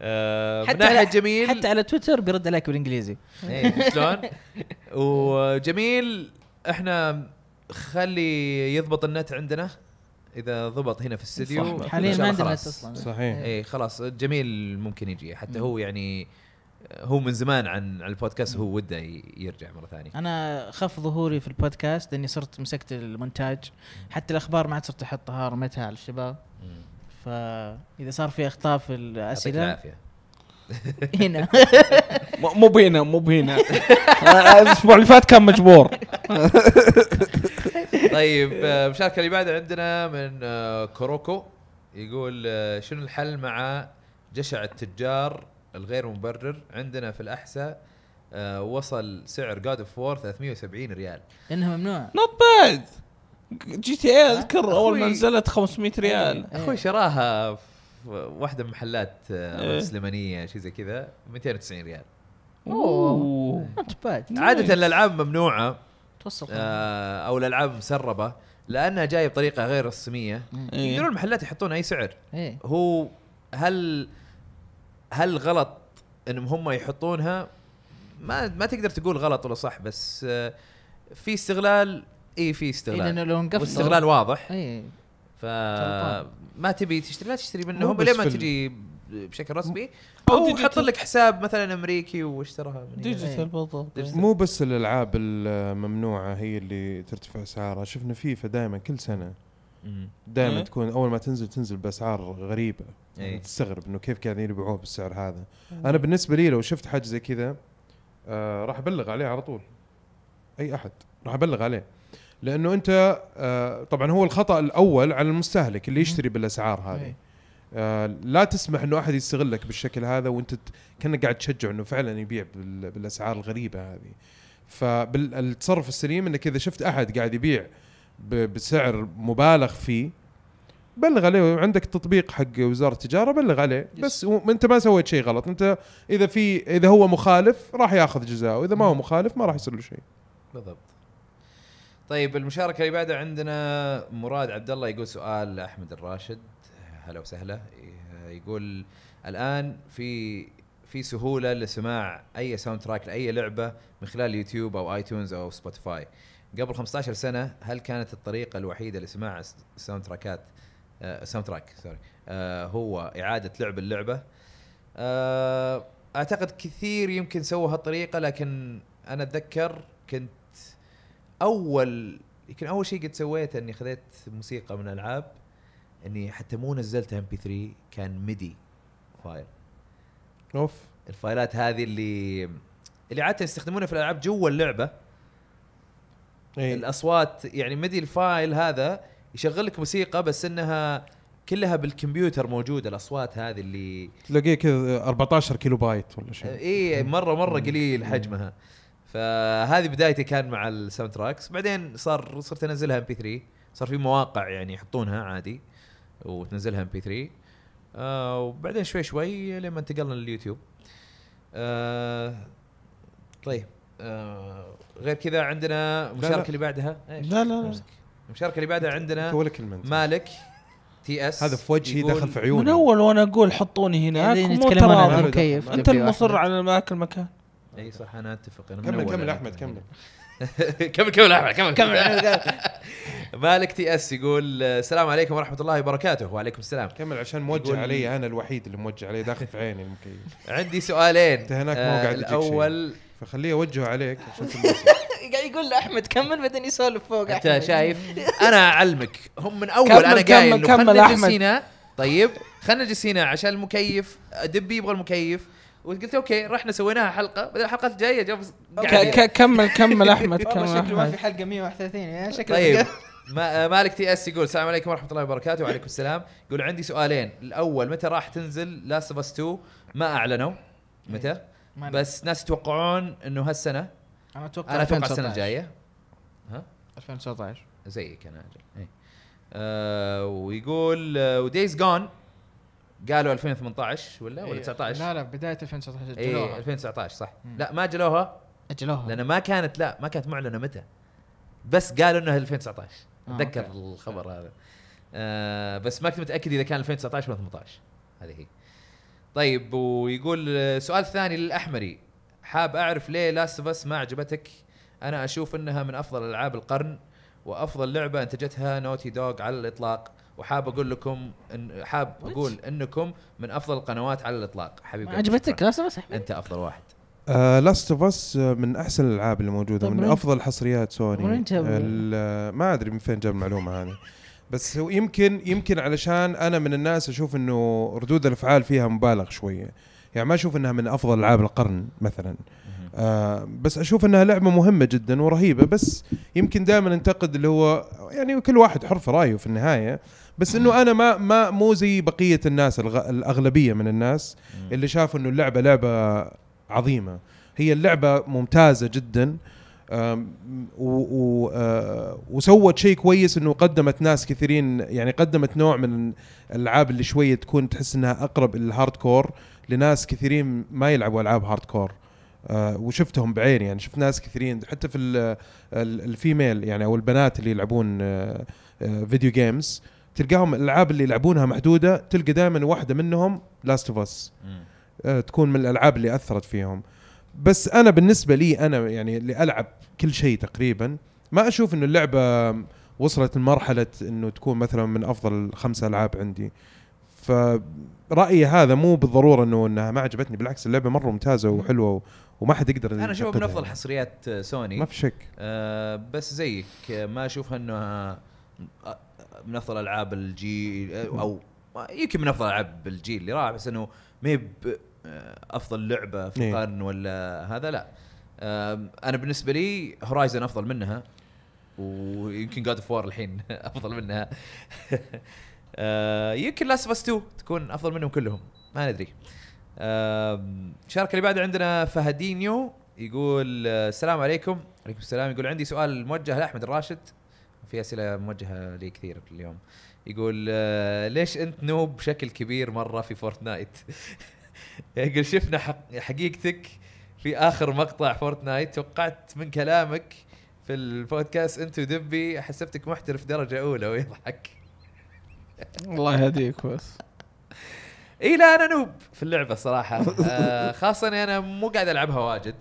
آه، حتى من ناحيه جميل حتى على تويتر بيرد عليك بالانجليزي إيه، شلون؟ وجميل احنا خلي يضبط النت عندنا اذا ضبط هنا في الاستديو حاليا ما عندنا نت اصلا صحيح اي خلاص جميل ممكن يجي حتى هو يعني هو من زمان عن البودكاست هو وده يرجع مره ثانيه انا خف ظهوري في البودكاست لاني صرت مسكت المونتاج حتى الاخبار ما عاد صرت احطها رميتها على الشباب فاذا صار في اخطاء في الاسئله هنا مو بهنا مو بهنا الاسبوع اللي فات كان مجبور طيب المشاركه آه، اللي بعدها عندنا من آه، كوروكو يقول آه، شنو الحل مع جشع التجار الغير مبرر عندنا في الاحساء وصل سعر جاد اوف وور 370 ريال انها ممنوع نوت باد جي تي اي اذكر اول ما نزلت 500 إيه، ريال اخوي إيه. شراها في واحده من محلات آه، إيه. سليمانيه شيء زي كذا 290 ريال اوه باد عاده الالعاب ممنوعه توصل آه او الالعاب مسربه لانها جايه بطريقه غير رسميه يقدرون المحلات يحطون اي سعر هو هل هل غلط انهم هم يحطونها ما ما تقدر تقول غلط ولا صح بس آه، في استغلال اي في استغلال إيه لانه لو انقفل واستغلال واضح اي ف ما تبي تشتري لا تشتري منهم لين ما تجي بشكل رسمي او, تحط حط لك حساب مثلا امريكي واشتراها ديجيتال إيه. بالضبط مو بس الالعاب الممنوعه هي اللي ترتفع اسعارها شفنا فيفا دائما كل سنه دائما إيه. تكون اول ما تنزل تنزل باسعار غريبه يعني تستغرب انه كيف قاعدين يبيعوها بالسعر هذا انا بالنسبه لي لو شفت حاجه زي كذا آه راح ابلغ عليه على طول اي احد راح ابلغ عليه لانه انت آه، طبعا هو الخطا الاول على المستهلك اللي يشتري بالاسعار هذه آه، لا تسمح انه احد يستغلك بالشكل هذا وانت كانك قاعد تشجع انه فعلا يبيع بالاسعار الغريبه هذه فالتصرف السليم انك اذا شفت احد قاعد يبيع بسعر مبالغ فيه بلغ عليه عندك تطبيق حق وزاره التجاره بلغ عليه بس انت ما سويت شيء غلط انت اذا في اذا هو مخالف راح ياخذ جزاءه واذا ما هو مخالف ما راح يصير له شيء بالضبط طيب المشاركه اللي بعدها عندنا مراد عبد الله يقول سؤال لاحمد الراشد هلا وسهلا يقول الان في في سهوله لسماع اي ساوند تراك لاي لعبه من خلال يوتيوب او ايتونز او سبوتيفاي قبل 15 سنه هل كانت الطريقه الوحيده لسماع الساوند تراكات ساوند تراك سوري هو اعاده لعب اللعبه آه، اعتقد كثير يمكن سووا هالطريقه لكن انا اتذكر كنت اول يمكن اول شيء قد سويته اني خذيت موسيقى من العاب اني حتى مو نزلتها ام بي 3 كان ميدي فايل اوف الفايلات هذه اللي اللي عاده يستخدمونها في الالعاب جوا اللعبه أي. الاصوات يعني ميدي الفايل هذا يشغل لك موسيقى بس انها كلها بالكمبيوتر موجوده الاصوات هذه اللي تلاقيه كذا 14 كيلو بايت ولا شيء اي مره مره قليل حجمها فهذه بدايتي كان مع الساوند تراكس بعدين صار صرت انزلها ام بي 3 صار في مواقع يعني يحطونها عادي وتنزلها ام بي 3 آه، وبعدين شوي شوي لما انتقلنا لليوتيوب آه طيب آه غير كذا عندنا المشاركه اللي بعدها ايش؟ لا لا لا المشاركه اللي بعدها عندنا مالك تي اس هذا في وجهي دخل في عيوني من اول وانا اقول حطوني هناك مو ترى انت المصر على ذاك المكان اي صح انا اتفق انا يعني. كمل كمل احمد كمل كمل كمل احمد كمل كمل مالك تي اس يقول السلام عليكم ورحمه الله وبركاته وعليكم السلام كمل عشان موجه علي انا الوحيد اللي موجه علي داخل في عيني المكيف عندي سؤالين انت هناك مو قاعد الاول فخليه اوجهه عليك عشان قاعد يقول له احمد كمل بعدين يسولف فوق انت شايف انا اعلمك هم من اول انا قايل كمل كمل احمد طيب خلنا نجلس هنا عشان المكيف دبي يبغى المكيف وقلت اوكي رحنا سويناها حلقه بعدين الحلقات الجايه جاب كمل كمل احمد كمل شكله ما في حلقه 131 يعني شكله طيب آه، مالك تي اس يقول السلام عليكم ورحمه الله وبركاته وعليكم السلام يقول عندي سؤالين الاول متى راح تنزل لاست اوف اس 2 ما اعلنوا متى إيه، بس ناس يتوقعون انه هالسنه انا اتوقع انا اتوقع السنه الجايه ها 2019 زيك انا اجل إيه. آه ويقول ودايز آه، جون قالوا 2018 ولا ولا 19 إيه، لا لا بدايه 2019 إيه، اجلوها اي 2019 صح مم. لا ما اجلوها اجلوها لان ما كانت لا ما كانت معلنه متى بس قالوا انها 2019 آه، اتذكر آه الخبر هذا آه بس ما كنت متاكد اذا كان 2019 ولا 18 هذه هي طيب ويقول سؤال ثاني للاحمري حاب اعرف ليه لاست بس ما عجبتك انا اشوف انها من افضل العاب القرن وافضل لعبه انتجتها نوتي دوغ على الاطلاق وحاب اقول لكم إن حاب اقول انكم من افضل القنوات على الاطلاق حبيبي عجبتك لاست اوف احمد انت افضل واحد لاست اوف اس من احسن الالعاب اللي موجوده من افضل حصريات سوني آه، ما ادري من فين جاب المعلومه هذه بس هو يمكن يمكن علشان انا من الناس اشوف انه ردود الافعال فيها مبالغ شويه يعني ما اشوف انها من افضل العاب القرن مثلا آه بس اشوف انها لعبه مهمه جدا ورهيبه بس يمكن دائما انتقد اللي هو يعني كل واحد حر في رايه في النهايه بس انه انا ما ما مو زي بقيه الناس الغ... الاغلبيه من الناس اللي شافوا انه اللعبه لعبه عظيمه هي اللعبه ممتازه جدا و آه، وسوت شيء كويس انه قدمت ناس كثيرين يعني قدمت نوع من الالعاب اللي شويه تكون تحس انها اقرب للهارد كور لناس كثيرين ما يلعبوا العاب هارد كور آه، وشفتهم بعيني يعني شفت ناس كثيرين حتى في الفيميل يعني او البنات اللي يلعبون آه، فيديو جيمز تلقاهم الالعاب اللي يلعبونها محدوده تلقى دائما واحده منهم لاست اوف اس تكون من الالعاب اللي اثرت فيهم بس انا بالنسبه لي انا يعني اللي العب كل شيء تقريبا ما اشوف انه اللعبه وصلت لمرحله انه تكون مثلا من افضل خمسة العاب عندي فرأيي هذا مو بالضروره انه انها ما عجبتني بالعكس اللعبه مره ممتازه وحلوه وما حد يقدر انا اشوفها من افضل حصريات آه، سوني ما في شك آه بس زيك ما اشوفها انها من افضل العاب الجيل او يمكن من افضل العاب الجيل اللي راح بس انه ما هي افضل لعبه في إيه. القرن ولا هذا لا انا بالنسبه لي هورايزن افضل منها ويمكن جاد اوف وار الحين افضل منها أه، يمكن لاست اوف 2 تكون افضل منهم كلهم ما ندري شارك اللي بعد عندنا فهدينيو يقول السلام عليكم عليكم السلام يقول عندي سؤال موجه لاحمد الراشد في اسئله موجهه لي كثير اليوم يقول آه، ليش انت نوب بشكل كبير مره في فورتنايت يقول شفنا حقيقتك في اخر مقطع فورتنايت توقعت من كلامك في البودكاست انت ودبي حسبتك محترف درجه اولى ويضحك الله يهديك بس اي لا انا نوب في اللعبه صراحه آه، خاصه انا مو قاعد العبها واجد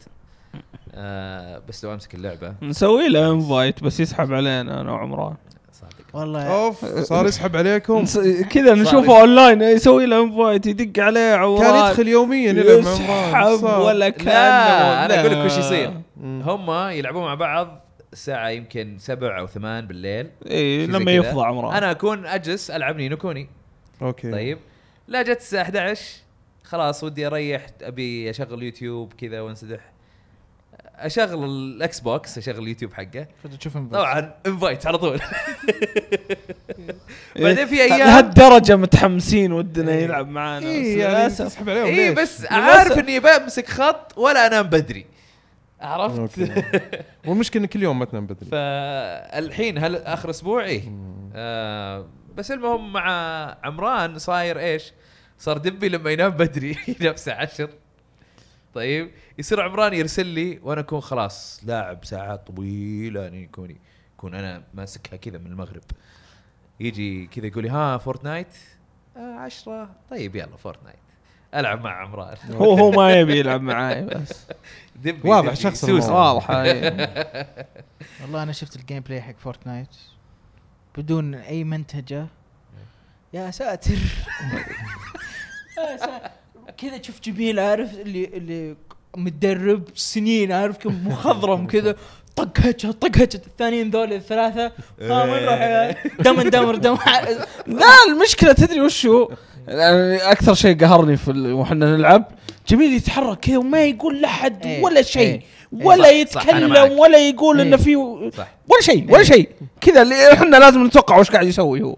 آه بس لو امسك اللعبه نسوي له انفايت بس يسحب علينا انا وعمران صادق والله اوف صار يسحب عليكم كذا نشوفه اونلاين يسوي له انفايت يدق عليه عوال كان يدخل يوميا يسحب ولا كان لا انا اقول لك وش يصير هم يلعبون مع بعض الساعة يمكن سبع أو ثمان بالليل اي لما يفضى عمران أنا أكون أجلس ألعب نينو كوني أوكي طيب لا جت الساعة 11 خلاص ودي أريح أبي أشغل يوتيوب كذا وانسدح اشغل الاكس بوكس اشغل اليوتيوب حقه تشوف طبعا انفايت على طول بعدين في إيه. ايام لهالدرجه متحمسين ودنا إيه. يلعب معانا اي يعني للاسف عليهم اي بس عارف اني بمسك خط ولا انام بدري عرفت والمشكله انك كل يوم ما تنام بدري فالحين هل اخر اسبوع اي آه بس المهم مع عمران صاير ايش؟ صار دبي لما ينام بدري ينام الساعه 10 طيب يصير عمران يرسل لي وانا اكون خلاص لاعب ساعات طويله يعني يكون يكون انا ماسكها كذا من المغرب يجي كذا يقول لي ها فورتنايت 10 آه، طيب يلا فورتنايت العب مع عمران هو هو ما يبي يلعب معاي بس دبي واضح شخص واضح والله انا شفت الجيم بلاي حق فورتنايت بدون اي منتجه إيه. يا ساتر كذا شوف جميل عارف اللي اللي متدرب سنين عارف كم مخضرم كذا طق هجه طق هجه الثانيين ذول الثلاثه قام إيه. آه، وين دم دم دمر دم لا المشكله تدري وش هو اكثر شيء قهرني في وحنا نلعب جميل يتحرك كذا وما يقول لاحد ولا شيء ولا يتكلم ولا يقول انه في ولا شيء ولا شيء كذا احنا لازم نتوقع وش قاعد يسوي هو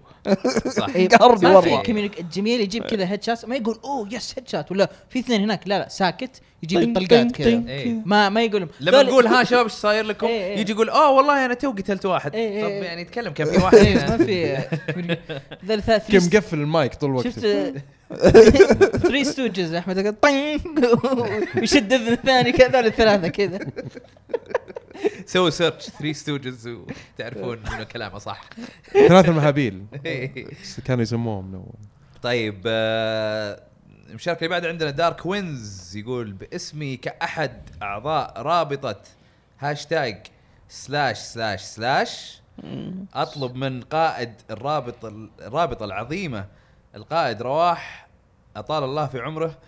صحيح إيه، قهرني والله جميل يجيب طيب. كذا هيد شات ما يقول اوه يس هيد شات ولا في اثنين هناك لا لا ساكت يجيب طيب، الطلقات طيب، إيه. كذا ما ما يقول لما نقول ها شباب ايش صاير لكم إيه، يجي يقول اوه والله انا تو قتلت واحد طب يعني يتكلم كان في واحد ما في كم مقفل المايك طول الوقت شفت ثري ستوجز احمد طن ويشد اذن الثاني كذا الثلاثه كذا سووا سيرش ثري ستوجز وتعرفون انه كلامه صح ثلاثة مهابيل إيه. كانوا يسموهم طيب آه، المشاركة اللي بعد عندنا دارك وينز يقول باسمي كأحد أعضاء رابطة هاشتاج سلاش سلاش سلاش أطلب من قائد الرابط الرابطة العظيمة القائد رواح أطال الله في عمره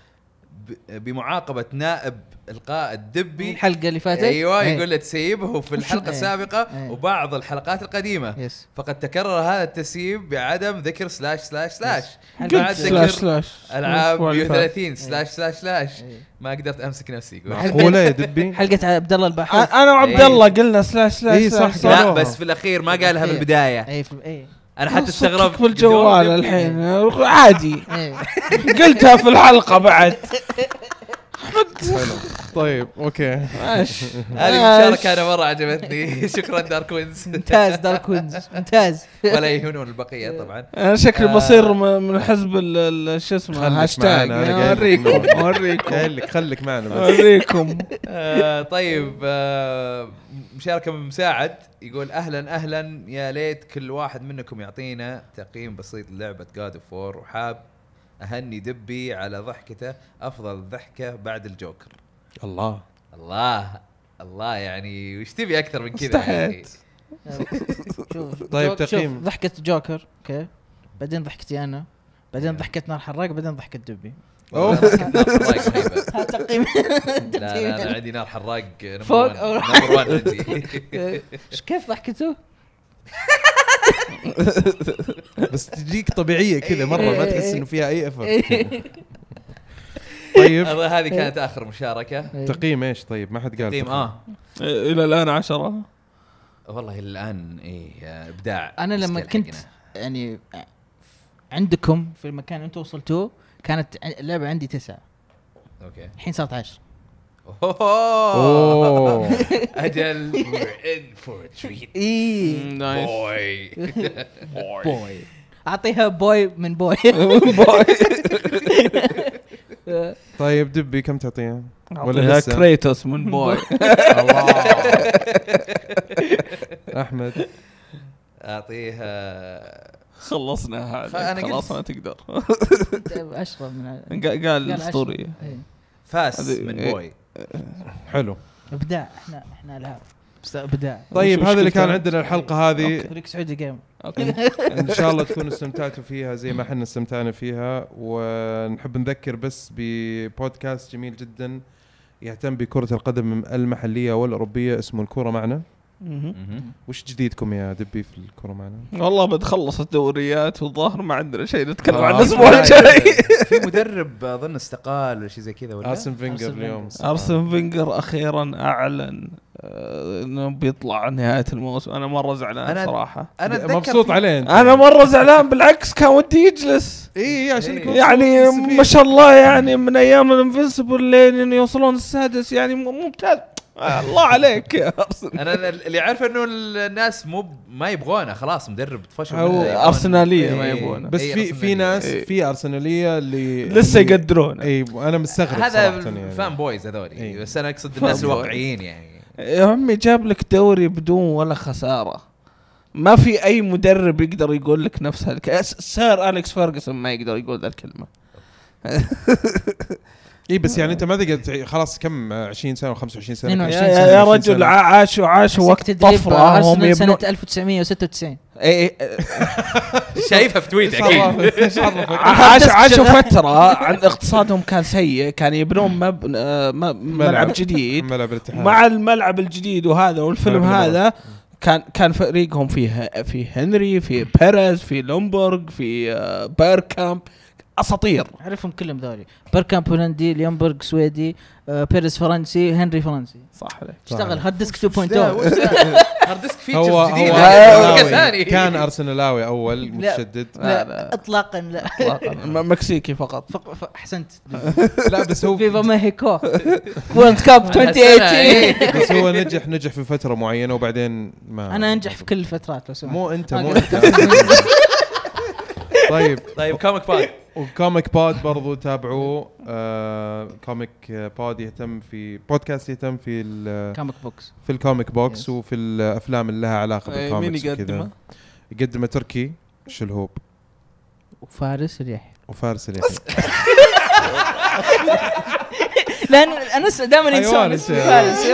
بمعاقبه نائب القائد دبي الحلقه اللي فاتت ايوه إيه. يقول له تسيبه في الحلقه إيه؟ السابقه أي. وبعض الحلقات القديمه يس. فقد تكرر هذا التسييب بعدم ذكر سلاش سلاش سلاش بعد ذكر العاب 130 سلاش سلاش سلاش إيه. ما قدرت امسك نفسي معقوله يا دبي حلقه عبد الله الباحث انا وعبد الله قلنا سلاش سلاش اي صح صح لا بس في الاخير ما قالها بالبدايه اي انا حتى استغربت بالجوال الحين عادي إيه. قلتها في الحلقه بعد احمد طيب اوكي ماشي هذه المشاركه انا مره عجبتني شكرا دارك وينز ممتاز دارك وينز ممتاز ولا يهونون البقيه طبعا انا شكلي آه. بصير من حزب شو اسمه هاشتاج يعني اوريكم اوريكم خليك معنا بس اوريكم آه، طيب آه، مشاركه من مساعد يقول اهلا اهلا يا ليت كل واحد منكم يعطينا تقييم بسيط للعبه جاد اوف وور وحاب اهني دبي على ضحكته افضل ضحكه بعد الجوكر الله الله الله يعني وش تبي اكثر من كذا يعني شوف طيب تقييم ضحكه جوكر اوكي بعدين ضحكتي انا بعدين نعم. ضحكه نار حراق بعدين ضحكه دبي اوه تقييم لا لا انا عندي نار حراق فوق نمبر 1 عندي كيف ضحكته؟ بس تجيك طبيعيه كذا مره ما إيه. تحس انه فيها اي افر إيه. طيب هذه كانت اخر مشاركه إيه. تقييم ايش طيب ما حد قال تقييم اه الى الان عشرة والله الان ايه ابداع انا لما كنت يعني عندكم في المكان انتم وصلتوه كانت اللعبه عندي تسعة اوكي الحين صارت عشرة اوه اجل ان فور تريت اي بوي بوي اعطيها بوي من بوي بوي طيب دبي كم تعطيها؟ ولا لسه؟ كريتوس من بوي احمد اعطيها خلصنا هذا خلاص ما تقدر اشرب طيب، من قال اسطوريه فاس من بوي حلو ابداع احنا احنا العاب بس ابداع طيب هذا اللي كان عندنا الحلقه هذه فريق سعودي جيم اوكي ان شاء الله تكونوا استمتعتوا فيها زي ما احنا استمتعنا فيها ونحب نذكر بس ببودكاست جميل جدا يهتم بكره القدم المحليه والاوروبيه اسمه الكوره معنا وش جديدكم يا دبي في الكوره معنا؟ والله بتخلص الدوريات والظاهر ما عندنا شيء نتكلم آه، عن آه، الاسبوع آه، الجاي في مدرب اظن استقال ولا شيء زي كذا ولا ارسن فينجر اليوم ارسن فينجر اخيرا اعلن انه بيطلع نهايه الموسم انا مره زعلان أنا صراحه انا مبسوط عليه انا مره زعلان بالعكس كان ودي يجلس اي إيه، عشان إيه يعني ما شاء الله يعني من ايام الانفنسبل لين يوصلون السادس يعني ممتاز الله عليك يا ارسنال انا اللي عارف انه الناس مو ما يبغونه خلاص مدرب تفشل إيه، ارسناليه إيه، ما يبغونه بس إيه، في في ناس في ارسناليه اللي لسه يقدرون اي انا مستغرب هذا يعني. فان بويز هذول بس انا اقصد الناس الواقعيين يعني يا عمي جاب لك دوري بدون ولا خساره ما في اي مدرب يقدر يقول لك نفس هالك سير اليكس فيرجسون ما يقدر يقول ذا الكلمه اي بس يعني انت آه. ما تقدر خلاص كم 20 سنه و 25 سنه 22 سنه يا, رجل عاشوا عاشوا وقت طفره هم يبنون سنه 1996 اي اي شايفها في تويت اكيد عاشوا عاشوا فتره عند اقتصادهم كان سيء كان يبنون آه، ملعب جديد ملعب مع الملعب الجديد وهذا والفيلم هذا كان كان فريقهم فيه في هنري في بيريز في لومبورغ في آه، بيركامب اساطير اعرفهم كلهم ذولي بيركام بولندي ليونبرغ سويدي آه بيريز فرنسي هنري فرنسي صح عليك اشتغل هارد ديسك 2.0 هارد ديسك فيتشرز جديده كان ارسنالاوي اول متشدد لا, لا, اطلاقا لا اطلاقا مكسيكي فقط احسنت لا بس هو فيفا مهيكو وورلد كاب 2018 بس هو نجح نجح في فتره معينه وبعدين ما انا انجح في كل الفترات لو سمحت مو انت مو انت طيب طيب كوميك باي وكوميك بود برضو تابعوه آه كوميك بود يهتم في بودكاست يهتم في الكوميك بوكس في الكوميك بوكس yes. وفي الافلام اللي لها علاقه إيه، بالكوميكس مين يقدمه؟ يقدمه تركي شلهوب وفارس اليحيى وفارس اليحيى لان انس دائما ينسى فارس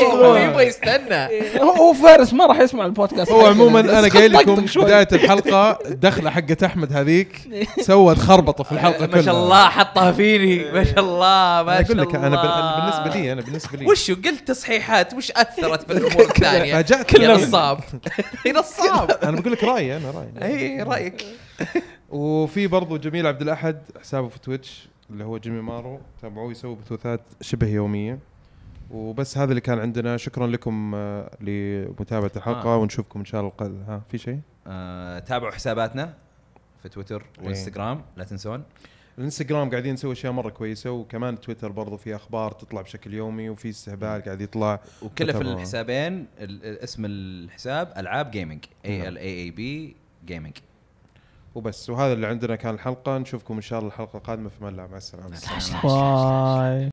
يبغى يستنى هو فارس ما راح يسمع البودكاست هو عموما انا قايل لكم بدايه الحلقه الدخله حقت احمد هذيك سوت خربطه في الحلقه كلها ما شاء الله حطها فيني ما شاء الله ما شاء الله اقول لك انا بالنسبه لي انا بالنسبه لي وش قلت تصحيحات وش اثرت في الامور الثانيه؟ فاجأت يا نصاب يا نصاب انا بقول لك رايي انا رايي اي رايك وفي برضو جميل عبد الاحد حسابه في تويتش اللي هو جيمي مارو تابعوه يسوي بثوثات شبه يوميه وبس هذا اللي كان عندنا شكرا لكم آه، لمتابعه الحلقه آه. ونشوفكم ان شاء الله ها في شيء آه تابعوا حساباتنا في تويتر إيه. وانستغرام لا تنسون الانستغرام قاعدين نسوي اشياء مره كويسه وكمان تويتر برضو في اخبار تطلع بشكل يومي وفي استهبال قاعد يطلع وكله في الحسابين اسم الحساب العاب جيمنج اي ال اي اي بي جيمنج وبس وهذا اللي عندنا كان الحلقه نشوفكم ان شاء الله الحلقه القادمه في ملعب مع السلامه باي